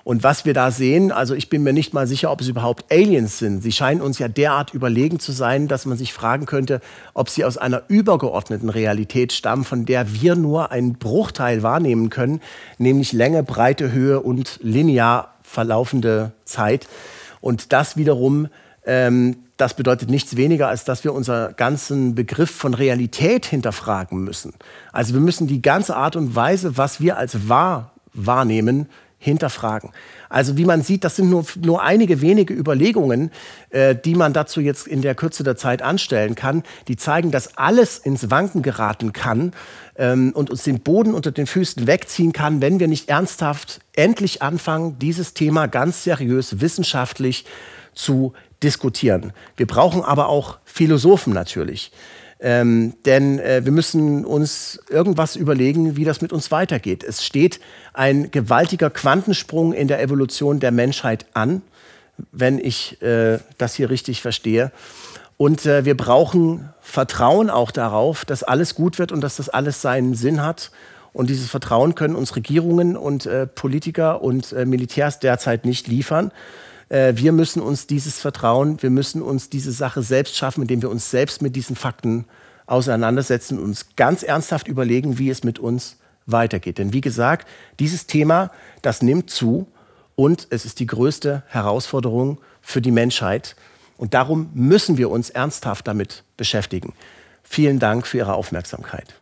Und was wir da sehen, also ich bin mir nicht mal sicher, ob es überhaupt Aliens sind. Sie scheinen uns ja derart überlegen zu sein, dass man sich fragen könnte, ob sie aus einer übergeordneten Realität stammen, von der wir nur einen Bruchteil wahrnehmen können, nämlich Länge, Breite, Höhe und linear verlaufende Zeit. Und das wiederum ähm, das bedeutet nichts weniger, als dass wir unseren ganzen Begriff von Realität hinterfragen müssen. Also wir müssen die ganze Art und Weise, was wir als wahr wahrnehmen, hinterfragen. Also wie man sieht, das sind nur, nur einige wenige Überlegungen, äh, die man dazu jetzt in der Kürze der Zeit anstellen kann, die zeigen, dass alles ins Wanken geraten kann ähm, und uns den Boden unter den Füßen wegziehen kann, wenn wir nicht ernsthaft endlich anfangen, dieses Thema ganz seriös wissenschaftlich zu diskutieren. Wir brauchen aber auch Philosophen natürlich. Ähm, denn äh, wir müssen uns irgendwas überlegen, wie das mit uns weitergeht. Es steht ein gewaltiger Quantensprung in der Evolution der Menschheit an, wenn ich äh, das hier richtig verstehe. Und äh, wir brauchen Vertrauen auch darauf, dass alles gut wird und dass das alles seinen Sinn hat. Und dieses Vertrauen können uns Regierungen und äh, Politiker und äh, Militärs derzeit nicht liefern äh, wir müssen uns dieses Vertrauen, wir müssen uns diese Sache selbst schaffen, indem wir uns selbst mit diesen Fakten auseinandersetzen und uns ganz ernsthaft überlegen, wie es mit uns weitergeht. Denn wie gesagt, dieses Thema, das nimmt zu und es ist die größte Herausforderung für die Menschheit. Und darum müssen wir uns ernsthaft damit beschäftigen. Vielen Dank für Ihre Aufmerksamkeit.